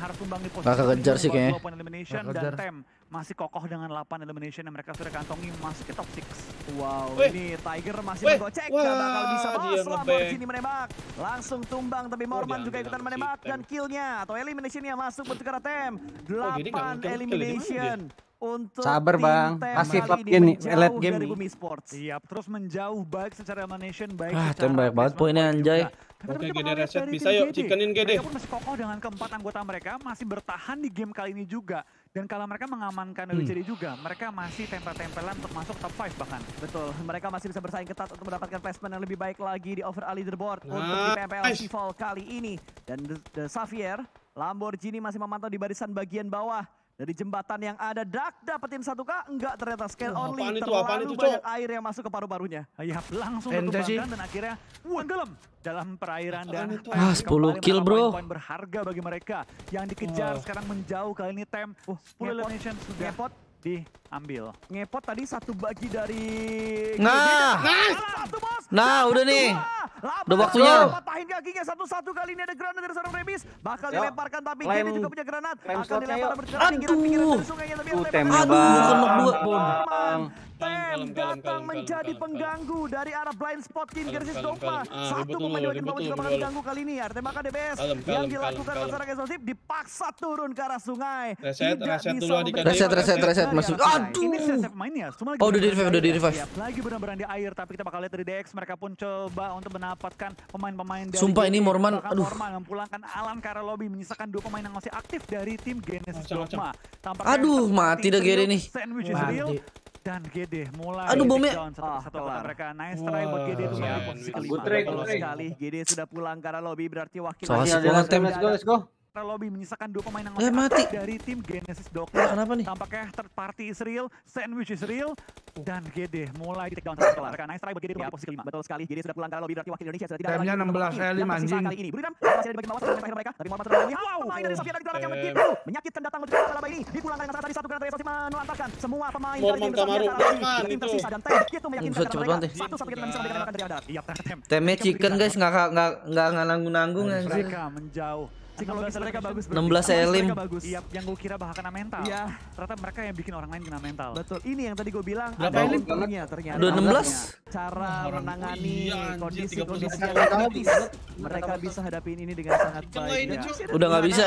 harus tumbang di posisi. Gak kejar sih kayaknya masih kokoh dengan 8 elimination yang mereka sudah kantongi masih ke top 6. Wow, Wih. ini Tiger masih Weh. menggocek, Wah, gak bakal bisa balas lah Morjini menembak. Langsung tumbang, tapi Morman oh, juga ikutan menembak dan killnya atau eliminationnya masuk bertukar hmm. tem. 8 oh, elimination. Kill untuk Sabar bang, pasif up ini elit game nih. Siap terus menjauh baik secara elimination, baik ah, tem banyak banget poinnya anjay. Oke, gede reset bisa yuk, chickenin gede. Mereka pun masih kokoh dengan keempat anggota mereka, masih bertahan di game kali ini juga. Dan kalau mereka mengamankan WCD hmm. jadi juga, mereka masih tempel-tempelan untuk masuk top 5 bahkan. Betul, mereka masih bisa bersaing ketat untuk mendapatkan placement yang lebih baik lagi di overall leaderboard nah. untuk di PMPL Rival kali ini. Dan The, The Xavier, Lamborghini masih memantau di barisan bagian bawah. Dari jembatan yang ada dak dapetin satu k enggak ternyata scale oh, only itu, terlalu itu, banyak air yang masuk ke paru-parunya. Ya langsung ketubangan dan akhirnya tenggelam dalam perairan dan dan ah, 10 kill bro. Poin berharga bagi mereka yang dikejar oh. sekarang menjauh kali ini tem. Oh, sudah. Ngepot ambil Ngepot tadi satu bagi dari Nah. Nice. Nah, udah nih. Udah waktunya. Patahin kakinya satu-satu kali ini ada granat dari seorang Remis. Bakal dilemparkan tapi ini juga punya granat. Akan dilempar bergerak pinggiran pinggir sungainya lebih Aduh, kena gua. Tem datang menjadi pengganggu dari arah blind spot King Gersis Dompa. Ah, satu pemain Dewa Timbawan juga mengalami ganggu kali ini. Artinya maka DBS yang dilakukan Masarak Explosive dipaksa turun ke arah sungai. Reset, reset Reset, reset, reset. Masuk. Aduh. Oh, udah di revive, udah di revive. Iya, lagi benar-benar di air, tapi kita bakal lihat dari DX. Mereka pun coba untuk mendapatkan pemain-pemain dari... Sumpah ini Morman, aduh. Morman mempulangkan Alan ke arah lobby, menyisakan dua pemain yang masih aktif dari tim Genesis Dompa. Aduh, mati dah Gary nih. Sandwich is real dan GD mulai Aduh bomnya. satu ah, mereka. Nice try buat GD itu yeah. posisi kelima. Sekali GD sudah pulang karena lobby berarti wakil. Soal sepuluh Let's go, let's go. Sparta Lobby menyisakan dua pemain yang eh, mati. dari tim Genesis Doctor. Ya, eh, kenapa nih? Tampaknya third party is real, sandwich is real, dan GD mulai di takedown down Karena nice try buat GD ya. posisi kelima. Betul sekali, GD sudah pulang ke lobby berarti wakil Indonesia sudah tidak ada lagi. Timnya 16 kali anjing. Kali ini. Buridam masih ada di bagian bawah sekarang terakhir mereka. Tapi Muhammad sudah melihat. Wow, pemain dari Sofia dari Dramat yang eh. begitu menyakitkan datang untuk bola laba ini. di pulang sangat tadi satu kereta masih menelantarkan semua pemain dari tim Kamaru. Tim tersisa dan Tem itu meyakinkan mereka. Ya. Satu satu kita bisa mendekatkan dari Adar. Iya, Tem. Temnya chicken guys, nggak enggak nanggung-nanggung sih? Mereka menjauh psikologis nah, mereka bagus. 16 elim. Iya, yang gue kira bahkan kena mental. Iya. Ternyata mereka yang bikin orang lain kena mental. Betul. Ini yang tadi gue bilang. Berapa elim? Ternyata, ternyata. Udah 16? Cara menangani kondisi kondisi yang mereka bisa hadapin ini dengan sangat baik. Udah gak bisa.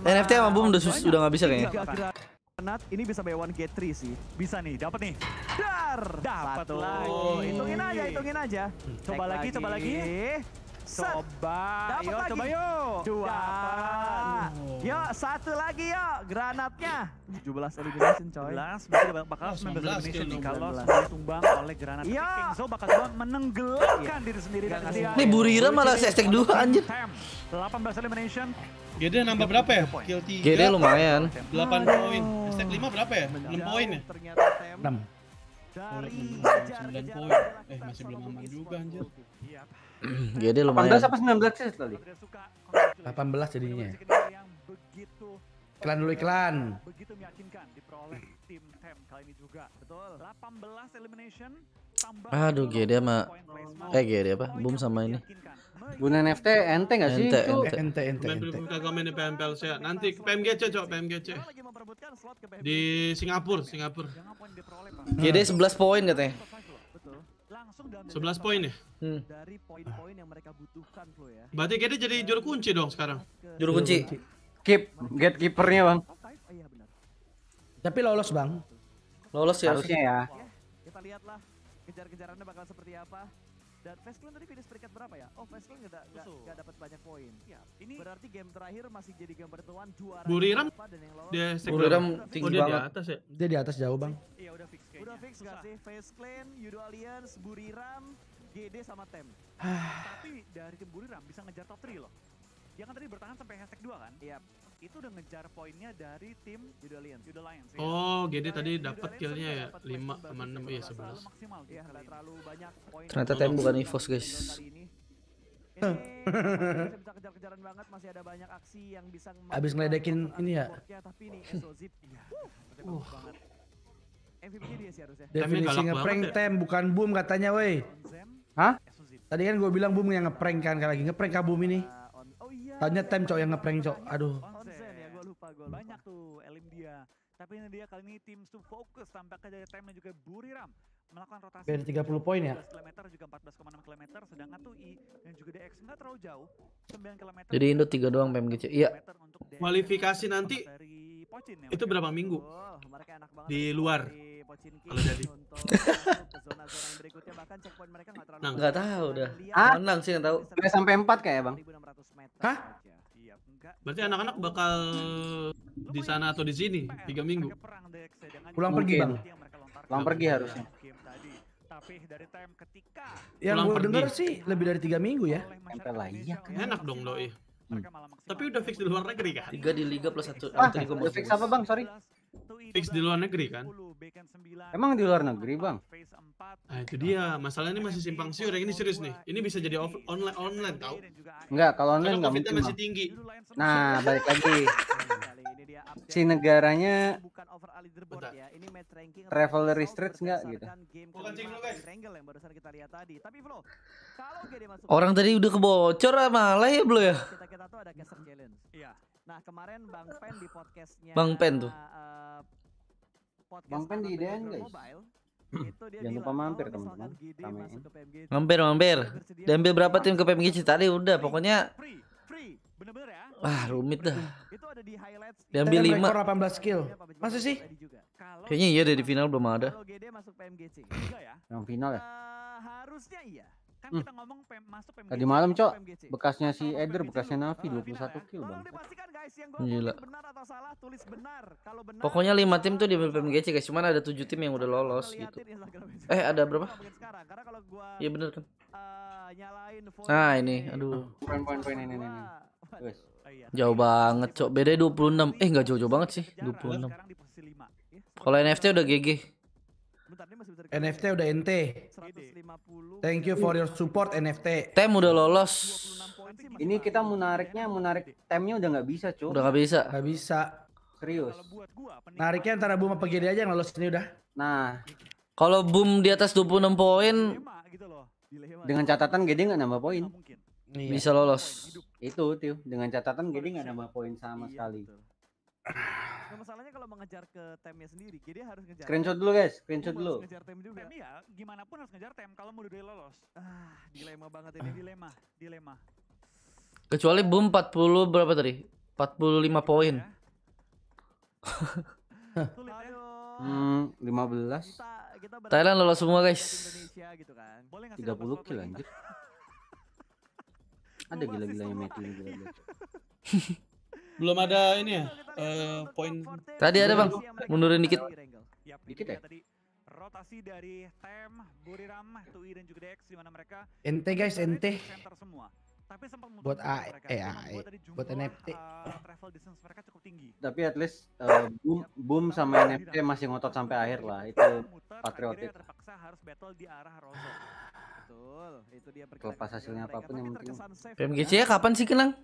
NFT sama Boom udah udah nggak bisa kayaknya. Nat, ini bisa bayar one get three sih. Bisa nih, dapat nih. Dar, dapat lagi. Hitungin aja, hitungin aja. Coba lagi, coba lagi. Coba, Dapat yuk, lagi. coba yuk. Dua. Dapat. Oh. Yuk, satu lagi yuk granatnya. 17 elimination coy. 17, berarti bakal 19 elimination kalau tumbang oleh granat ya. King Zo bakal menenggelamkan iya. diri sendiri dan dia. Ini Burira malah sesek dua anjir. 18 elimination. GD nambah berapa ya? Kill 3. GD lumayan. 8 poin. Stack 5 berapa ya? 6 poin ya? 6. Dari 9 poin. Eh masih belum aman juga anjir. Iya, jadi iya, lumayan. 18 apa 19 sih tadi? 18 jadinya. Iklan dulu iklan. Begitu meyakinkan diperoleh tim Tem kali ini juga. Betul. 18 elimination Aduh GD sama eh GD apa? Boom sama ini. Guna NFT ente gak sih? Ente ente ente ente. ente. Belum kagak main di PMPLC. Nanti ke PMGC cok PMGC. Di Singapura, Singapura. GD 11 poin katanya. 11 poin ya? hmm. dari poin-poin yang mereka butuhkan lo ya. Berarti kita jadi juru kunci dong sekarang. Juru kunci. Keep get keepernya bang. Oh, oh, iya, Tapi lolos bang. Lolos ya. Harusnya ya. Kita lihatlah kejar-kejarannya bakal seperti apa. Dan Vesclan tadi finish peringkat berapa ya? Oh, Vesclan nggak nggak nggak dapat banyak poin. Ya, ini berarti game terakhir masih jadi game bertuan juara. Buriram dia Buriram tinggi oh, dia banget. di atas ya. Dia di atas jauh, Bang. Iya, udah fix kayaknya. Udah fix nggak sih? Vesclan, Yudo Alliance, Buriram, GD sama Tem. Tapi dari tim Buriram bisa ngejar top 3 loh. Dia kan tadi bertahan sampai hashtag 2 kan? Iya. Yep. Itu udah ngejar poinnya dari tim Yuda Lions. Yuda Lions. Oh, GD Yuda tadi dapat killnya ya 5 sama 6 ya 11. Maksimal, gitu ya, gak terlalu banyak poin. Ternyata Tem bukan EVOS guys. Eh, bisa kejar-kejaran banget masih ada banyak aksi yang bisa Habis ngeledekin ini ya. Tapi ini Exozip. Iya, uh. MVP dia sih harusnya. Definisinya prank tem ya. bukan boom katanya woi. Hah? Tadi kan gue bilang Bumi yang ngeprank kan lagi ngeprank kah Bumi nih? Tanya tem cok yang ngeprank cok. Aduh. ya gue lupa gue. Banyak tuh elim dia. Tapi ini dia kali ini tim tuh fokus tampaknya dari Tem dan juga Buriram melakukan rotasi dari 30 poin ya. km juga 14,6 km sedangkan tuh I dan juga DX enggak terlalu jauh. 9 km. Jadi Indo 3 doang PMGC. Gitu. Iya. Kualifikasi nanti ya, itu berapa minggu? Di luar. Kalau jadi. Nah, tahu udah. Ah? Menang sih nggak tahu. sampai 4 kayak, Bang. Hah? Iya, Berarti anak-anak bakal di sana atau di sini tiga minggu. Ya, Pulang pergi, Bang. Pulang pergi iya. harusnya. Tapi dari time ketika yang gue dengar sih lebih dari tiga minggu ya. Tempel lah iya. Enak dong doi. Hmm. ih. Tapi udah fix di luar negeri kan? Tiga di liga plus satu. Ah, ah fix apa bang? Sorry. Fix di luar negeri kan? Emang di luar negeri bang? Nah itu dia. masalah ini masih simpang siur. ya ini serius nih. Ini bisa jadi online online tau? Enggak, kalau online nggak mungkin. masih tinggi. Nah balik lagi. Iya, si ya. negaranya bukan overall leaderboard ya. Ini match ranking Travel Restricts enggak gitu. Bukan cing lu guys. Wrangle yang barusan kita lihat tadi. Tapi Flo, kalau GD masuk Orang tadi udah kebocor malah ya belum ya? Kita-kita tuh ada caster challenge. Iya. Nah, kemarin Bang Pen di podcastnya Bang Pen tuh. Uh, podcast Bang Pen di IDN guys. Mobile, itu dia jangan lupa mampir teman-teman mampir mampir diambil berapa tim ke PMG tadi udah pokoknya free, free. Bener-bener ya? Wah, rumit dah. Itu ada di highlights. Diambil 5. 18 skill. Masih sih? Kayaknya iya deh di final belum ada. Kalau GD masuk PMGC. Enggak ya? Yang final ya? Uh, harusnya iya. Kan hmm. kita ngomong PM, masuk PMGC. Tadi malam, Cok. Bekasnya si Eder, bekasnya Navi 21 ya? kill, Bang. Gila. Benar benar. benar. atau salah, tulis Kalau Pokoknya 5 tim tuh di PMGC, guys. Cuman ada 7 tim yang udah lolos gitu. Eh, ada berapa? Iya benar kan? Nah, ini. Aduh. Poin-poin ini, ini, ini. Oh iya. Jauh banget, Cok. Beda 26. Eh, enggak jauh-jauh banget sih, 26. Ya, Kalau NFT udah GG. NFT udah NT. Thank you for your support NFT. Tem udah lolos. Ini kita ya. menariknya menarik temnya udah nggak bisa, cok Udah nggak bisa. Nggak bisa. Serius. Nariknya antara Boom apa GD aja yang lolos ini udah. Nah. Kalau Boom di atas 26 poin gitu dengan catatan GD nggak nambah poin. Iya. Bisa lolos itu tuh dengan catatan jadi nggak nambah poin sama iya, sekali betul. Nah, masalahnya kalau mengejar ke timnya sendiri, jadi harus ngejar. Screenshot dulu guys, screenshot iya, dulu. ngejar tim juga. Tapi ya, gimana pun harus ngejar tim kalau mau udah lolos. Ah, dilema banget ini, dilema, dilema. Kecuali Boom 40 berapa tadi? 45 iya, poin. Iya. Ya? hmm, 15. Kita, kita Thailand lolos semua guys. Indonesia, gitu kan. Boleh 30 kill anjir. Ada gila-gilanya Matthew gila -gila. Belum ada ini ya, uh, poin. Tadi ada bang, mundurin dikit. Dikit ya? ya? rotasi dari Tem, Buriram, Tui dan juga DX di mana mereka NT guys, NT. Tapi sempat buat A eh AE, buat NFT. Eh, uh, eh, travel distance mereka cukup tinggi. Tapi at least uh, boom, boom sama NFT masih ngotot sampai akhir lah. Itu patriotik. Terpaksa harus battle di arah Rosso. Betul, itu dia hasilnya apapun yang penting. PMGC ya kapan sih Kenang?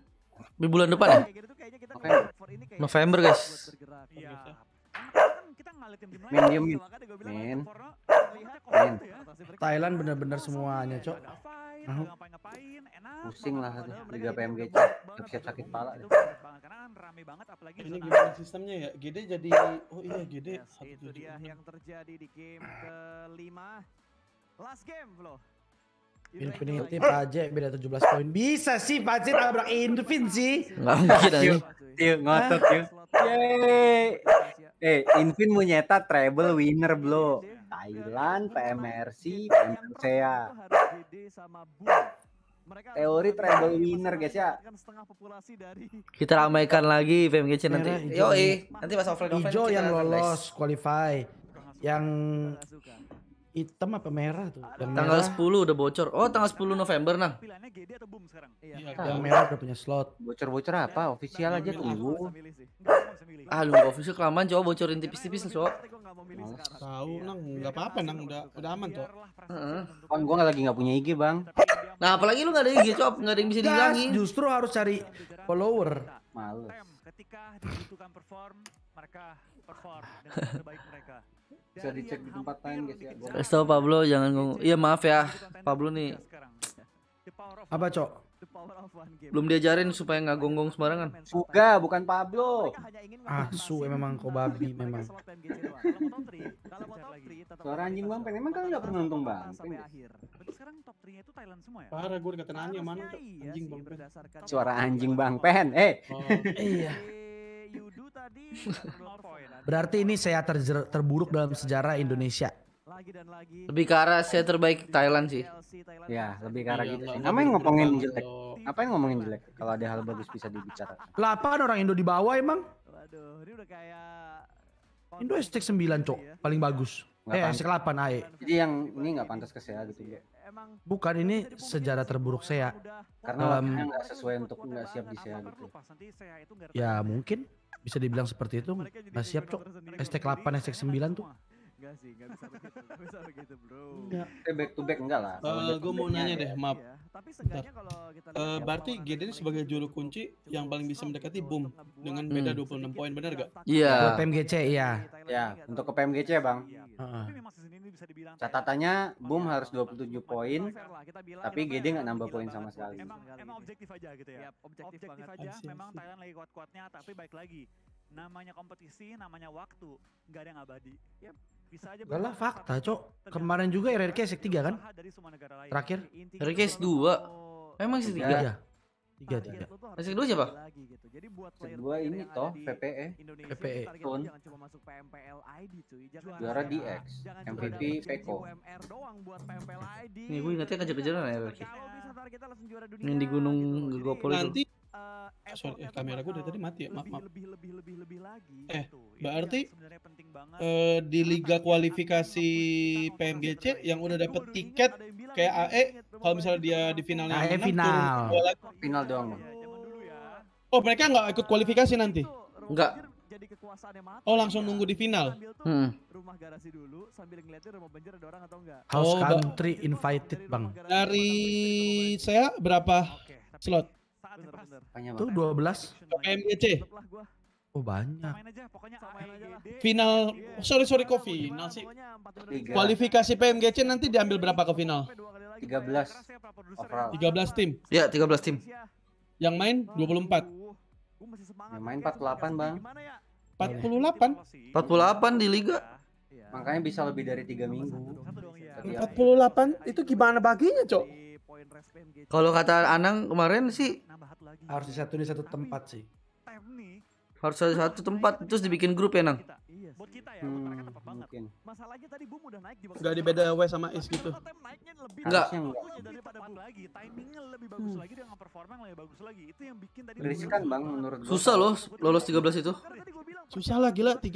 Di bulan depan ya? Gitu November guys. Iya. iya. Kan kan Min Min. Min. Gitu ya. Thailand bener-bener semuanya, Cok. Pusing lah Liga PMGC. Gak bisa sakit pala deh. Ini gimana sistemnya ya? GD jadi oh iya GD. Itu dia yang terjadi di game kelima. Last game loh. Infinity Paje beda 17 poin. Bisa sih Paje tabrak Infinity sih. Enggak mungkin aja. Yuk ngotot yuk. Eh, Infin mau nyetak treble winner bro. Thailand, PMRC, PMCA. Teori treble winner guys ya. Kita ramaikan lagi VMGC nanti. Yo, nanti pas offline offline. Ijo yang lolos qualify. Yang hitam apa merah tuh? Yang tanggal merah. 10 udah bocor. Oh, tanggal 10 November, Nang. Nah. Iya. iya, yang merah udah punya slot. Bocor-bocor apa? Official aja tunggu. Ah, lu official kelamaan, coba bocorin tipis-tipis, coba. Tahu, Nang, enggak apa-apa, Nang, udah udah aman, tuh. Heeh. Kan gua lagi enggak punya IG, Bang. Nah, apalagi lu enggak ada IG, Cok. enggak ada yang bisa dibilangin. Justru harus cari follower. Males. Ketika dibutuhkan perform, mereka perform dengan sebaik mereka bisa dicek di tempat lain guys ya kasih Pablo jangan ngomong iya maaf ya Pablo nih apa cok belum diajarin supaya nggak gonggong sembarangan Suga bukan Pablo Ah, ah, memang kau babi memang suara anjing bang pengen emang kalian udah pernah nonton bang sekarang top 3 itu Thailand semua ya parah gue udah mana iya anjing bang suara anjing bang pen eh oh. iya eh, Berarti ini saya ter terburuk dalam iya, sejarah iya. Indonesia. Lebih ke arah saya terbaik Thailand sih. Ya, lebih ke arah iya, gitu Apa yang ngomongin jelek? Apa yang ngomongin jelek? Kalau ada hal bagus bisa dibicara. Lapan orang Indo di bawah emang? Indo SC 9, gitu ya. Cok. Paling bagus. Nggak eh, pantas. 8 AE. Jadi yang ini nggak pantas ke saya gitu ya. Bukan ini sejarah terburuk saya. Karena um, nggak sesuai untuk nggak siap di saya gitu. Ya mungkin bisa dibilang seperti itu nggak siap cok ST 8 ST 9 tuh Enggak sih, enggak bisa begitu. bisa begitu, Bro. Enggak. Eh, back to back enggak lah. Eh, uh, gue mau nanya deh, maaf. Iya, tapi seenggaknya kalau kita eh, lihat berarti GD ini sebagai juru kunci yang paling bisa mendekati gitu Boom dengan beda 26 poin, benar enggak? Iya. Buat PMGC iya. Iya, untuk ke PMGC, ya, Bang. Iya. Heeh bisa dibilang catatannya Boom harus 27 poin tapi GD nggak nambah poin sama sekali emang, iya. objektif aja gitu ya, objektif, objektif banget. aja Asin, memang Thailand lagi kuat-kuatnya tapi baik lagi namanya kompetisi namanya waktu nggak ada yang abadi bisa aja Gak fakta cok kemarin juga RRQ sek 3 kan terakhir RRQ 2 memang sek 3 tiga nah, tiga masih kedua siapa lagi gitu jadi buat player kedua ini toh PPE PPE gitu ya, Tun jangan cuma masuk PMPL ID cuy jangan juara di X MVP Peko UMR doang buat PMPL ID nih gue ingatnya kejar-kejaran ya kalau ini di gunung Gegopol gitu. itu nanti uh, Sorry, eh, kamera gue dari tadi mati ya. Maaf, maaf. Lebih, lebih lebih lebih lagi. Eh, gitu. Iya, berarti sebenarnya penting banget. Uh, di kan liga kan kualifikasi PMGC yang udah dapet tiket kayak AE, kalau misalnya dia di finalnya AE final. Final final doang. Iya, ya. Oh, mereka nggak ikut iya, kualifikasi nanti? Enggak jadi kekuasaannya mati. Oh, langsung kan. nunggu di final. hmm. Rumah garasi dulu sambil ngeliatin rumah banjir ada orang atau enggak. House oh, country invited, Bang. Dari, dari saya berapa okay, slot? bener, bener. Tuh 12. MBC Oh banyak. Final, sorry sorry kok final sih. Kualifikasi PMGC nanti diambil berapa ke final? 13 overall. 13 tim. Ya, 13 tim. Yang main 24. Yang main 48, Bang. 48. 48 ya? di liga. Iya. Makanya bisa lebih dari 3 minggu. 48 iya. itu gimana baginya, Cok? Iya. Gitu. Kalau kata Anang kemarin sih harus disatu di satu tempat sih. Harus satu, satu tempat terus dibikin grup ya Nang. Buat kita iya ya, hmm, Mungkin. Masalahnya tadi udah naik di bawah. di beda W sama Is gitu. Enggak. Ya, lagi, timingnya lebih hmm. bagus lagi performa yang lebih bagus lagi. Itu yang bikin tadi Susah loh lolos belas itu. Susah lah gila 13.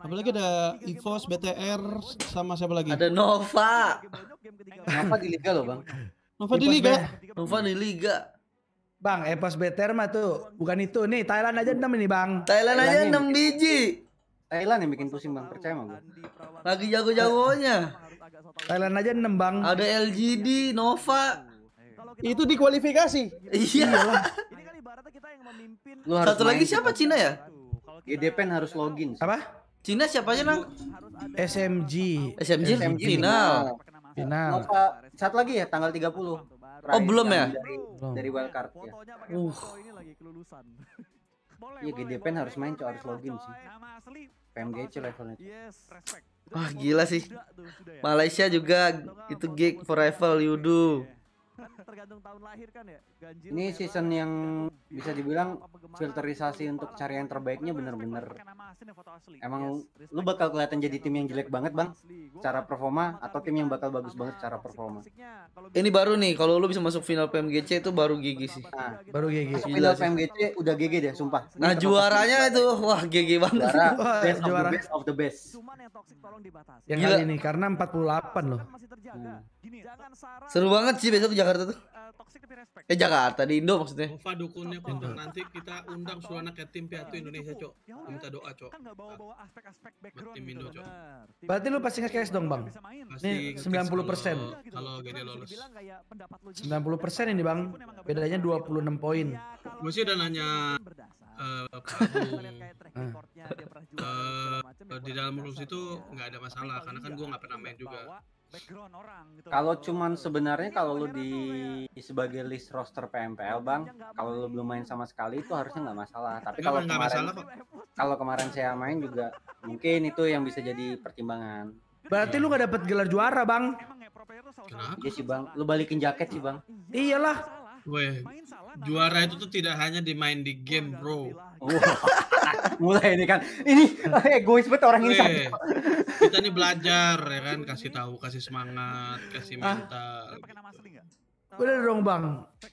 Apalagi ada Evos, BTR sama siapa lagi? Ada Nova. Nova di liga loh, Bang. Nova di Liga. Nova di Liga. Bang, Epos eh, Better mah tuh. Bukan itu. Nih, Thailand aja 6 ini, Bang. Thailand, Thailand aja ini. biji. Thailand yang bikin pusing, Bang. Percaya mah gue. Lagi jago-jagonya. Thailand aja 6, Bang. Ada LGD, Nova. Itu dikualifikasi. kualifikasi. Iya. Ini iya. kali Satu lagi siapa Cina ya? GDPN ya, harus login. Apa? Cina siapa aja, Nang? SMG. SMG, SMG final final. Nova, lagi ya tanggal 30. Oh, belum ya? Dari, belum. dari wildcard ya. Uh. Iya GDP harus main harus login sih. PMGC levelnya. Wah, gila sih. Ya. Malaysia juga itu gig for rival Yudu. Iya kan tergantung tahun lahir kan ya ganjil ini merah, season yang gitu. bisa iya. dibilang filterisasi gitu. untuk cari yang terbaiknya bener-bener emang yes, lu bakal kelihatan jadi tim yang jelek banget bang cara performa atau tim yang bakal bagus banget cara performa ini baru nih kalau lu bisa masuk final PMGC itu baru gigi sih nah, baru gigi. sih final PMGC udah GG deh sumpah nah juaranya itu wah GG banget juara best of the best yang kali ini karena 48 loh Gini, Jangan saran. Seru banget sih besok Jakarta tuh. Eh, eh Jakarta di Indo maksudnya. Nova dukunnya kontak nanti kita undang seluruh anak tim Piatu eh, Indonesia, Cok. Ya Minta doa, Cok. Kan bawa-bawa nah, aspek-aspek background tim gitu Indo, Cok. Berarti lu pasti nge-cash dong, Bang. Ini 90%. Iya gitu. Kalau gini kan lolos. 90% ini, Bang. Bedanya 26 poin. Iya, gue sih udah nanya Uh, uh, di dalam rules itu nggak ada masalah karena kan gue nggak pernah main juga background orang gitu. Kalau cuman iya, sebenarnya kalau lu di ya. sebagai list roster PMPL, iya, Bang, kalau lu belum main sama sekali itu harusnya nggak masalah. Tapi kalau kemarin kalau kemarin saya main juga mungkin itu yang bisa jadi pertimbangan. Berarti lu nggak dapet gelar juara, Bang. Ya, Kenapa? Iya sih, Bang. Lu balikin jaket sih, Bang. Iyalah. Weh, juara itu tuh tidak hanya dimain di game, Bro mulai ini kan ini egois banget orang ini hey, kita ini belajar ya kan kasih tahu kasih semangat kasih ah. mental Udah Bener dong bang,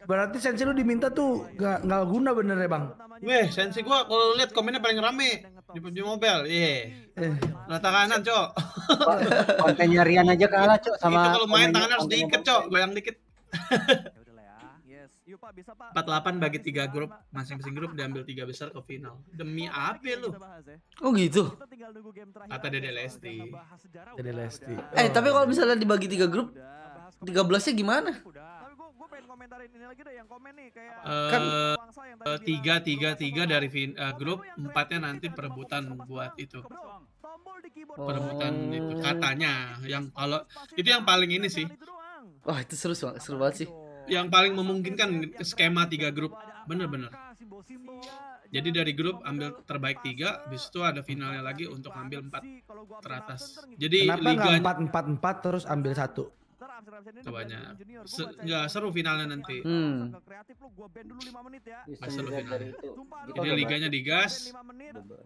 berarti sensi lu diminta tuh gak, gak guna bener ya bang? Weh sensi gua kalau lihat komennya paling rame di PUBG Mobile, iya. Yeah. Eh. Rata kanan cok. Kontennya Rian aja kalah cok sama. Itu kalau main tangan harus diikat cok, goyang dikit. 48 bagi tiga grup, masing-masing grup diambil tiga besar ke final. Demi oh, apa lu? Ya. Oh gitu. Kata Dede Lesti. Dede Lesti. Eh, tapi kalau misalnya dibagi tiga grup, 13-nya gimana? tiga tiga tiga dari fin, uh, grup empatnya nanti perebutan buat itu oh. perebutan itu katanya yang kalau itu yang paling ini sih wah itu seru seru banget sih yang paling memungkinkan skema tiga grup bener-bener jadi dari grup ambil terbaik tiga habis itu ada finalnya lagi untuk ambil empat teratas jadi kenapa liga empat empat empat terus ambil satu sebanyak Se nggak seru finalnya nanti. Hmm. Gak seru finalnya. Jadi liganya digas.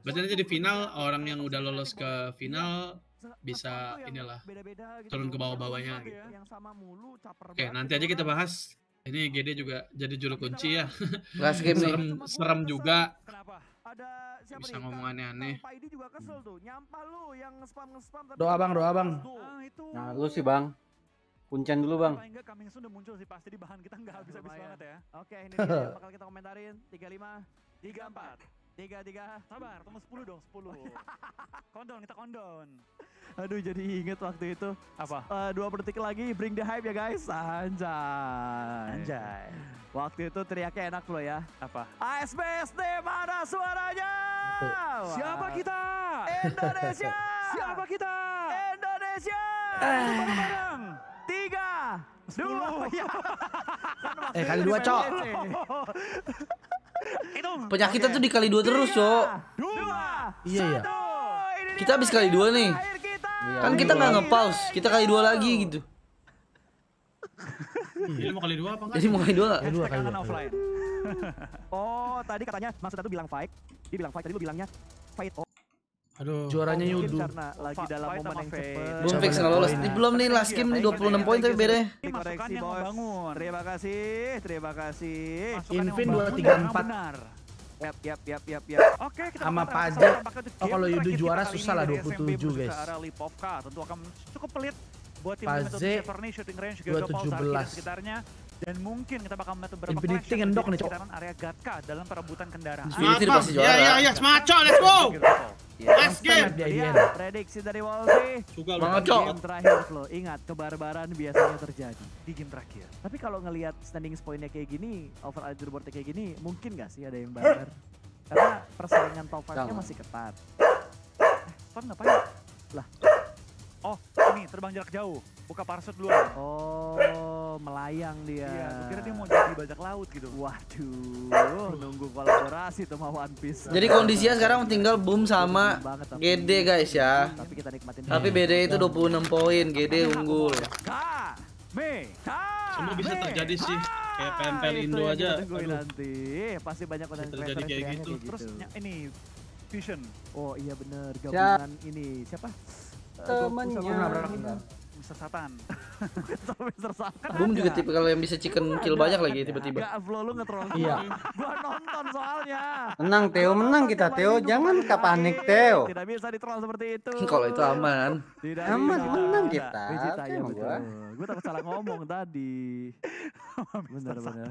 Berarti jadi final orang yang udah lolos ke final bisa inilah beda -beda gitu, turun ke bawah-bawahnya gitu. Ya. Yang sama mulu, caper Oke, nanti gitu aja kita kan. bahas. Ini GD juga jadi juru kunci ya. Last game serem, nih. serem juga. Kenapa? Ada siapa bisa ngomong aneh-aneh. Doa Bang, doa Bang. Ah, nah, lu sih Bang. Kuncen dulu bang. Enggak coming soon udah muncul sih pasti di bahan kita nggak habis-habis banget ya. Oke ini dia bakal kita komentarin 35, 34. Tiga, tiga. Sabar, tunggu sepuluh dong, sepuluh. kondon, kita kondon. Aduh jadi inget waktu itu. Apa? Uh, dua detik lagi, bring the hype ya guys. Anjay. Anjay. Waktu itu teriaknya enak loh ya. Apa? ASBSD mana suaranya? Wah. Siapa kita? Indonesia! Siapa kita? Indonesia! Eh. Bareng. Tiga, dulu dua, ya. kan eh kali dua cok itu tuh okay. tuh dikali dua terus iya. cok iya ya kita habis kali dua nih iya, kan kita nggak ngepause kita kali dua lagi gitu iya. jadi mau kali dua apa enggak jadi mau kali dua nggak dua kali oh tadi katanya maksud itu bilang fight dia bilang fight tadi lu bilangnya fight oh Aduh. Juaranya oh, Yudu. lagi dalam momen yang cepat. Belum fix nggak lolos. Ini belum nih last game nih 26 poin tapi beda. Ya? Koreksi bos. Terima kasih, terima kasih. Invin 234. Yap, yap, yap, yap, yap. Oke, kita sama pajak. Oh, kalau Yudu juara susah lah 27 guys. tentu akan cukup pelit buat tim Paze, shooting range juga 217 sekitarnya dan mungkin kita bakal metu berapa kali di nih, area Gatka dalam perebutan kendaraan. pasti juara. Ya, ya, ya, semacam, let's go. Gitu, gitu. Iya. Last game. Dia iya. prediksi dari Wolsey. Sugal banget cok. Game terakhir lo. Ingat kebarbaran biasanya terjadi di game terakhir. Tapi kalau ngelihat standing spoinnya kayak gini, overall leaderboardnya kayak gini, mungkin gak sih ada yang barbar? Karena persaingan top 5-nya masih ketat. Eh, Fan ngapain? Lah. Oh, ini terbang jarak jauh buka parasut dulu. Oh, melayang dia. Iya, kira dia mau jadi bajak laut gitu. Waduh, nunggu kolaborasi sama One Piece. Jadi kondisinya sekarang tinggal Boom sama GD guys ya. Tapi kita nikmatin. Tapi beda itu 26 poin, GD unggul. Semua ya. bisa terjadi sih. Kayak pempel Indo aja. nanti. Pasti banyak konten terjadi kayak gitu. Terus gitu. ini vision Oh iya bener, gabungan ini. Siapa? Eh, Temennya sesatan bukan gue juga tipe kalau yang bisa chicken kan kill ada, banyak kan lagi ya? tiba-tiba Enggak flow lu ngetrol iya gua nonton soalnya menang Teo menang kita Teo jangan kapanik Teo tidak bisa ditrol seperti itu kalau itu aman tidak aman bisa. menang kita Bicita, ya, gua gua takut salah ngomong tadi bener-bener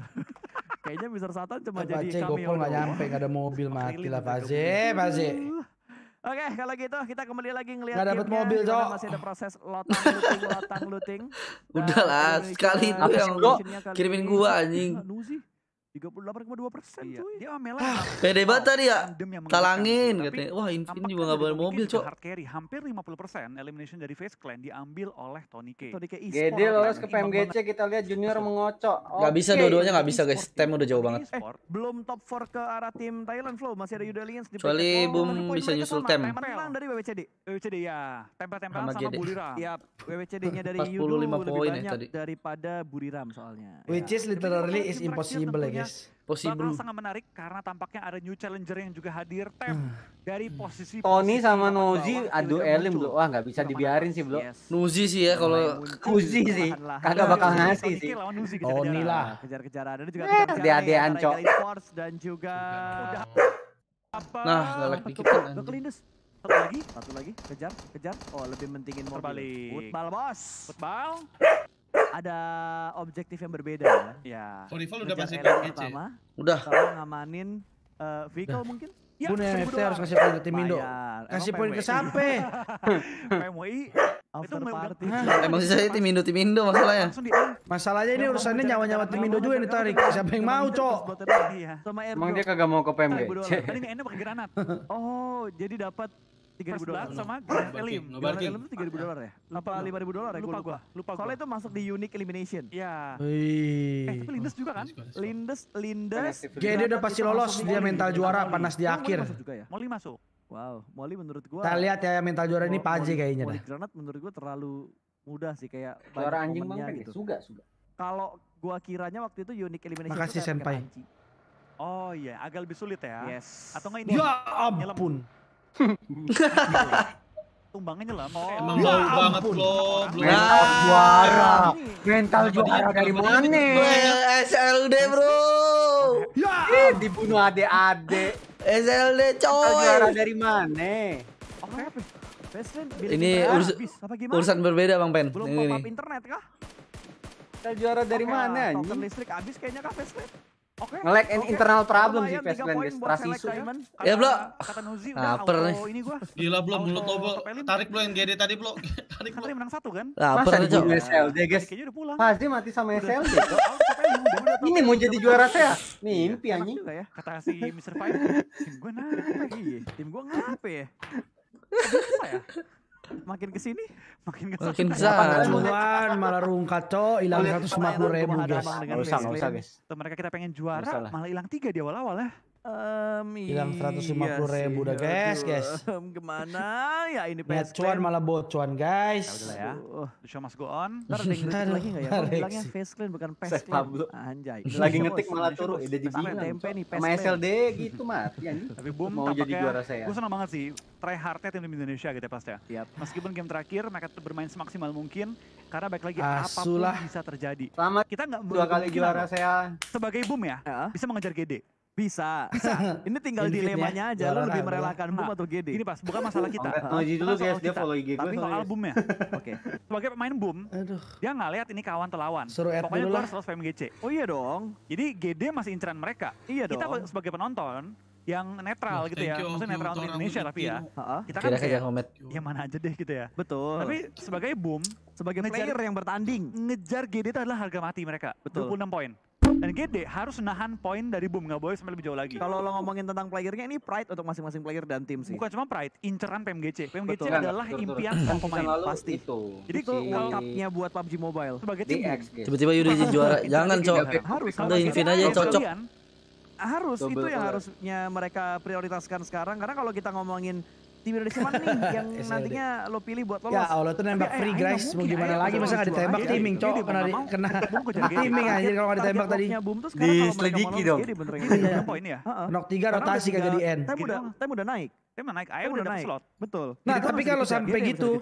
kayaknya Mr. Satan cuma jadi cameo gopol enggak nyampe enggak ada mobil mati lah Pak Faze Oke, kalau gitu kita kembali lagi ngelihat Gak dapat mobil, Cok. Masih ada proses lotang looting, lotang looting. Udahlah, nah, sekali itu yang lo kirimin gua anjing. 38,2 persen iya. cuy. Dia Amela. Ah, pede banget tadi ya. Talangin katanya. Wah ini, ini juga nggak bawa mobil cok. Hard carry hampir 50 persen elimination dari face clan diambil oleh Tony K. Tony K is Gede lolos ke PMGC kita lihat junior mengocok. Okay. Gak bisa dua-duanya nggak bisa guys. Tem udah jauh banget. Eh, belum top four ke arah tim Thailand Flow. Masih ada hmm. Yuda lions Kecuali Boom bisa nyusul Tem. Tem dari WWCD. WWCD ya. Tempel-tempelan sama, sama Buriram. Ya WWCD-nya dari Yuda lebih banyak tadi. daripada Buriram soalnya. Which is literally is impossible lagi semuanya yes. Possible. bakal sangat menarik karena tampaknya ada new challenger yang juga hadir tem hmm. Ah. dari posisi Tony posisi sama Nozi aduh Elim belum wah nggak bisa dibiarin sih belum yes. Nozi sih ya kalau Nozi sih kagak bakal ngasih sih Tony lah kejar-kejaran dan juga eh, ada ada cok dan juga nah galak dikit kan satu lagi, satu lagi, kejar, kejar. Oh, lebih mentingin mobil. Football, bos. Football ada objektif yang berbeda. Ya. Rival udah pasti kece. Gitu ya? Udah. Kalau ngamanin uh, eh, vehicle udah. mungkin Ya, Bun FC harus kasih poin ke tim Indo. Kasih poin ke sampe. PMI itu party. Emang saya tim Indo tim Indo masalahnya. Masalahnya ini urusannya nyawa-nyawa tim Indo juga yang ditarik. Siapa yang mau, Cok? Emang dia kagak mau ke PMG. Tadi enak pakai granat. Oh, jadi dapat tiga ribu dolar sama Grand Elim. Grand Elim itu 3000 dolar ya? Apa ribu dolar ya? Lupa ya? gua. Lupa Soalnya itu masuk di unique elimination. Iya. Eh, tapi Lindes juga kan? Lindes, Lindes. Gede udah pasti lolos dia mental juara panas di akhir. Ya? Molly masuk. Wow, Molly menurut gua. Kita lihat ya mental juara ini Paje kayaknya dah. Molly Granat menurut gua terlalu mudah sih kayak juara anjing banget kan ya? gitu. Suga, suga. Kalau gua kiranya waktu itu unique elimination Makasih senpai. Oh iya, agak lebih sulit ya. Yes. Atau enggak ini? Ya ampun. Tumbangnya lah oh. mau. Emang ya, banget lo. Mental juara. Iya. Mental ya juara dari mana? SLD bro. Ya, dibunuh Ade. ade SLD coy. Mental juara dari mana? ini gitu urusan berbeda Bang Pen. Belum pop up internet kah? Kita juara dari mana? Ah, token listrik habis kayaknya kah Veslet? Okay. Nge-lag okay. internal problem sih Fastland guys, trust issue. Ya, Blo. Laper nih. Gila, blok mulut lo, blok. Tarik, blok yang GD tadi, blok. Tarik, blok. menang satu kan? Laper, Cok. Masa SLD, guys. Pasti mati sama SLD, Cok. Ini mau jadi juara saya? Iya, Mimpi, anjing. Ya, kata si Mr. Fire, tim gue lagi? Iya. Tim gue ngapa ya? ya? makin ke sini makin ke Makin kesana. Cuan malah rungkat co hilang seratus lima puluh ribu guys. enggak usah enggak usah guys. Mereka kita pengen juara malah hilang tiga di awal-awal ya. Um, Hilang 150 iya ribu udah guys, guys. Um, gimana ya ini PSP. Net cuan malah cuan guys. Ya udah ya. The show must go on. Ntar lagi gak ya? bilangnya face clean bukan face clean. Anjay. Lagi ngetik malah turun. Udah dibingung. Tempe nih Sama SLD gitu mati iya, anjing. Tapi boom mau jadi ya. juara saya. Gue senang banget sih. Try hardnya tim Indonesia gitu ya pasti ya. Meskipun game terakhir mereka bermain semaksimal mungkin. Karena baik lagi Asulah. apapun bisa terjadi. Selamat kita nggak dua kali juara saya. Sebagai boom ya, bisa mengejar GD. Bisa. Bisa. Ini tinggal ya, dilemanya aja. Lu lebih merelakan boom nah, atau GD. Ini pas bukan masalah kita. Oh, jadi lu guys, dia follow IG Tapi soal albumnya. Oke. Sebagai pemain boom, Aduh. dia nggak lihat ini kawan telawan. Suruh Pokoknya gue harus lolos PMGC. Iya oh iya dong. Jadi GD masih inceran mereka. Iya dong. Kita sebagai penonton, yang netral gitu ya. You, Maksudnya netral untuk Indonesia tapi ya. Uh-huh. Kita kan kayak ya mana aja deh gitu ya. Betul. Tapi sebagai boom, sebagai player yang bertanding, ngejar GD itu adalah harga mati mereka. Betul. 26 poin. Dan GD harus nahan poin dari Boom nggak boleh sampai lebih jauh lagi. Kalau lo ngomongin tentang playernya ini pride untuk masing-masing player dan tim sih. Bukan cuma pride, inceran PMGC. PMGC Betul. adalah betul, impian betul. pemain pasti. Itu. Jadi kalau cupnya buat PUBG Mobile. Sebagai tim tiba-tiba Yuri juara. Jangan, Cok. Harus. Udah Invin aja cocok harus itu yang harusnya mereka prioritaskan sekarang karena kalau kita ngomongin tim Indonesia mana nih yang nantinya lo pilih buat lolos? Ya Allah itu nembak oh, iya, free iya, guys, mau gimana lagi masa nggak ditembak timing cok kena kena timing aja kalau nggak ditembak tadi. Di selidiki dong. Iya, ya. Nok tiga rotasi gak jadi end. Tapi udah tapi udah naik. emang naik ayo, udah naik slot. Betul. Nah, tapi kalau sampai gitu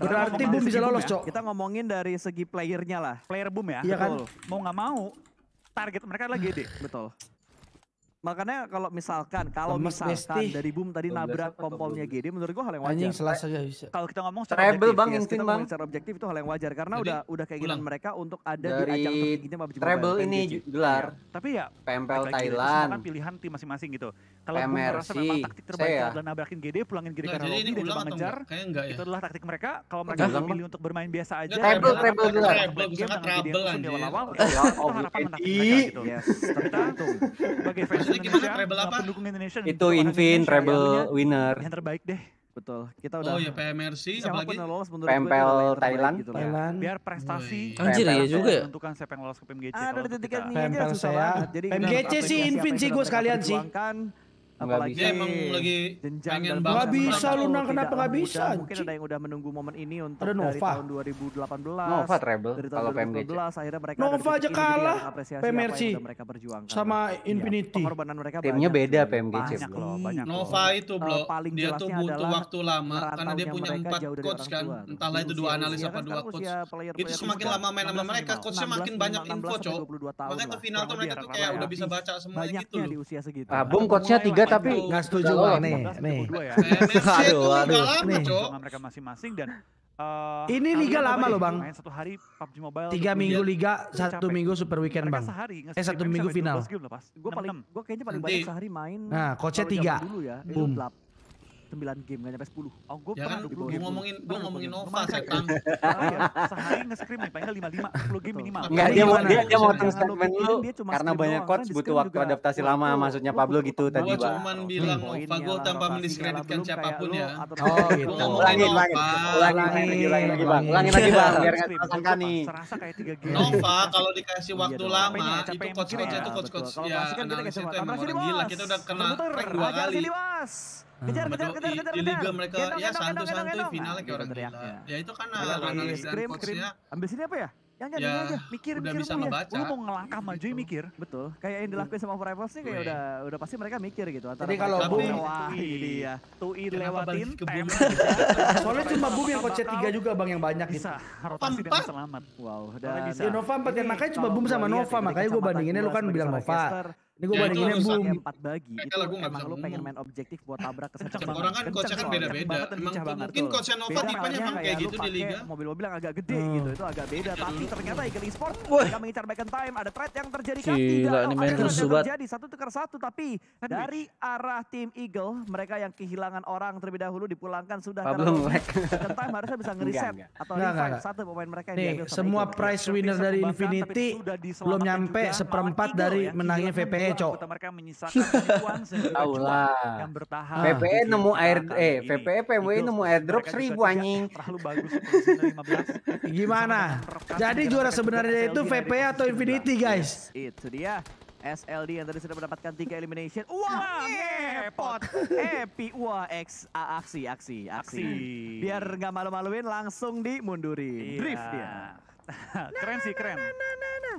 Berarti Boom bisa lolos, ya. Cok. Kita ngomongin dari segi playernya lah. Player Boom ya? Iya kan? Mau nggak mau, target mereka lagi gede. Betul. Makanya kalau misalkan kalau misalkan dari Boom tadi nabrak kompolnya GD menurut gua hal yang wajar. Anjing selasa eh, bisa. Kalau kita ngomong secara objektif, bang, yes, kita ngomong secara objektif itu hal yang wajar karena Jadi, udah udah keinginan mereka untuk ada dari di ajang tertingginya PUBG Treble ini gelar. Ya. Tapi ya PMPL Thailand. Kan pilihan tim masing-masing gitu. Kalau gue merasa memang taktik terbaik saya. adalah nabrakin GD, pulangin GD karena Robby dan coba ngejar. Enggak, ya? Itu adalah taktik mereka. Kalau mereka Jangan memilih apa? untuk bermain biasa aja. Treble, treble, treble. Gue sangat treble anjir. Di awal-awal, iya, itu harapan menang mereka gitu. Iya. Tergantung. Sebagai fans Indonesia, pendukung Indonesia. Itu ya, Invin, treble winner. Yang terbaik deh. Betul. Kita oh udah Oh ya PMRC apalagi lolos menurut PMPL Thailand. Gitu Thailand. Ya. Biar prestasi. Woy. Anjir iya ya juga Tentukan siapa yang lolos ke PMGC. Ah, dari titiknya ini aja susah banget. Jadi PMGC sih Invin sih gue sekalian sih apalagi dia emang iya. lagi jenjang pengen banget. Gak bisa lu nang kenapa gak bisa? Mungkin ada yang udah menunggu momen ini untuk ada Nova. dari tahun 2018. Nova treble dari tahun kalau 2012 akhirnya mereka Nova aja gitu ya, kalah PMRC mereka berjuangkan. Sama iya. Infinity. Pengorbanan mereka Timnya beda PMGC loh, hmm. banyak. Nova itu bro, eh, paling dia tuh butuh waktu lama karena dia punya 4 coach kan. Entahlah itu 2 analis apa 2 coach. Itu semakin lama main sama mereka, coachnya makin banyak info, cok. Makanya ke nah, final tuh mereka tuh kayak udah bisa baca semua gitu loh. Di usia segitu. Abung coachnya 3 tapi nggak setuju bang nih. Nih. Ya. Eh, aduh, aduh. Nih. Mereka masing-masing dan Uh, ini liga lama loh bang. Main satu hari PUBG Mobile. Tiga minggu liga, satu minggu super weekend bang. Sehari, eh satu minggu final. Gue paling, gue kayaknya paling banyak sehari main. Nah, coachnya tiga. ya, Boom. 9 game gak nyampe 10. Oh, gue ya pernah kan, gue ngomongin gue ngomongin Nova setan. Iya, sehari nge scrim nih pengen 55 10 game minimal. Enggak dia mau dia dia mau iya, terus statement lu karena banyak coach kan? butuh waktu adaptasi lama maksudnya Pablo gitu tadi. Gue cuman bilang iya, Nova gue tanpa mendiskreditkan siapapun ya. Oh gitu. Ulangin lagi Ulangin lagi lagi Bang. Ulangin lagi Bang biar gak tersangka nih. Nova kalau dikasih waktu lama itu coach ya. coach ya, kan itu coach coach ya. Kalau itu emang kayak Gila kita udah kena track dua kali. Hmm. kejar kejar kejar kejar di liga mereka gendong, ya santuy santuy finalnya kayak orang gila ya itu kan analis dan coachnya ambil sini apa ya yang jadi ya, aja mikir udah mikir bisa ngebaca. Lu mau ngelangkah maju gitu. mikir, betul. Kayak yang dilakuin iya. sama Forever sih kayak iya. udah udah pasti mereka mikir gitu antara Jadi kalau bumi ini ya. Tui lewatin Soalnya cuma bumi yang kocet 3 juga Bang yang banyak gitu. bisa. Rotasi dan selamat. Wow, dan Nova empat kan, makanya cuma bumi kan sama Nova makanya gue bandinginnya lu kan bilang Nova. Ini gue yang boom. Empat bagi. Itu gue emang lu pengen main objektif buat tabrak ke satu orang kan coachnya kan beda-beda. Emang mungkin coachnya Nova tipenya emang kayak gitu di liga. Mobil-mobil yang agak gede hmm. gitu. Itu agak beda. Tapi ternyata Eagle Esports mereka mengincar back in time. Ada trade yang terjadi kan? Gila ini main rusuh Terjadi satu tukar satu. Tapi dari arah tim Eagle mereka yang kehilangan orang terlebih dahulu dipulangkan sudah. Pablo melek. time harusnya bisa ngeriset. Atau revive satu pemain mereka yang Semua prize winner dari Infinity belum nyampe seperempat dari ya, menangnya kan. VPE. Iya, Nih, cok. mereka menyisakan uang Yang bertahan. E nah, nemu e air eh PPE PMW nemu drop seribu anjing. Terlalu bagus Gimana? Jadi juara sebenarnya itu VP e atau Infinity, guys. Itu dia. SLD yang tadi sudah mendapatkan tiga elimination. Wah, ngepot. Happy. Wah, X A aksi, aksi, aksi. Biar nggak malu-maluin langsung dimundurin. Iya. Drift dia. keren sih, keren. Nah, nah, nah, nah.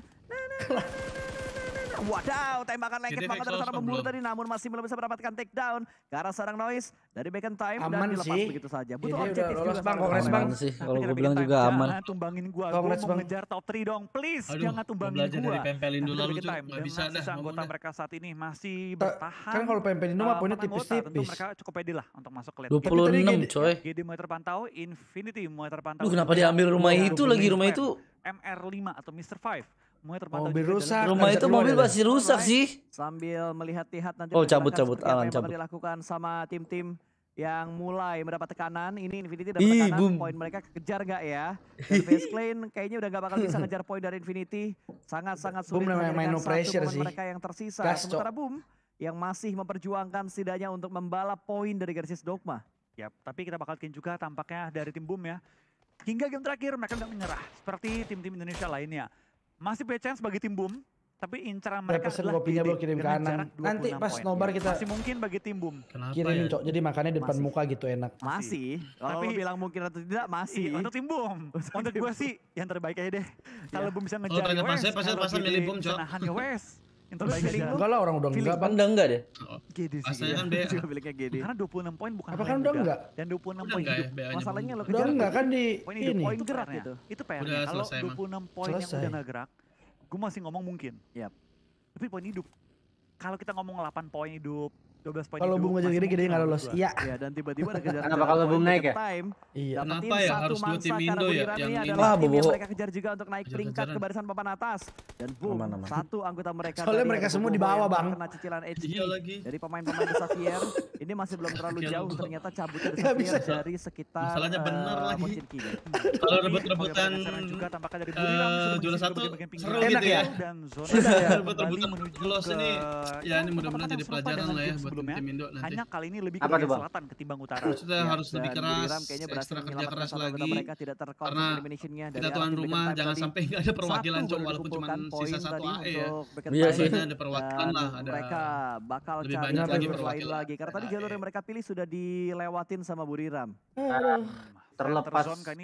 Wadaw, tembakan lengket banget dari seorang pemburu tadi namun masih belum bisa mendapatkan takedown down. Karena seorang noise dari Bacon Time aman dan dilepas sih. begitu saja. Butuh Jadi objektif udah, juga. Bang, kongres bang. Sih, kalau gue bilang juga aman. Jangan tumbangin gue, gue gua mau ngejar top 3 dong. Please, Aduh, jangan tumbangin gue. Belajar dari Pempelin dulu lalu cuy, gak bisa dah. anggota mereka saat ini masih kan bertahan. Kan kalau Pempelin mah poinnya tipis-tipis. Mereka cukup pede lah untuk masuk ke lane. 26 coy. GD mulai terpantau, Infinity mulai terpantau. Duh, kenapa diambil rumah iya, itu lagi? Rumah itu MR5 atau Mr. 5 Mobil rusak. Rumah itu mobil pasti rusak sih. Sambil melihat-lihat nanti. Oh cabut-cabut Alan cabut. Ah, dilakukan sama tim-tim yang mulai mendapat tekanan. Ini Infinity dapat tekanan. Poin mereka kejar gak ya? Dan Face clean, kayaknya udah gak bakal bisa ngejar poin dari Infinity. Sangat-sangat sulit. Boom namanya main no pressure sih. Mereka yang tersisa. Gas, Sementara Boom yang masih memperjuangkan setidaknya untuk membalap poin dari garis Dogma. Ya, tapi kita bakal bikin juga tampaknya dari tim Boom ya. Hingga game terakhir mereka nggak menyerah seperti tim-tim Indonesia lainnya. Masih punya chance bagi tim Boom, tapi incaran mereka Pesen adalah kopinya bro kirim ke Nanti pas point. nobar iya. kita masih mungkin bagi tim Boom. Kenapa ya? Jadi makannya depan masih. muka gitu enak. Masih. masih. Tapi bilang mungkin atau tidak masih. Iya. Untuk tim Boom. Untuk gue sih yang terbaik aja deh. Kalau yeah. Boom bisa ngejar Oh ternyata pasnya pasnya pasnya milih Boom, Cok. Nahan Yang iya. Enggak lah orang udah enggak. pandang udah enggak deh. Gede sih. Asalnya kan ya. dia kan juga miliknya gede. Karena 26 poin bukan Apa kan udah enggak? Dan 26 poin hidup. Ya, masalahnya lo kejar. enggak kan di ini. Poin gerak gitu. Itu pr Kalau 26 poin yang udah enggak gerak, gua masih ngomong mungkin. Iya. Tapi poin hidup. Kalau kita ngomong 8 poin hidup, 12 poin kalau Bung jadi gede gede nggak lolos iya ya, dan tiba-tiba ada kejar kenapa kalau Bung naik ya time, iya kenapa ya harus dua tim Indo ya yang ini adalah tim yang mereka kejar juga untuk naik peringkat ke barisan papan atas dan Bung satu anggota mereka soalnya mereka semua di bawah bang kena cicilan HP iya dari pemain-pemain Xavier ini masih belum terlalu iya, jauh ternyata cabutnya dari Xavier dari sekitar masalahnya eh, benar lagi hmm. kalau rebut-rebutan juga tampaknya dari juara satu seru gitu ya rebut-rebutan lolos ini ya ini ya, mudah-mudahan jadi pelajaran lah ya sebelumnya. Hanya kali ini lebih ke selatan ketimbang utara. Sudah ya, iya, harus lebih keras, kayaknya ekstra kerja keras lagi. Mereka tidak karena kita tuan rumah, jangan sampai nggak ada perwakilan cowok walaupun cuma sisa satu AE ya. Iya Ada perwakilan lah. Ada mereka bakal lebih banyak lagi perwakilan. Lagi. Karena tadi jalur yang ya. mereka pilih sudah dilewatin sama Buriram. Aduh. Hmm terlepas kan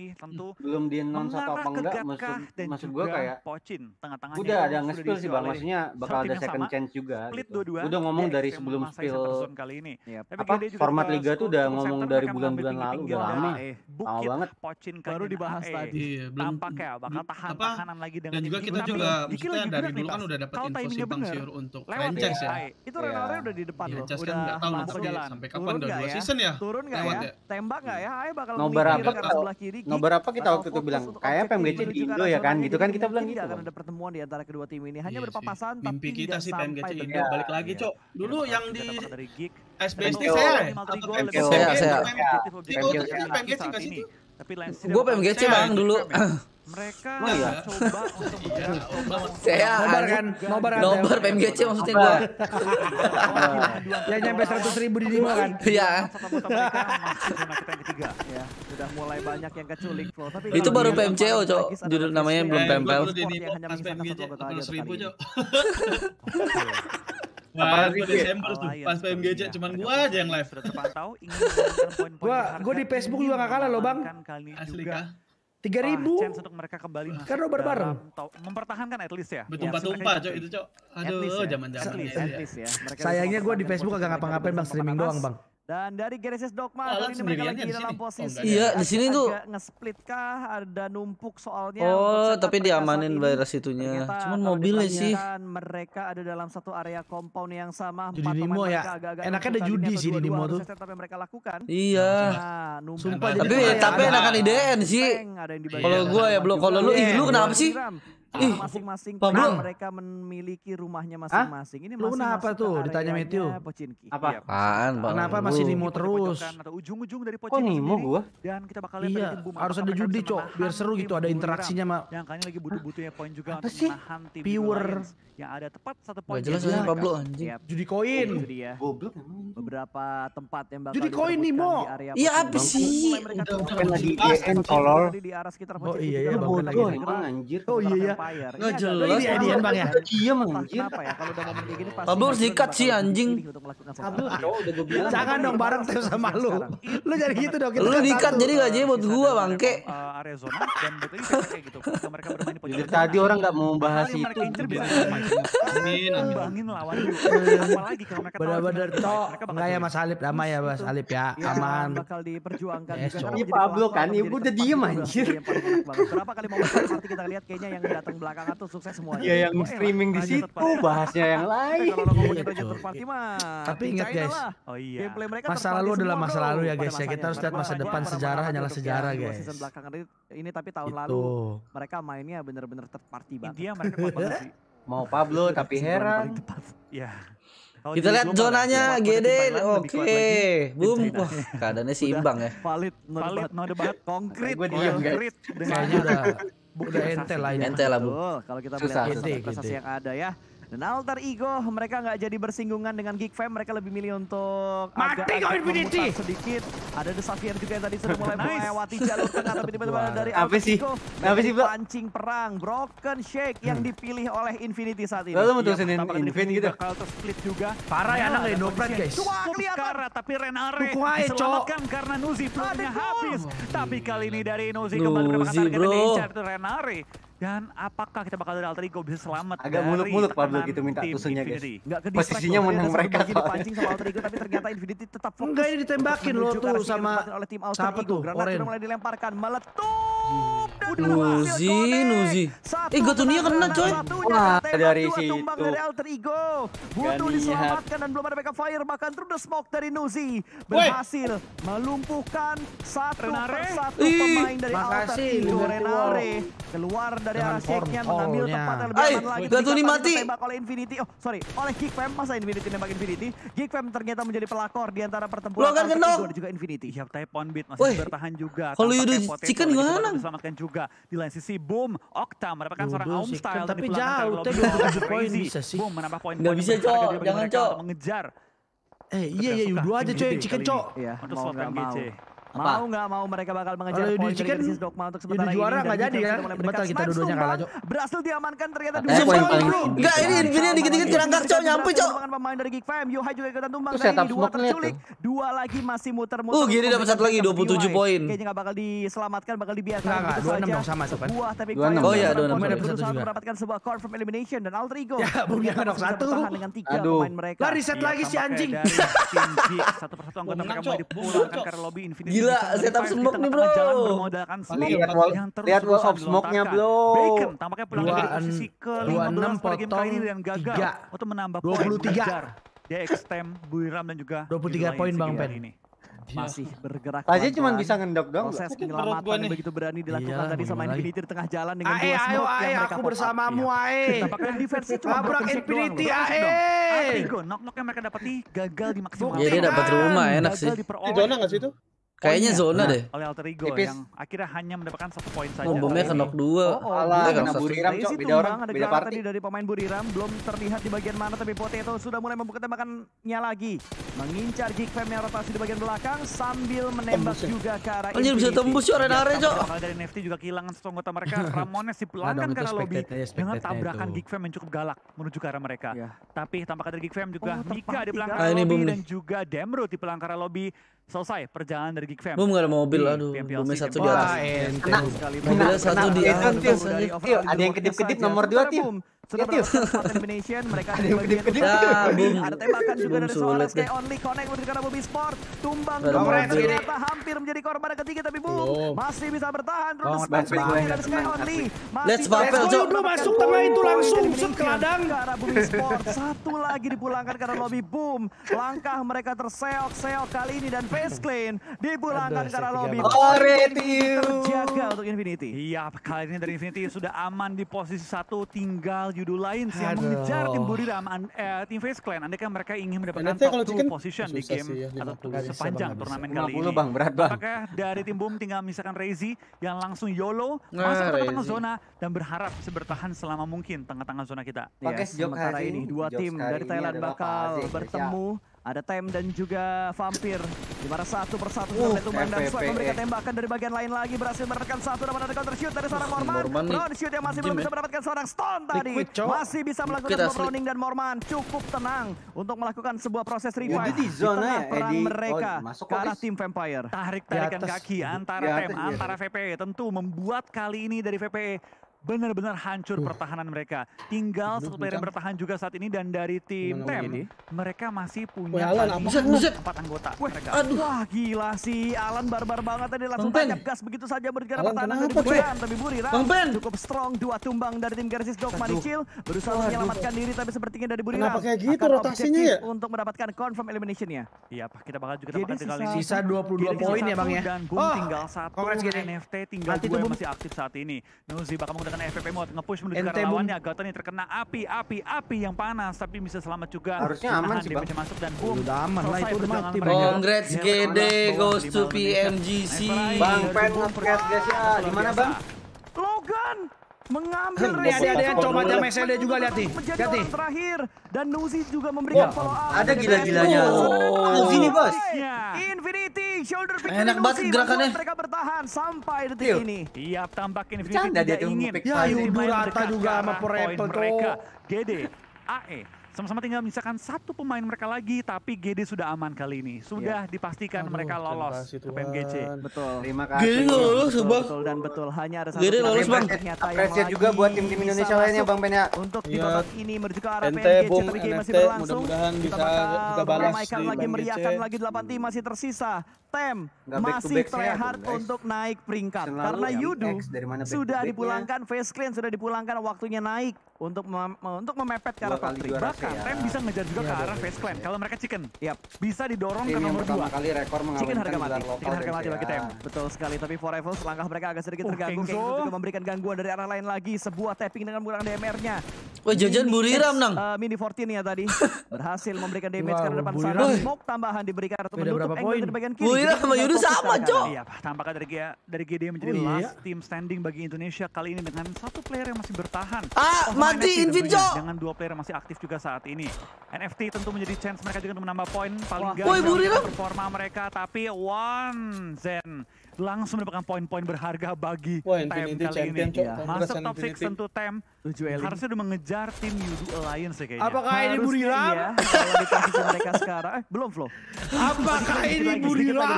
belum di non satu apa enggak maksud maksud gue kayak pocin tengah-tengah udah kan ada nge-spill sih bang maksudnya bakal ada second chance juga gitu. udah ngomong dari sebelum spill kali ini iya, apa format liga tuh udah ngomong dari bulan-bulan lalu udah lama lama eh, eh, banget pocin baru dibahas eh, tadi tampaknya ya, bakal tahan tahanan lagi dengan dan juga kita juga maksudnya dari dulu kan udah dapat info si bang siur untuk franchise ya itu Renore iya. udah di depan iya, loh kan udah masuk jalan sampai kapan udah dua season ya turun nggak ya tembak nggak ya Ayo bakal nobar berapa kita sebelah kiri nomor berapa kita waktu itu bilang kayak PMGC di Indo ya kan gitu kan kita bilang gitu akan ada pertemuan di antara kedua tim ini hanya iya berpapasan tapi mimpi kita sih PMGC Indo balik lagi iya. cok dulu yang di SBST saya atau saya saya PMGC ke situ tapi gue PMGC bang dulu mereka oh, iya. coba untuk iya, saya nobar kan nobar kan nobar PMGC maksudnya gua ya nyampe seratus ribu di Dimo kan iya, iya. Ya, sudah mulai banyak yang keculik loh tapi itu baru PMCO cok judul namanya belum PMPL hanya cok nah, Pas Desember tuh, pas PMGC iya. cuman gua aja yang live. Gua gua di Facebook juga gak kalah loh, Bang. Asli kah? Tiga ribu. Chance untuk mereka kembali kan masuk kan -bar. bareng. Mempertahankan at least ya. betul betul ya, cok itu cok. Aduh zaman ya. zaman. At ya. At least, ya. Sayangnya gue di Facebook agak ngapa-ngapain bang streaming doang bang. Dan dari Genesis Dogma oh, kali ini mereka lagi kan dalam posisi. Oh, iya, di sini tuh nge-split kah ada numpuk soalnya. Oh, tapi diamanin baris itunya. Cuman mobilnya ya sih. mereka ada dalam satu area compound yang sama. Jadi Dimo ya. Agak -agak enaknya ada judi sih di Nimo tuh. Tapi mereka lakukan. Iya. Nah, Sumpah tapi tapi enakan IDN sih. Kalau gua ya belum kalau lu ih iya. lu kenapa sih? masing masing-masing Pablo. mereka memiliki rumahnya masing-masing. Ini masing -masing Lu kenapa tuh ditanya Matthew? Pocinki. Apa? Iya. Apaan, Bang? Kenapa masih Nimo terus? Atau ujung-ujung dari Pocinki. Kok Nimo gua? Dan kita bakal lihat iya, harus ada judi, Cok, biar seru gitu ada interaksinya sama. Yang kan lagi butuh-butuhnya poin juga untuk menahan tim. Viewer yang ada tepat satu poin. jelas ya? Pablo anjing. Yep. Judi koin. oh, dia. Goblok emang. Beberapa tempat yang bakal Judi koin nih mo. Iya apa sih? Udah lagi EN tolol. Di arah sekitar Oh iya ya. bodoh emang anjir. Oh iya ya. enggak iya, jelas. Ini dia Bang ya. Iya anjir. apa ya kalau udah ngomong kayak gini pasti. Pablo harus dikat sih anjing. Iya. Jangan dong bareng terus sama lu. Lu jadi gitu dong. Lu kan dikat jadi gak jadi buat gua bangke. Eh, area zona dan betul-betul kayak gitu. Mereka bermain di Tadi orang gak mau bahas itu amin amin bangin lawan dulu iya, iya. kalau mereka benar-benar tok enggak ya Mas Alip lama ya Mas Alip ya iya, aman bakal diperjuangkan juga ini Pablo kan ibu udah diem anjir berapa kali mau nanti kita lihat kayaknya yang datang belakangan tuh sukses semuanya iya yang streaming di situ bahasnya yang lain tapi ingat guys oh, masa lalu adalah masa lalu ya guys ya kita harus lihat masa depan sejarah hanyalah sejarah guys belakangan ini tapi tahun gitu. lalu mereka mainnya bener-bener terparti banget intinya mereka sih mau Pablo iya, tapi heran. Ya. kita lihat zonanya GD oke boom gitu. wah keadaannya sih imbang ya valid no valid no debat konkret gue diam guys kayaknya udah ente lah ente lah bu kalau kita melihat prestasi yang ada ya dan alter ego mereka nggak jadi bersinggungan dengan Geek Fam, mereka lebih milih untuk Mati agak, agak memutar sedikit. Ada the Desafian juga yang tadi sudah mulai nice. melewati jalur tengah tapi tiba-tiba dari alter sih? ego apa sih, pancing perang Broken Shake yang hmm. dipilih oleh Infinity saat ini. Lalu mutusin iya, ya, Infinity gitu. Bakal tersplit juga. Parah ya nah, anak Indoprad guys. Cuma kelihatan tapi Renare diselamatkan karena Nuzi pelurnya habis. Tapi kali ini dari Nuzi kembali mendapatkan target dari Renare dan apakah kita bakal dari alter ego bisa selamat agak muluk-muluk Pablo gitu minta tusunnya guys nggak ke posisinya menang mereka dipancing sama alter ego tapi ternyata Infinity tetap fokus enggak ini ditembakin loh tuh sama oleh tim alter tuh, granat sudah mulai dilemparkan meletus Nuzi, Nuzi. Eh, Gotunia kena coy. Wah, dari situ. Bukan alter ego. diselamatkan dan belum ada backup fire. Bahkan through the smoke dari Nuzi. Berhasil melumpuhkan satu persatu pemain dari alter ego. Renare keluar dari arah shake-nya mengambil tempat yang lebih aman lagi. Gatuni mati. Tembak oleh Infinity. Oh, sorry. Oleh Geek Fam. Masa Infinity nembak Infinity? Geek Fam ternyata menjadi pelakor di antara pertempuran alter ego dan juga Infinity. Siap, Tepon Beat masih bertahan juga. Kalau Yudu Chicken gimana? Diselamatkan juga juga. Di lain sisi Boom, Okta mendapatkan seorang home kan style kan, tapi jauh, tuh 27 poin bisa sih. Boom menambah poin. Enggak bisa, Cok. Jangan, Cok. Mengejar. Eh, iya iya, dua aja, cok Chicken, Cok. untuk slot MGC mau. Apa? Mau nggak mau mereka bakal mengejar Lalu poin dari Genesis Dogma untuk sementara ini. juara nggak jadi ya. Batal kita dua-duanya kalah, Cok. Berhasil diamankan ternyata dua poin paling Enggak, ini Infineon dikit-dikit kerangkak, Cok, nyampe, Cok. Pemain dari Geek Fam, Yohai juga ikutan tumbang. Terus setup smoke lihat Dua lagi masih muter-muter. Uh, gini dapat satu lagi 27 poin. Kayaknya nggak bakal diselamatkan, bakal dibiarkan. Enggak, 26 dong sama, Cok. Oh iya, 26. Berusaha mendapatkan sebuah confirm elimination dan alter ego. Ya, punya dong satu. Dengan tiga pemain mereka. Lah, reset lagi si anjing. Satu persatu anggota mereka mulai dipulangkan karena lobby Infinity. Gila, setup smoke nih, Bro. bermodalkan smoke lihat wall, lihat wall of smoke-nya, Bro. Bacon tampaknya pulang dari posisi ke 15 pada game kali ini dan gagal untuk menambah poin. 23. Dia extend Buiram dan juga 23 poin Bang Pen. Ini masih bergerak. Tadi cuma bisa ngendok dong. Proses penyelamatan begitu berani dilakukan iya, tadi sama Infinity di tengah jalan dengan dua smoke yang mereka aku bersamamu iya. ae. Tampaknya defense cuma nabrak Infinity ae. Atrigo knock-knock yang mereka dapat nih gagal dimaksimalkan. Iya dia dapat rumah enak sih. Di zona nggak sih itu? Kayaknya zona nah, deh. Oleh alter ego Ipis. yang akhirnya hanya mendapatkan satu poin saja. Oh, bomnya iya. kena dua. Oh, Alah, oh, iya, kena buriram nah, cok. Beda orang, ada beda party. Tadi dari pemain buriram belum terlihat di bagian mana tapi Potato sudah mulai membuka tembakannya lagi. Mengincar Geek Fam yang rotasi di bagian belakang sambil menembak tembus, ya. juga ke arah Anjir bisa tembus ya Renare cok. Dari NFT juga kehilangan satu mereka. Ramones si pelanggan karena lobby ya, dengan tabrakan Geek Fam yang cukup galak menuju ke arah mereka. Iya. Tapi tampaknya dari Geek Fam juga oh, Mika di pelangkara nah, lobby dan juga Demro di pelangkara lobby selesai perjalanan dari Geek Fam. Gua gak ada mobil, di aduh. Bumi satu di atas. Wah, ente. satu di atas. Ada yang kedip-kedip nomor dua, tim sudah melakukan iya, iya. elimination mereka ada bagian ada tembakan juga dari seorang Sky Only connect untuk karena Bobby Sport tumbang kemarin ternyata hampir menjadi korban ketiga tapi Boom masih bisa bertahan terus Smash dari Sky Only let's vapel Jo belum masuk tengah itu langsung set ke ladang Bobby Sport satu lagi dipulangkan karena lobby Boom langkah mereka terseok-seok kali ini dan face clean dipulangkan karena lobby terjaga untuk Infinity iya kali ini dari Infinity sudah aman di posisi satu tinggal judul lain sih yang mengejar tim Buriram, eh, tim Face Clan. Andai kan mereka ingin mendapatkan top top position di game ya, atau sepanjang bisa, turnamen kali ini. Bang, berat bang. Apakah dari tim Boom tinggal misalkan Rezi yang langsung YOLO nah, masuk ke tengah zona dan berharap bisa bertahan selama mungkin tengah-tengah zona kita. Pakai ya, sementara ini dua tim dari Thailand bakal bertemu. Ya. Ada Tem dan juga Vampir. Di mana satu persatu uh, sampai tumbang dan Swag memberikan tembakan dari bagian lain lagi. Berhasil menekan satu dan ada counter shoot dari seorang Morman. Brown shoot yang masih belum ya. bisa mendapatkan seorang stone tadi. Masih bisa melakukan browning dan Morman cukup tenang untuk melakukan sebuah proses revive. Di tengah ya, perang mereka oh, ke arah tim Vampire. Tarik-tarikan kaki ya, antara Tem, iya. antara VPE. Tentu membuat kali ini dari VPE benar-benar hancur uh. pertahanan mereka. Tinggal satu player yang bertahan juga saat ini dan dari tim Tem mereka masih punya empat anggota. Wah, Aduh. Wah gila sih Alan barbar banget tadi langsung tancap gas begitu saja bergerak pertahanan dari Buran tapi Buriram cukup strong dua tumbang dari tim Genesis Dogma Dicil berusaha menyelamatkan diri tapi sepertinya dari Ram. Kenapa kayak gitu rotasinya ya? Untuk mendapatkan confirm elimination ya Iya Pak kita bakal juga dapat tinggal Sisa 22 poin ya Bang ya. Dan Boom oh, tinggal satu, NFT tinggal dua masih aktif saat ini. Nuzi bakal menggunakan kena FPP mode, nge-push menuju ke lawannya. Gauton terkena api, api, api yang panas, tapi bisa selamat juga. Harusnya aman sih, Bang. Masuk dan boom. Udah aman lah, itu udah mati. Congrats GD goes to PMGC. Bang, pen nge guys ya. mana, Bang? Logan! mengambil nih ada yang coba jam SLD juga lihat nih lihat nih terakhir dan Nuzi juga memberikan follow up ada gila-gilanya oh, Nuzi nih bos Infinity shoulder pick enak banget gerakannya mereka bertahan sampai detik iya. ini iya tampak Infinity tidak ingin ya rata juga sama Purple tuh Gede AE sama-sama tinggal misalkan satu pemain mereka lagi, tapi GD sudah aman kali ini. Sudah yeah. dipastikan Aduh, mereka lolos ke PMGC. Betul. Terima kasih. GD lolos, betul, betul, Betul dan betul. Hanya ada satu GD lolos, Bang. Apresiasi juga buat tim-tim Indonesia lainnya, Bang Benya. Untuk di babak iya. ini menuju ke arah PMGC, tapi masih berlangsung. Mudah-mudahan bisa kita balas di lagi meriahkan lagi 8 tim masih tersisa. Tem masih try hard untuk naik peringkat. Karena Yudu sudah dipulangkan, face clean sudah dipulangkan, waktunya naik untuk untuk memepet ke arah kan. ya. Tem bisa ngejar juga ya, ke iya, arah face clan. Kalau mereka chicken, yep. bisa didorong ke nomor dua kali rekor chicken harga mati. Chicken harga mati bagi Tem. Betul sekali, tapi Evil, langkah mereka agak sedikit oh, terganggu. Uh, juga memberikan gangguan dari arah lain lagi. Sebuah tapping dengan menggunakan DMR-nya. Wah jajan buriram nang. Uh, mini 14 ya tadi. Berhasil memberikan damage wow, ke depan sana. Smoke tambahan diberikan untuk Beda menutup angle di bagian kiri. Buriram sama Yudu sama cok. Iya, tampaknya dari Gia, dari GD menjadi oh, iya. last team standing bagi Indonesia kali ini dengan satu player yang masih bertahan. Ah oh, mati Invin cok. Dengan dua player yang masih aktif juga saat ini. NFT tentu menjadi chance mereka juga untuk menambah poin paling gak performa mereka tapi One Zen langsung mendapatkan poin-poin berharga bagi Wah, Tem kali ini. ya. Masuk top 6 tentu Tem 7 Harusnya udah mengejar tim Yudu Alliance ya kayaknya. Apakah Harusnya ini Buriram? Ya, kalau mereka sekarang, eh belum Flo. Apakah ini Buriram?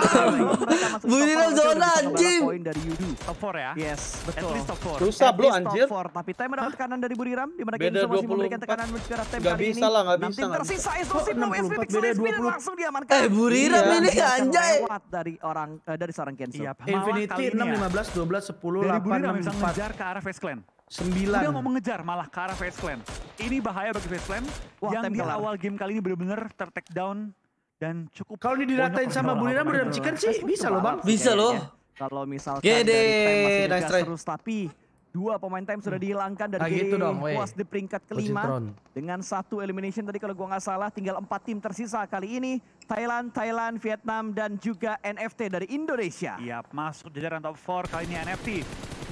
Buriram zona anjing. Poin dari Yudu. Top 4 ya? Yes, betul. At least top 4. Susah, bro anjir. Top 4, tapi time mendapat tekanan dari Buriram. Di mana game masih memberikan tekanan menuju arah time hari ini. Gak bisa lah, gak nah, bisa. Tim tersisa Esosip, no Esosip, langsung diamankan. Eh Buriram iya, ini anjay. Dari orang, eh, dari seorang Kenzo. Iya, Infinity 6, 15, 12, 10, 8, 6, 4. Dari Buriram bisa mengejar ke arah Face Clan. Sembilan. Dia mau mengejar malah ke arah Face Clan. Ini bahaya bagi Face Clan Wah, yang di awal game kali ini benar-benar ter down dan cukup. Kalau ini diratain sama Bu Nina Buriram Chicken sih bisa loh bang. Bisa loh. Kalau misalkan Gede. dari nice terus tapi dua pemain time sudah hmm. dihilangkan dan nah, gitu dong, puas di peringkat kelima dengan satu elimination tadi kalau gua nggak salah tinggal empat tim tersisa kali ini Thailand, Thailand, Vietnam dan juga NFT dari Indonesia. Iya, masuk jajaran top 4 kali ini NFT.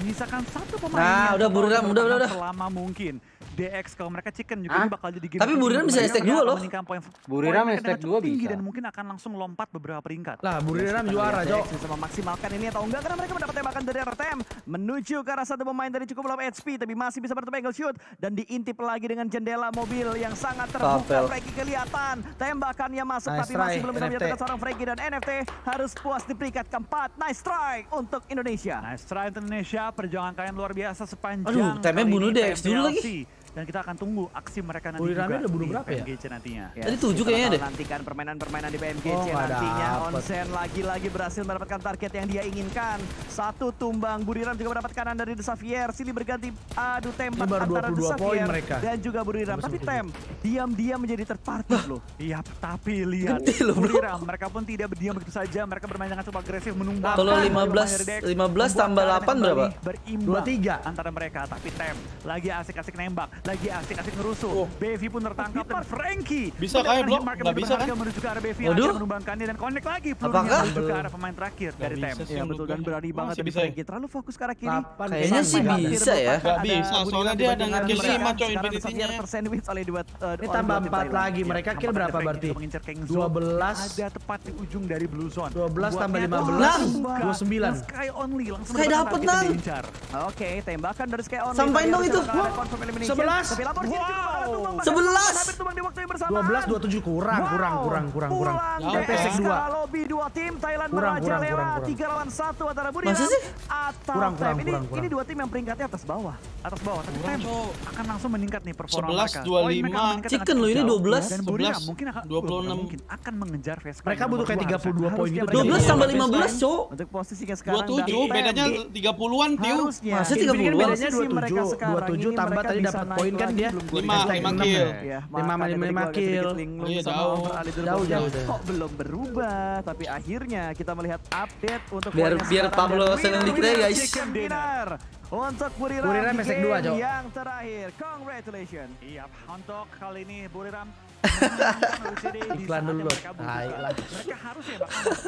Misalkan satu pemain nah, udah buruan, udah udah udah selama mungkin. DX kalau mereka chicken juga ini bakal jadi game. Tapi Buriram bisa stack 2 loh. Meningkatkan poin Buriram hashtag 2 tinggi bisa. dan mungkin akan langsung lompat beberapa peringkat. Lah Buriram iya, juara, iya, Cok. Bisa iya, memaksimalkan ini atau enggak karena mereka mendapat tembakan dari RTM menuju ke arah satu pemain dari cukup low HP tapi masih bisa bertempel shoot dan diintip lagi dengan jendela mobil yang sangat terbuka. Freki kelihatan tembakannya masuk tapi masih belum bisa menyatukan seorang Freki dan NFT harus puas di peringkat keempat. Nice try untuk Indonesia. Nice try untuk Indonesia. Perjuangan kalian luar biasa sepanjang. Aduh, temen bunuh DX dulu lagi dan kita akan tunggu aksi mereka nanti Bully juga udah bunuh berapa ya? PMGC nantinya. Yes. Iya. Tadi tujuh kayaknya deh. Nantikan permainan-permainan di PMGC oh, nantinya. Onsen lagi-lagi berhasil mendapatkan target yang dia inginkan. Satu tumbang Buriram juga mendapatkan dari dari Xavier. Sili berganti adu tempat antara Xavier dan juga Buriram. Tapi Tem diam-diam menjadi third loh. Iya, tapi lihat Buriram mereka pun tidak berdiam begitu saja. Mereka bermain dengan cukup agresif menunggu. Kalau 15 15 tambah 8 berapa? Berimbang 23 antara mereka tapi Tem lagi asik-asik nembak lagi asik-asik ngerusuh. Oh. Bevy pun tertangkap dan Frankie bisa kayak blok nggak bisa kan? menuju ke arah Bevy akhirnya menumbangkannya dan connect lagi pelurunya menuju ke arah pemain terakhir dari Tem. Iya betul dan berani banget dan Frankie ya? terlalu fokus ke arah kiri. Kayaknya sih bisa ya. Gak bisa soalnya dia ada ngerti sih maco infinity-nya. Tersandwich oleh dua eh, ini tambah empat lagi iya, mereka kill berapa berarti? 12 ada tepat di ujung dari blue zone. 12 tambah 15 29. Sky Only langsung Sky dapat nang. Oke, tembakan dari Sky Only. Sampain dong itu. Sebelah 11. wow. Tumbang 11. kurang kurang kurang kurang 12 27 kurang, wow. kurang, kurang, kurang, kurang. kurang okay. kurang 2. Lobby 2 tim Thailand kurang, kurang, kurang, kurang. 3 lawan 1 antara Budi kurang sih? Atau kurang, kurang, ini, kurang, kurang. ini dua tim yang peringkatnya atas bawah. Atas bawah. Tapi kurang, akan langsung meningkat nih performa 11, mereka. kurang 25. Chicken loh ini 12. Dan Budi mungkin akan 26. Mungkin akan mengejar kurang Mereka butuh kayak 32 poin gitu. 12 kurang 15, Cok. Untuk posisinya sekarang 27 bedanya 30-an, Tiu. Masih 30-an? Bedanya 27. 27 tambah tadi dapat poin poin kan dia lima lima kill ya. lima lima lima kill iya jauh jauh jauh kok belum berubah tapi akhirnya kita melihat update untuk biar biar Pablo seneng dikit ya guys untuk Buriram, Buriram di game dua, yang terakhir congratulations iya untuk kali ini Buriram iklan dulu hai lah ya,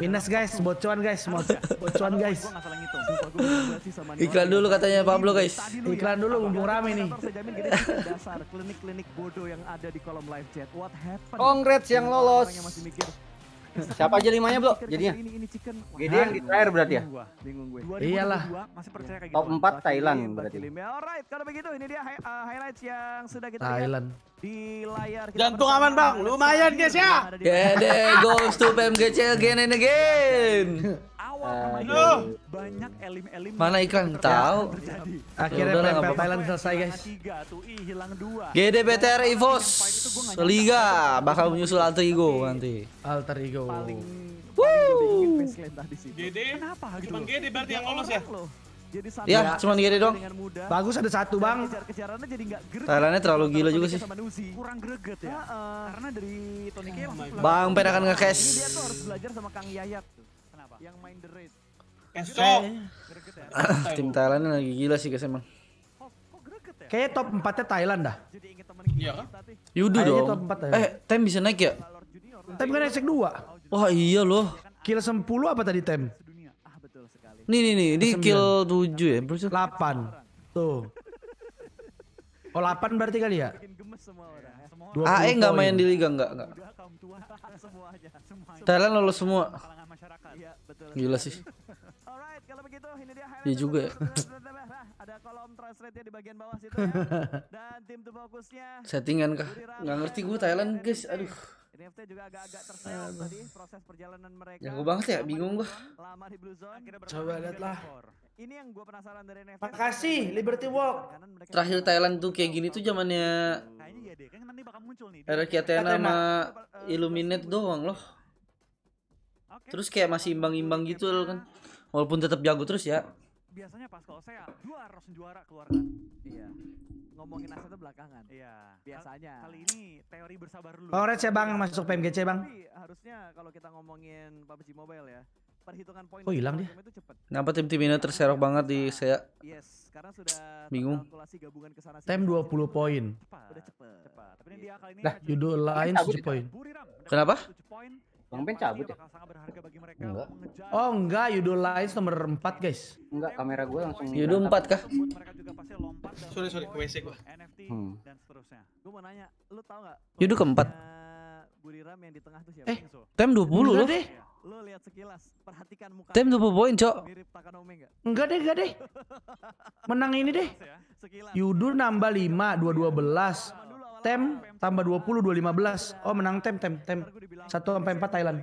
Minus guys, bocoran guys, ya. bocoran guys. Ya. Iklan dulu katanya Pablo guys. Iklan dulu mumpung rame nih. Dasar klinik-klinik bodoh yang ada di kolom live chat. What happened? Congrats yang lolos. Siapa aja limanya, Bro? Jadinya. Gede yang di terakhir berarti ya? Bingung gue. Iyalah. Masih percaya kayak gitu. Top 4 Thailand berarti. Alright, kalau begitu ini dia uh, highlights yang sudah kita lihat. Thailand di layar kita Jantung aman bang, lumayan guys ya. Gede goes to PMGC again and again. Awal uh, banyak elim-elim mana ikan tahu akhirnya Udah Thailand selesai guys GDPTR EVOS Liga bakal menyusul alter ego nanti alter ego Gede, GD, cuma GD berarti yang lolos ya? Jadi ya, cuma gini dong. Bagus ada satu, Bang. Thailandnya terlalu gila juga sih. Kurang greget ya. Karena dari Tony oh Bang Pen akan nge-cash. Ya. Ah, tim Thailand lagi gila sih guys emang. Ya? Kayaknya top empatnya Thailand dah. Iya kan? Yudu dong. Ya. Eh, Tem bisa naik ya? Tem kan naik dua. Wah iya loh. Kira 10 apa tadi Tem? Nih nih nih, ini kill 7 ya, Bro. 8. Tuh. Oh 8 berarti kali ya? AE enggak main di liga enggak enggak. Thailand lolos semua. Gila sih. Iya juga ya ada kolom translate-nya di bagian bawah situ ya. Dan tim tuh fokusnya settingan kah? nggak ngerti gue Thailand, guys. Aduh. NFT juga agak-agak terseok tadi proses perjalanan mereka. Jago banget ya, bingung gue. Lama di Blue Zone, Coba lihatlah. Ini yang gue penasaran dari NFT. Makasih Liberty Walk. Terakhir Thailand tuh kayak gini tuh zamannya iya kan Era Kiatena sama eh, Illuminate doang loh. Terus kayak masih imbang-imbang gitu loh kan. Walaupun tetap jago terus ya biasanya pas kalau saya dua harus juara keluarkan. Iya. Ngomongin asetnya belakangan. Iya. Biasanya. Kali ini teori bersabar dulu. Congrats ya Bang masuk PMGC Bang. harusnya kalau kita ngomongin PUBG Mobile ya, perhitungan poin Oh, hilang dia. Kenapa tim-tim ini terserok banget di nah, saya? Yes, karena sudah bingung. gabungan ke sana Tem 20 poin. Udah cepet. Cepat. Tapi dia kali ini Lah, judul lain 7 poin. Kenapa? Bang Ben cabut ya? Enggak. Oh enggak, Yudo Lines nomor 4 guys. Enggak, kamera gue langsung. Yudo 4 kah? sorry sorry, ke WC gue. Hmm. Yudo keempat. Eh, Buriram yang di tengah tuh siapa? Eh, tem 20 loh. deh. Lo lihat sekilas, perhatikan muka. Tem 20 poin, Cok. Mirip Takanome enggak? Enggak deh, enggak deh. Menang ini deh. Ya, Yudur nambah 5, 2 12. Tem tambah 20, 2 15. Oh, menang tem, tem, tem. 1 sampai 4 Thailand.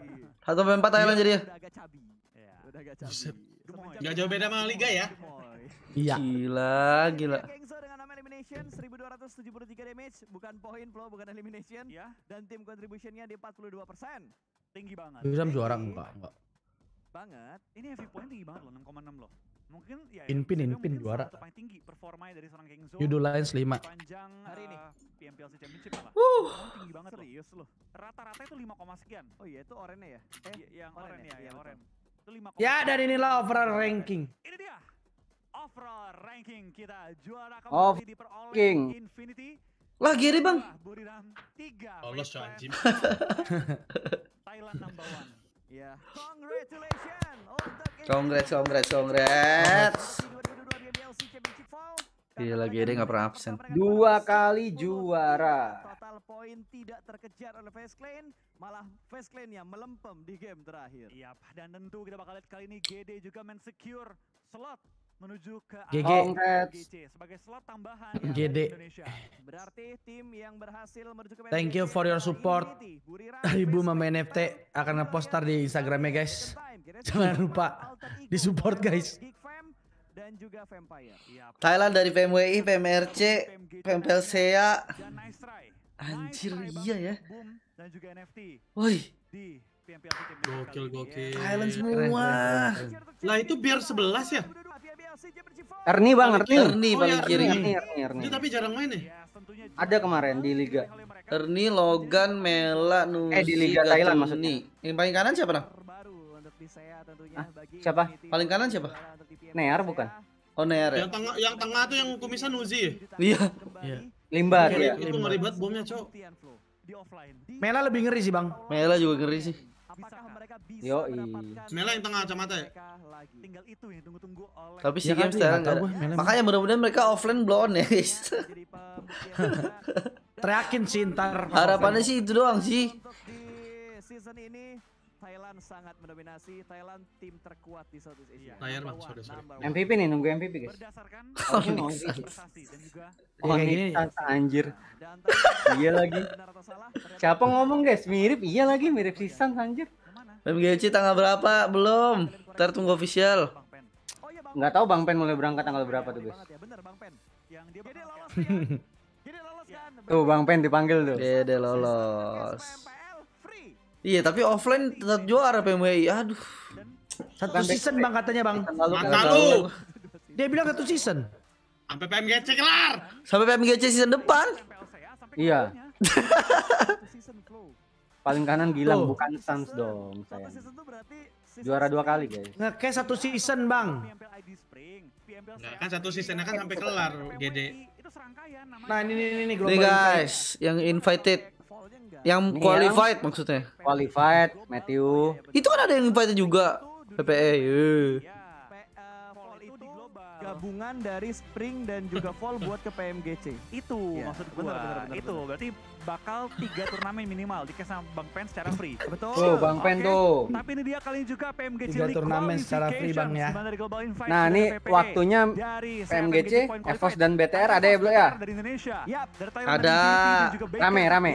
1 sampai 4 Thailand iya, jadi ya. Udah cabi. Iya, enggak jauh beda sama Liga ya. Iya. Gila, gila elimination 1273 damage, bukan poin flow, bukan elimination. Ya. Dan tim contributionnya di 42%. persen, Tinggi banget. Bisa juara enggak? Enggak. Banget. Ini heavy point tinggi banget loh, 6,6 loh. Mungkin ya Inpin ya, Inpin juara. Paling tinggi performanya dari seorang Kingzo. Yudul Lions 5. Panjang hari ini. Eh, PMPLC Championship malah. Uh. Tinggi banget Serius loh. Rata-rata itu 5, sekian. Oh iya itu oranye ya? Eh, iya, yang oranye ya, ya iya, yang oranye. Itu 5, Ya dan inilah overall ranking. Ini dia overall ranking kita juara kembali oh, diperoleh King. Infinity. Lah Giri bang. Buriram 3. Lolos oh, anjing. Thailand number one. Yeah. Ya. Congratulations. Congrats, congrats, congrats. Gila Giri nggak pernah absen. Dua kali juara. Total poin tidak terkejar oleh Face Clan, malah Face Clan yang melempem di game terakhir. Iya, dan tentu kita bakal lihat kali ini GD juga secure, slot menuju ke GG. sebagai slot tambahan ya GD. Berarti tim yang berhasil menuju ke Thank you for your support. Ibu Mama NFT akan ngepostar di Instagramnya guys. Jangan lupa di support guys. Dan juga Vampire. Iya, Thailand dari PMWI, PMRC, PMPLCA. Anjir iya ya. Dan juga NFT. Woi. Gokil, gokil. Silent semua. Lah itu biar sebelas ya? Erni bang, Erni. Erni paling kiri. Erni, Erni, Erni. tapi jarang main nih. Ya? Ada kemarin di Liga. Erni, Logan, Mela, Nusi, Eh di Liga Thailand maksudnya. Yang paling kanan siapa nah? siapa? Paling kanan siapa? Neyar bukan? Oh Near ya? Yang tengah, yang tengah tuh yang kumisan Nuzi ya? Iya. Iya. Limbar ya. Itu iya. ngeri bomnya, Cok. Mela lebih ngeri sih, Bang. Mela juga ngeri sih apakah mereka bisa Yoi. mendapatkan Mela yang tengah kacamata ya tinggal itu yang tunggu-tunggu oleh tapi si ya, kan, game sekarang ya, makanya mudah-mudahan mereka offline blow on ya guys ya, teriakin sih ntar harapannya sih itu doang sih season ini Thailand sangat mendominasi. Thailand tim terkuat di Southeast Asia. Layar bang, sorry sorry. MVP nih nunggu MVP guys. Berdasarkan oh, ini anjir. iya lagi. Siapa ngomong guys? Mirip iya lagi mirip Sisan anjir. MGC tanggal berapa? Belum. Ntar tunggu official. Enggak tahu Bang Pen mulai berangkat tanggal berapa tuh guys. Bener Bang Pen. Yang dia lolos Tuh Bang Pen dipanggil tuh. dia lolos. Iya, tapi offline tetap juara PMWI. Aduh. Satu season Bang katanya, Bang. Mata lu. Dia bilang satu season. Sampai PMGC kelar. Sampai PMGC season depan. Iya. Paling kanan gila bukan Sans dong, sayang. Juara dua kali, kan? guys. Ngeke satu season, Bang. Nah, kan satu seasonnya kan eh, sampai kelar, Gede. Nah, ini, ini, ini, ini guys, yang invited Iya. Yang qualified yang maksudnya. Qualified, Matthew. Itu kan ada yang invite juga. PPE. yeah. gabungan dari spring dan juga fall buat ke PMGC. Itu yeah. maksud gua. itu berarti bakal tiga turnamen minimal di sama Bang Pen secara free. Betul. Tuh, Bang Pen okay. tuh. Tapi ini dia kali juga PMGC tiga turnamen secara free Bang ya. Nah, ini waktunya PMGC, EVOS dan BTR ada ya, Bro ya? ya ada rame rame.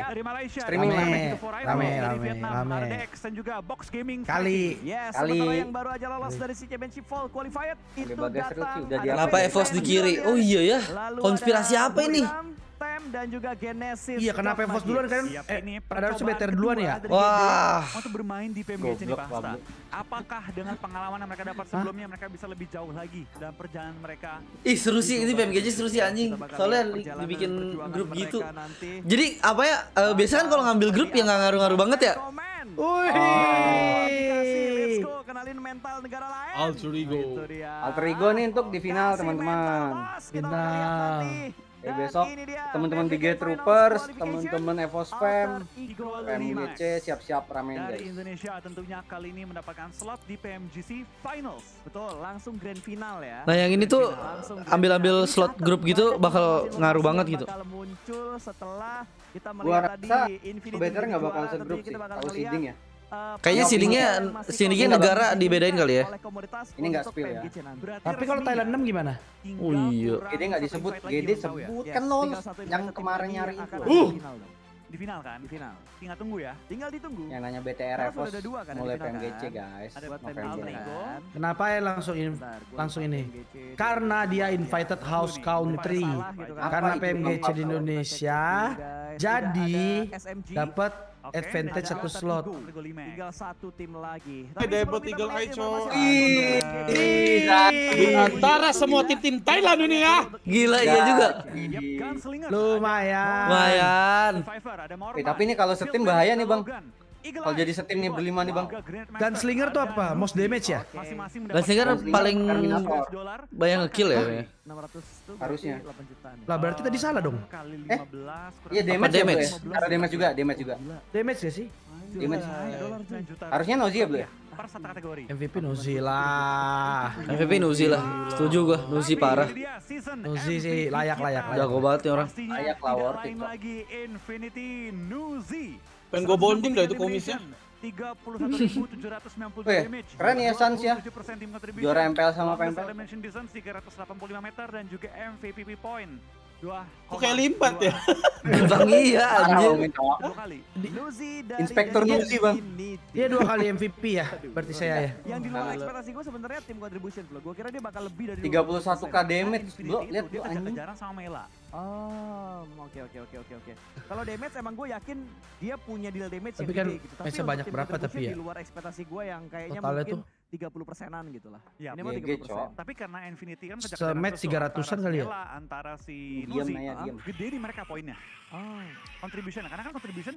Streaming rame. Rame rame. Rame. dan juga Box Gaming. Kali. Yes, kali. yang baru aja lolos dari si Championship Fall qualified itu datang. Kenapa EVOS di kiri? Oh iya ya. Konspirasi apa ini? Stem dan juga Genesis. Iya, kenapa Evos duluan kan? eh, ada harusnya better duluan ya? Wah. Untuk bermain di PMG ini Pasta. Apakah dengan pengalaman yang mereka dapat sebelumnya mereka bisa lebih jauh lagi dalam perjalanan mereka? Ih, seru sih ini PMGC seru sih anjing. Soalnya dibikin grup gitu. Jadi apa ya? Eh, biasanya kan kalau ngambil grup ya nggak ngaruh-ngaruh banget ya. Wih. Let's go kenalin mental negara lain. Alter nah, nih untuk di final teman-teman. Final. Jadi eh, nah, besok teman-teman di Gate Troopers, teman-teman Evo Spam, PMGC siap-siap ramen guys. Indonesia tentunya kali ini mendapatkan slot di PMGC Finals. Betul, langsung grand final ya. Nah, yang ini tuh ambil-ambil slot grup gitu bakal ngaruh banget gitu. muncul setelah kita melihat tadi Infinity. Better enggak bakal segrup sih, kalau seeding ya. Eh, Kayaknya sininya sininya negara dibedain kali ya. Ini enggak spill ya. Tapi kalau Thailand 6 gimana? Oh iya. Ini enggak disebut, GD sebut kan lo yang kemarin nyari itu. Uh. Di final kan? Di final. Tinggal tunggu ya. Tinggal ditunggu. Yang nanya BTR Evos kan, mulai PMGC kan? guys. Ada PMGC kan? Kenapa ya langsung ini? langsung ini? Karena dia invited house country. Gitu kan? Karena PMGC di Indonesia. Jadi dapat Okay, advantage satu slot. Tinggal satu tim lagi. Tapi debut Eagle Eye Cho. Di antara semua tim-tim Thailand ini ya. Gila iya juga. Lumayan. Lumayan. Eh, tapi ini kalau setim bahaya nih Bang. Kalau jadi setim nih berlima nih bang. Slinger tuh apa? Most damage ya? Slinger paling banyak ngekill ya. Harusnya. Lah berarti tadi salah dong. Eh? Iya damage. damage? Ya, ya? Karena damage juga, damage juga. Damage ya sih? Damage. Harusnya Nozia belum ya? MVP Nuzi lah. MVP Nuzi lah. Setuju gua, Nuzi parah. Nuzi sih layak layak. Jago banget nih orang. Layak lawor. Lain Lagi Infinity Nozi. Pengen gue bonding dah itu komisnya. 31.790 Keren ya Sans ya. Juara ya. MPL sama PMPL. meter dan juga point. Dua. Kok kayak limpat ya? bang iya anjir. Inspektur Nuzi bang. Dia dua kali MVP ya, berarti saya ya. Yang di luar ekspektasi gue sebenarnya tim contribution loh. Gue kira dia bakal lebih dari 31k damage. Lo lihat gue anjing. Jarang sama Mela. Oh, oke okay, oke okay, oke okay, oke oke. Kalau damage emang gue yakin dia punya deal damage tapi yang kan gede gitu. Tapi kan banyak berapa tapi ya? Di luar ekspektasi gue yang kayaknya Totalnya mungkin tuh tiga puluh persenan gitu lah. Ya, mah tiga puluh persen. Tapi karena Infinity kan sejak match tiga ratusan kali ya. Antara si Nuzi, nah, ya, gede di mereka poinnya. Oh. Contribution, karena kan contribution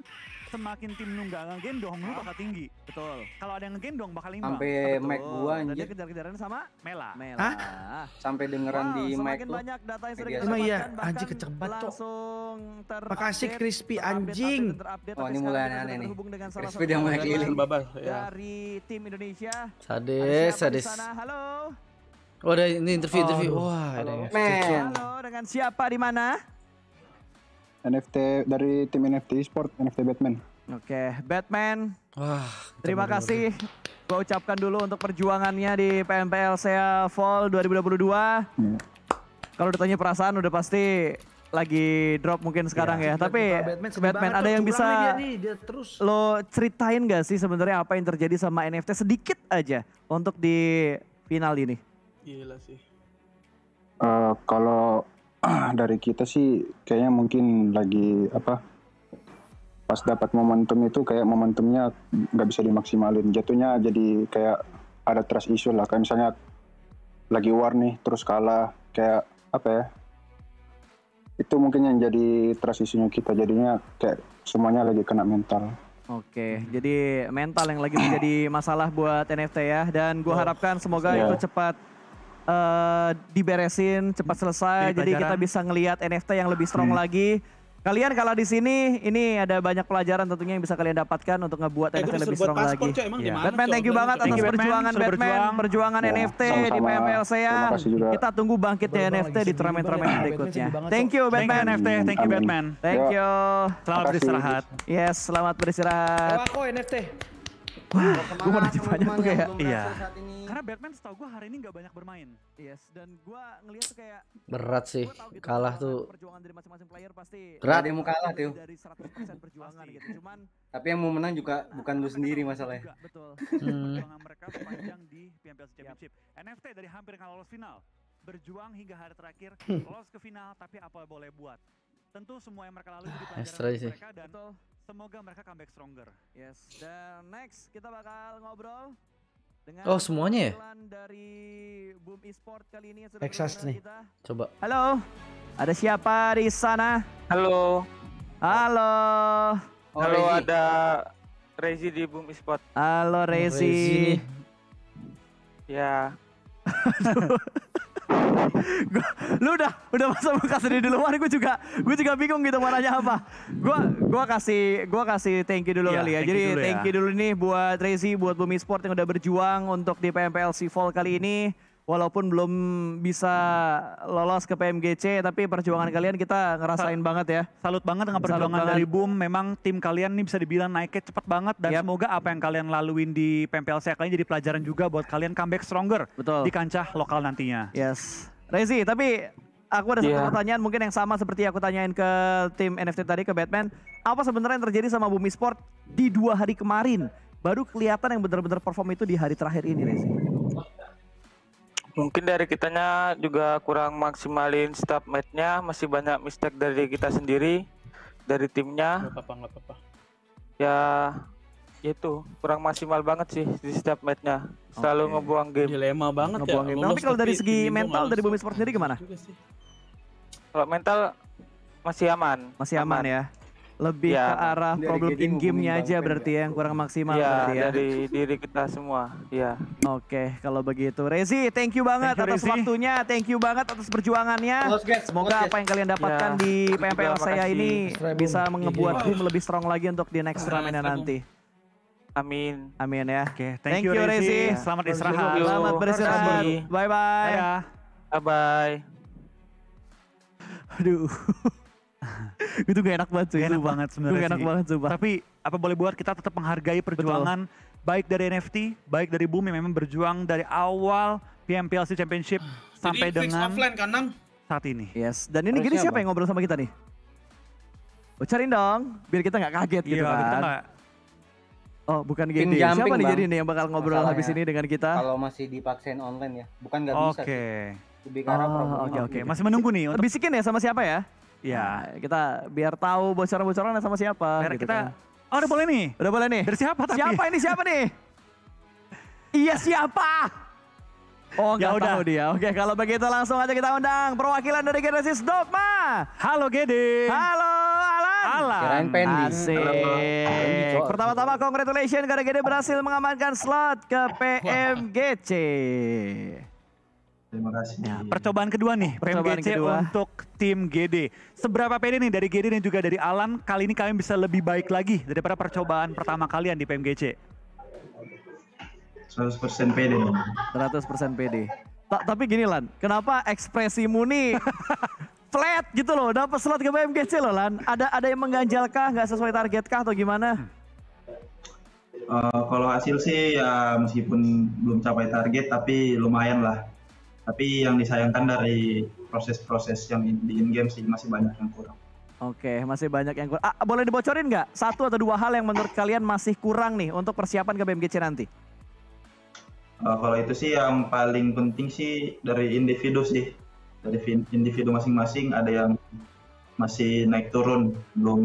semakin tim nunggang gendong lu bakal tinggi. Betul. Kalau ada yang gendong bakal imbang. Sampai Mac gua anjir. Dia kejar-kejaran sama Mela. Mela. Hah? Sampai dengeran wow, di Mac lu. banyak data yang sudah kita iya, anjing kecebat cok. Langsung ter Makasih Crispy anjing. Oh ini mulai aneh nih. Crispy dia mulai keliling. Ya. Dari tim Indonesia. Desa sadis. Halo. Oh, ada ini interview, oh, interview. Wah, halo. ada. Man. Halo, dengan siapa di mana? NFT dari tim NFT Sport, NFT Batman. Oke, okay. Batman. Wah, terima kasih. Gue ucapkan dulu untuk perjuangannya di PMPL Sea Fall 2022. Hmm. Iya. Kalau ditanya perasaan udah pasti lagi drop mungkin sekarang iya, ya. ya. Tapi Batman, Batman ada yang bisa dia dia terus. lo ceritain gak sih sebenarnya apa yang terjadi sama NFT sedikit aja untuk di final ini? Gila sih. Uh, kalau dari kita sih kayaknya mungkin lagi apa pas dapat momentum itu kayak momentumnya nggak bisa dimaksimalin jatuhnya jadi kayak ada trust issue lah kayak misalnya lagi war nih terus kalah kayak apa ya itu mungkin yang jadi transisinya kita jadinya kayak semuanya lagi kena mental. Oke, jadi mental yang lagi menjadi masalah buat NFT ya dan gue ya. harapkan semoga yeah. itu cepat uh, diberesin, cepat selesai, jadi, jadi kita bisa ngelihat NFT yang lebih strong hmm. lagi Kalian kalau di sini ini ada banyak pelajaran tentunya yang bisa kalian dapatkan untuk ngebuat eh, lebih strong lagi. Cok, emang yeah. Batman thank you banget atas perjuangan Batman, Batman perjuangan ya, NFT sama -sama. di PMLC ya. Kita tunggu bangkitnya Baru NFT di turnamen-turnamen berikutnya. Thank you Batman thank NFT, thank you Batman. Thank you. Selamat beristirahat. Yes, selamat beristirahat. Aku NFT. Wah, iya, gue pernah banyak tuh kayak iya. Karena Batman setahu gue hari ini gak banyak bermain. Yes, dan gue ngelihat tuh kayak berat sih gitu, kalah tuh. Perjuangan dari masing-masing player pasti berat dia mau kalah tuh. Dari 100% perjuangan gitu. Cuman tapi yang mau menang juga iya, bukan lu sendiri masalahnya. Betul. Hmm. Perjuangan mereka panjang di PMPL Championship. NFT dari hampir nggak lolos final berjuang hingga hari terakhir hmm. lolos ke final tapi apa boleh buat tentu semua yang mereka lalui jadi pelajaran mereka dan Betul Semoga mereka comeback stronger. Yes. Dan next kita bakal ngobrol dengan Oh, semuanya ya? dari Boom Esport kali ini Texas nih. Kita. Coba. Halo. Ada siapa di sana? Halo. Halo. Halo, Halo ada Rezi di Boom Esport. Halo Rezi. Rezi. Ya. gua, lu udah udah masa muka sendiri di luar, gue juga gue juga bingung gitu warnanya apa. Gue gua kasih gue kasih thank you dulu yeah, kali ya. Jadi dulu ya. thank you ya. dulu nih buat Tracy buat Bumi Sport yang udah berjuang untuk di PMPLC Fall kali ini. Walaupun belum bisa lolos ke PMGC, tapi perjuangan kalian kita ngerasain Sa banget ya. Salut banget dengan perjuangan banget. dari Boom. Memang tim kalian ini bisa dibilang naiknya cepat banget dan yep. semoga apa yang kalian laluin di PMPLC ini jadi pelajaran juga buat kalian comeback stronger Betul. di kancah lokal nantinya. Yes. Rezi, tapi aku ada yeah. satu iya. pertanyaan mungkin yang sama seperti aku tanyain ke tim NFT tadi ke Batman. Apa sebenarnya yang terjadi sama Bumi Sport di dua hari kemarin? Baru kelihatan yang benar-benar perform itu di hari terakhir ini, Rezi. Mungkin dari kitanya juga kurang maksimalin mate-nya, masih banyak mistake dari kita sendiri, dari timnya. Gak apa-apa, gak apa-apa. Ya, itu kurang maksimal banget sih di setiap matchnya selalu okay. ngebuang game dilema banget ngebuang ya game. tapi kalau dari segi mental dari Bumi Sport sendiri gimana kalau mental masih aman masih aman, aman ya lebih ya, ke arah problem in game-nya aja berarti ya, yang kurang maksimal ya, berarti ya. dari diri kita semua, ya. Oke, okay, kalau begitu. Rezi, thank you banget thank you, atas waktunya, thank you banget atas perjuangannya. Semoga apa yang kalian ya, dapatkan ya, di PMPL saya ini bisa mengebuat tim lebih strong lagi untuk di next turnamen nanti. Amin. Amin ya. Oke, okay, thank, thank you, you Rezi. Selamat istirahat. Selamat beristirahat. Bye bye. Bye bye. Aduh. itu gak enak banget cuy. Gak enak banget sebenarnya. Gak enak banget sumpah. Tapi apa boleh buat kita tetap menghargai perjuangan Betul. baik dari NFT, baik dari Bumi memang berjuang dari awal PMPLC Championship Jadi sampai dengan offline kan Nang? saat ini. Yes. Dan ini gini siapa yang ngobrol sama kita nih? Oh, dong, biar kita nggak kaget gitu iya, kan. Kita gak Oh, bukan gini. Gitu ya? Siapa nih jadi nih yang bakal ngobrol Masalahnya, habis ya. ini dengan kita? Kalau masih dipaksain online ya, bukan nggak okay. bisa. Oke. Lebih karena oh, Oke, oke. Gitu. Masih menunggu nih. Untuk... Bisikin ya sama siapa ya? Ya, nah. kita biar tahu bocoran-bocoran sama siapa. Biar gitu kita, kan. oh udah boleh nih. Udah boleh nih. Dari siapa tapi? Siapa ini siapa nih? iya siapa? Oh ya tahu dia. Oke kalau begitu langsung aja kita undang perwakilan dari Genesis Dogma. Halo Gede. Halo Alan. Alan. Keren Pendi. Asik. Pertama-tama congratulations karena Gede berhasil mengamankan slot ke PMGC. Terima kasih. Ya, percobaan kedua nih, percobaan PMGC kedua. untuk tim Gede. Seberapa pede nih dari Gede dan juga dari Alan, kali ini kami bisa lebih baik lagi daripada percobaan pertama kalian di PMGC? 100% PD. 100% PD. Ta tapi gini Lan, kenapa ekspresimu nih flat gitu loh, dapat slot ke BMGC loh Lan. Ada ada yang mengganjal kah, nggak sesuai target kah atau gimana? Uh, kalau hasil sih ya meskipun belum capai target tapi lumayan lah. Tapi yang disayangkan dari proses-proses yang di in game sih masih banyak yang kurang. Oke, masih banyak yang kurang. Ah, boleh dibocorin nggak satu atau dua hal yang menurut kalian masih kurang nih untuk persiapan ke BMGC nanti? uh, kalau itu sih yang paling penting sih dari individu sih dari individu masing-masing ada yang masih naik turun belum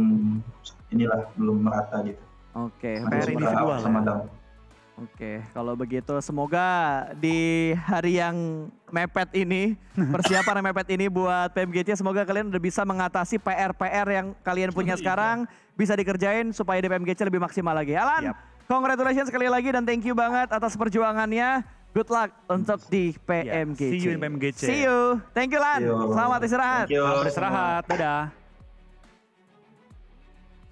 inilah belum merata gitu oke okay, PR individual ya. sama ya. Oke, kalau begitu semoga di hari yang mepet ini, persiapan yang mepet ini buat PMGC semoga kalian udah bisa mengatasi PR-PR yang kalian punya iya. sekarang, bisa dikerjain supaya di PMGC lebih maksimal lagi. Alan, yep. Congratulations sekali lagi dan thank you banget atas perjuangannya. Good luck untuk di PMGC. Yeah, see you in PMGC. See you. Thank you Lan. You. Selamat istirahat. Selamat istirahat. Dadah.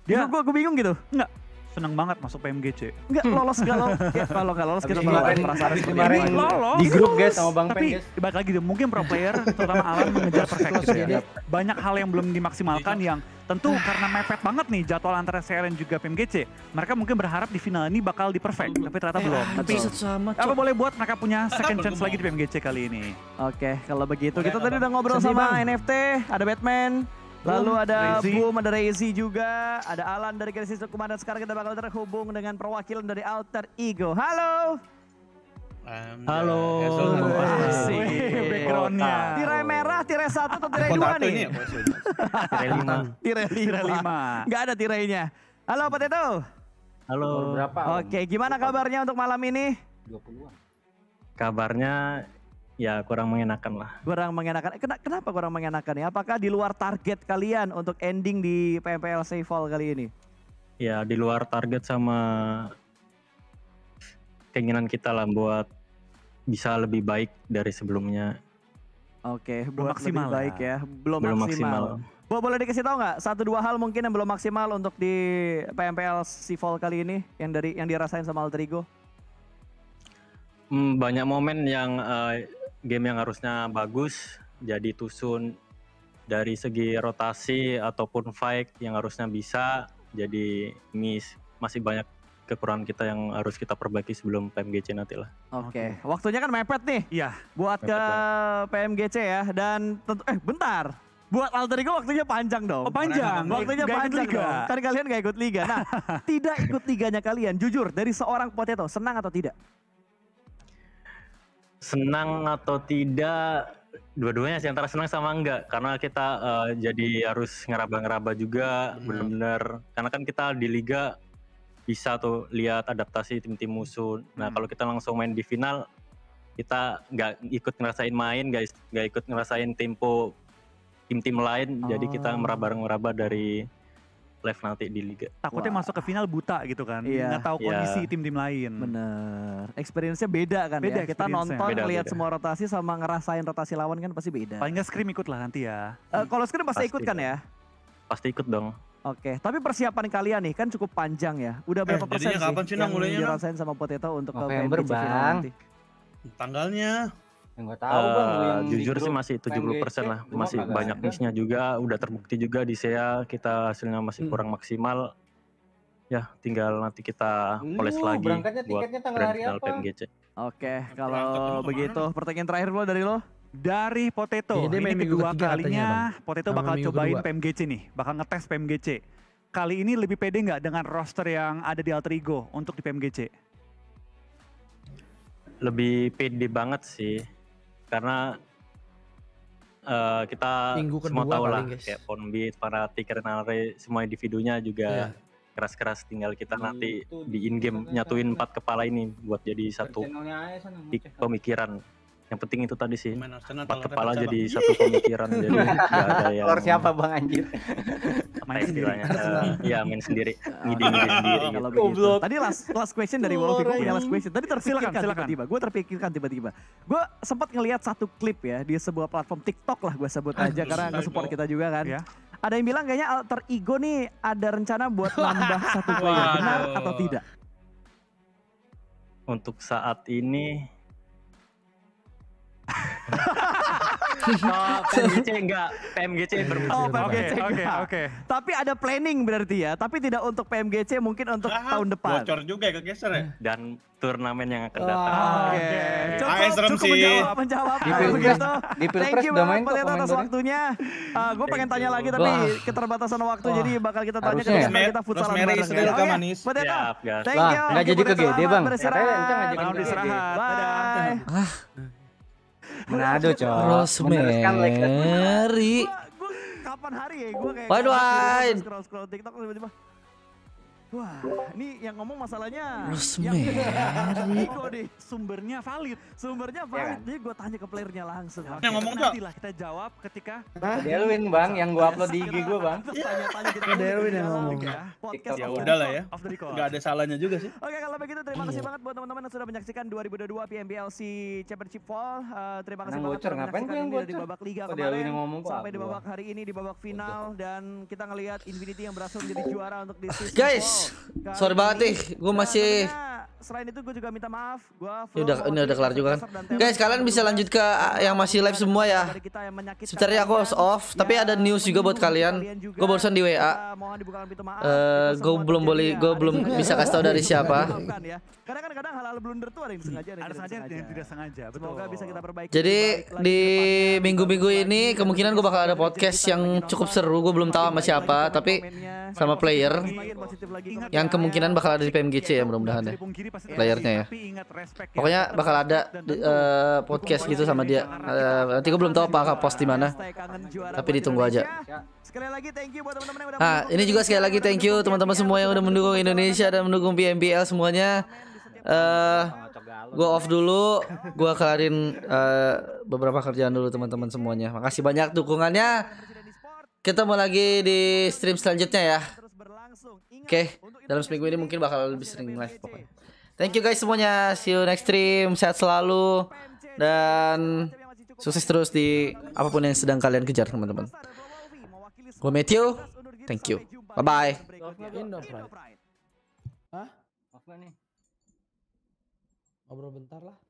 Dia, ya. gue bingung gitu. Enggak seneng banget masuk PMGC. Enggak hmm. lolos enggak lolos. ya, kalau enggak lolos kita merasakan perasaan kemarin lolos. Di grup guys sama Bang Pen guys. Tapi bakal lagi deh mungkin pro player terutama Alan mengejar perfeksi ya. Iya. Banyak hal yang belum dimaksimalkan yang tentu karena mepet banget nih jadwal antara CL dan juga PMGC. Mereka mungkin berharap di final ini bakal di perfect, tapi ternyata eh, belum. Tapi apa boleh buat mereka punya second chance lagi di PMGC kali ini. Oke, kalau begitu kita tadi udah ngobrol sama NFT, ada Batman, Lalu ada Bu Boom, ada juga, ada Alan dari Krisis Hukum. Dan sekarang kita bakal terhubung dengan perwakilan dari Alter Ego. Halo. Um, Halo. Ya, ya, backgroundnya. Tirai merah, tirai satu atau tirai dua nih? Ya, tirai lima. Tirai lima. Tirai lima. Gak ada tirainya. Halo Pak Teto. Halo. Berapa? Oke, gimana kabarnya untuk malam ini? 20-an. Kabarnya ya kurang mengenakan lah. Kurang mengenakan. Eh, Ken kenapa kurang mengenakan ya? Apakah di luar target kalian untuk ending di PMPL Fall kali ini? Ya di luar target sama keinginan kita lah buat bisa lebih baik dari sebelumnya. Oke, okay, belum maksimal lebih baik ya? ya. Belum, belum maksimal. maksimal. Bo, boleh dikasih tahu nggak satu dua hal mungkin yang belum maksimal untuk di PMPL Fall kali ini yang dari yang dirasain sama Alterigo? Hmm, banyak momen yang uh, game yang harusnya bagus jadi tusun dari segi rotasi ataupun fight yang harusnya bisa jadi miss masih banyak kekurangan kita yang harus kita perbaiki sebelum PMGC nanti lah. Oke, okay. waktunya kan mepet nih. Iya. Buat mepet ke banget. PMGC ya dan tentu eh bentar. Buat alter ego waktunya panjang dong. Oh, panjang. Waktunya gak panjang liga. Kan kalian gak ikut liga. Nah, tidak ikut liganya kalian. Jujur, dari seorang Potato, senang atau tidak? senang atau tidak dua-duanya sih antara senang sama enggak karena kita uh, jadi harus ngeraba-ngeraba juga hmm. benar bener karena kan kita di liga bisa tuh lihat adaptasi tim-tim musuh nah hmm. kalau kita langsung main di final kita nggak ikut ngerasain main guys nggak ikut ngerasain tempo tim-tim lain oh. jadi kita oh. meraba-meraba dari live nanti di liga. Takutnya Wah. masuk ke final buta gitu kan. Iya. Nggak tahu kondisi iya. tim-tim lain. Bener. Experience-nya beda kan ya. beda ya. Kita nonton beda, lihat semua rotasi sama ngerasain rotasi lawan kan pasti beda. Paling nggak scrim ikut lah nanti ya. Uh, Kalau scrim pasti, ikut kan ya? Pasti ikut dong. Oke, tapi persiapan kalian nih kan cukup panjang ya. Udah berapa eh, persen sih kapan sih yang mulainya dirasain sama Potato untuk eh, November bang. Nanti? Tanggalnya Enggak ya, tahu uh, eh, bang, jujur sih masih 70 persen lah, masih banyak missnya juga, udah terbukti juga di SEA kita hasilnya masih hmm. kurang maksimal. Ya, tinggal nanti kita poles lagi buat grand final PMGC. Oke, kalau begitu pertanyaan terakhir lo dari lo? Dari Potato, ya, ini kedua kalinya katanya, Potato bakal cobain kedua. PMGC nih, bakal ngetes PMGC. Kali ini lebih pede nggak dengan roster yang ada di Alter Ego untuk di PMGC? Lebih pede banget sih karena uh, kita Minggu semua tahu lah kayak kayak Ponbit, para ticker nare semua individunya juga keras iya. keras-keras tinggal kita nah, nanti di in game nyatuin kan empat kepala ini buat jadi satu ya, pemikiran yang penting itu tadi sih empat kepala jadi satu pemikiran jadi ada yang siapa bang anjir main istilahnya Ya main sendiri ngiding eh, ngiding iya, sendiri kalau gitu. begitu tadi last last question dari Wolfie gue punya last question tadi terpikirkan tiba-tiba gue terpikirkan tiba-tiba gue sempat ngelihat satu klip ya di sebuah platform TikTok lah gue sebut aja karena nge-support kita juga kan iya. ada yang bilang kayaknya alter ego nih ada rencana buat nambah satu player benar atau tidak untuk saat ini oh, PMGC enggak, PMGC bermusik. Oke, Oke, oke. Tapi ada planning berarti ya, tapi tidak untuk PMGC, mungkin untuk nah, tahun depan. Bocor juga ya, ke geser ya. Dan turnamen yang akan datang. Oh, oke. Okay. Cukup, ah, serem cukup sih. menjawab, menjawab. Di Pilpres, di Pilpres udah main kok atas waktunya. Uh, ah, gue pengen tanya lagi tapi Wah. keterbatasan waktu, Wah. jadi bakal kita tanya ke Rosmary, kita futsal bareng. Rosmary, oh, manis. Pendeta, thank you. Nggak jadi ke GD, Bang. Terima kasih. istirahat. Bye. Manado coy. Rosemary. Kan, kapan hari ya gue kayak Waduh, scroll scroll TikTok tiba-tiba Wah, ini yang ngomong masalahnya Rosemary. yang gue deh, sumbernya valid, sumbernya ya valid. Jadi kan? gue tanya ke playernya langsung. Yang ngomong tuh. Nantilah kita jawab ketika. Nah, Delwin bang, yang gue upload di IG gue bang. Tanya-tanya kita. Delwin yang ngomong. Podcast ya udah lah ya. Gak ada salahnya juga sih. Oke kalau begitu terima kasih iya. banget buat teman-teman yang sudah menyaksikan 2022 PMBLC Championship Fall. Eh, terima kasih banget bocor, ngapain gue yang bocor? Di babak liga kemarin, ngomong sampai di babak hari ini di babak final dan kita ngelihat Infinity yang berhasil menjadi juara untuk di season Guys, Sorry kan banget nih, gue iya, masih selain itu gue juga minta maaf gue udah ini udah kelar juga kan guys kalian bisa lanjut ke ah, yang masih live semua ya sebenarnya aku harus off tapi ya, ada news juga buat kalian gue barusan di wa eh, gue belum boleh ya. gue belum bisa kasih tau dari siapa karena kan kadang hal-hal blunder tuh ada yang sengaja ada yang, tidak, sengaja, yang tidak sengaja. Betul. Semoga bisa kita perbaiki. Jadi di minggu-minggu ini kemungkinan gue bakal ada podcast yang cukup seru. Gue belum tahu sama siapa, tapi sama player yang kemungkinan bakal ada di PMGC ya mudah-mudahan ya. Playernya ya. ya. Pokoknya bakal ada uh, podcast gitu sama dia. Uh, nanti gue belum tahu apakah post di mana. Tapi ditunggu aja. Sekali lagi thank you buat teman-teman yang udah Nah, ini juga sekali lagi thank you teman-teman semua yang udah mendukung Indonesia dan mendukung PMBL semuanya. Eh, uh, gue off dulu gue kelarin uh, beberapa kerjaan dulu teman-teman semuanya makasih banyak dukungannya Kita mau lagi di stream selanjutnya ya oke okay. dalam seminggu ini mungkin bakal lebih sering live pokoknya thank you guys semuanya see you next stream sehat selalu dan sukses terus di apapun yang sedang kalian kejar teman-teman gue Matthew thank you bye bye Hah? ngobrol bentar lah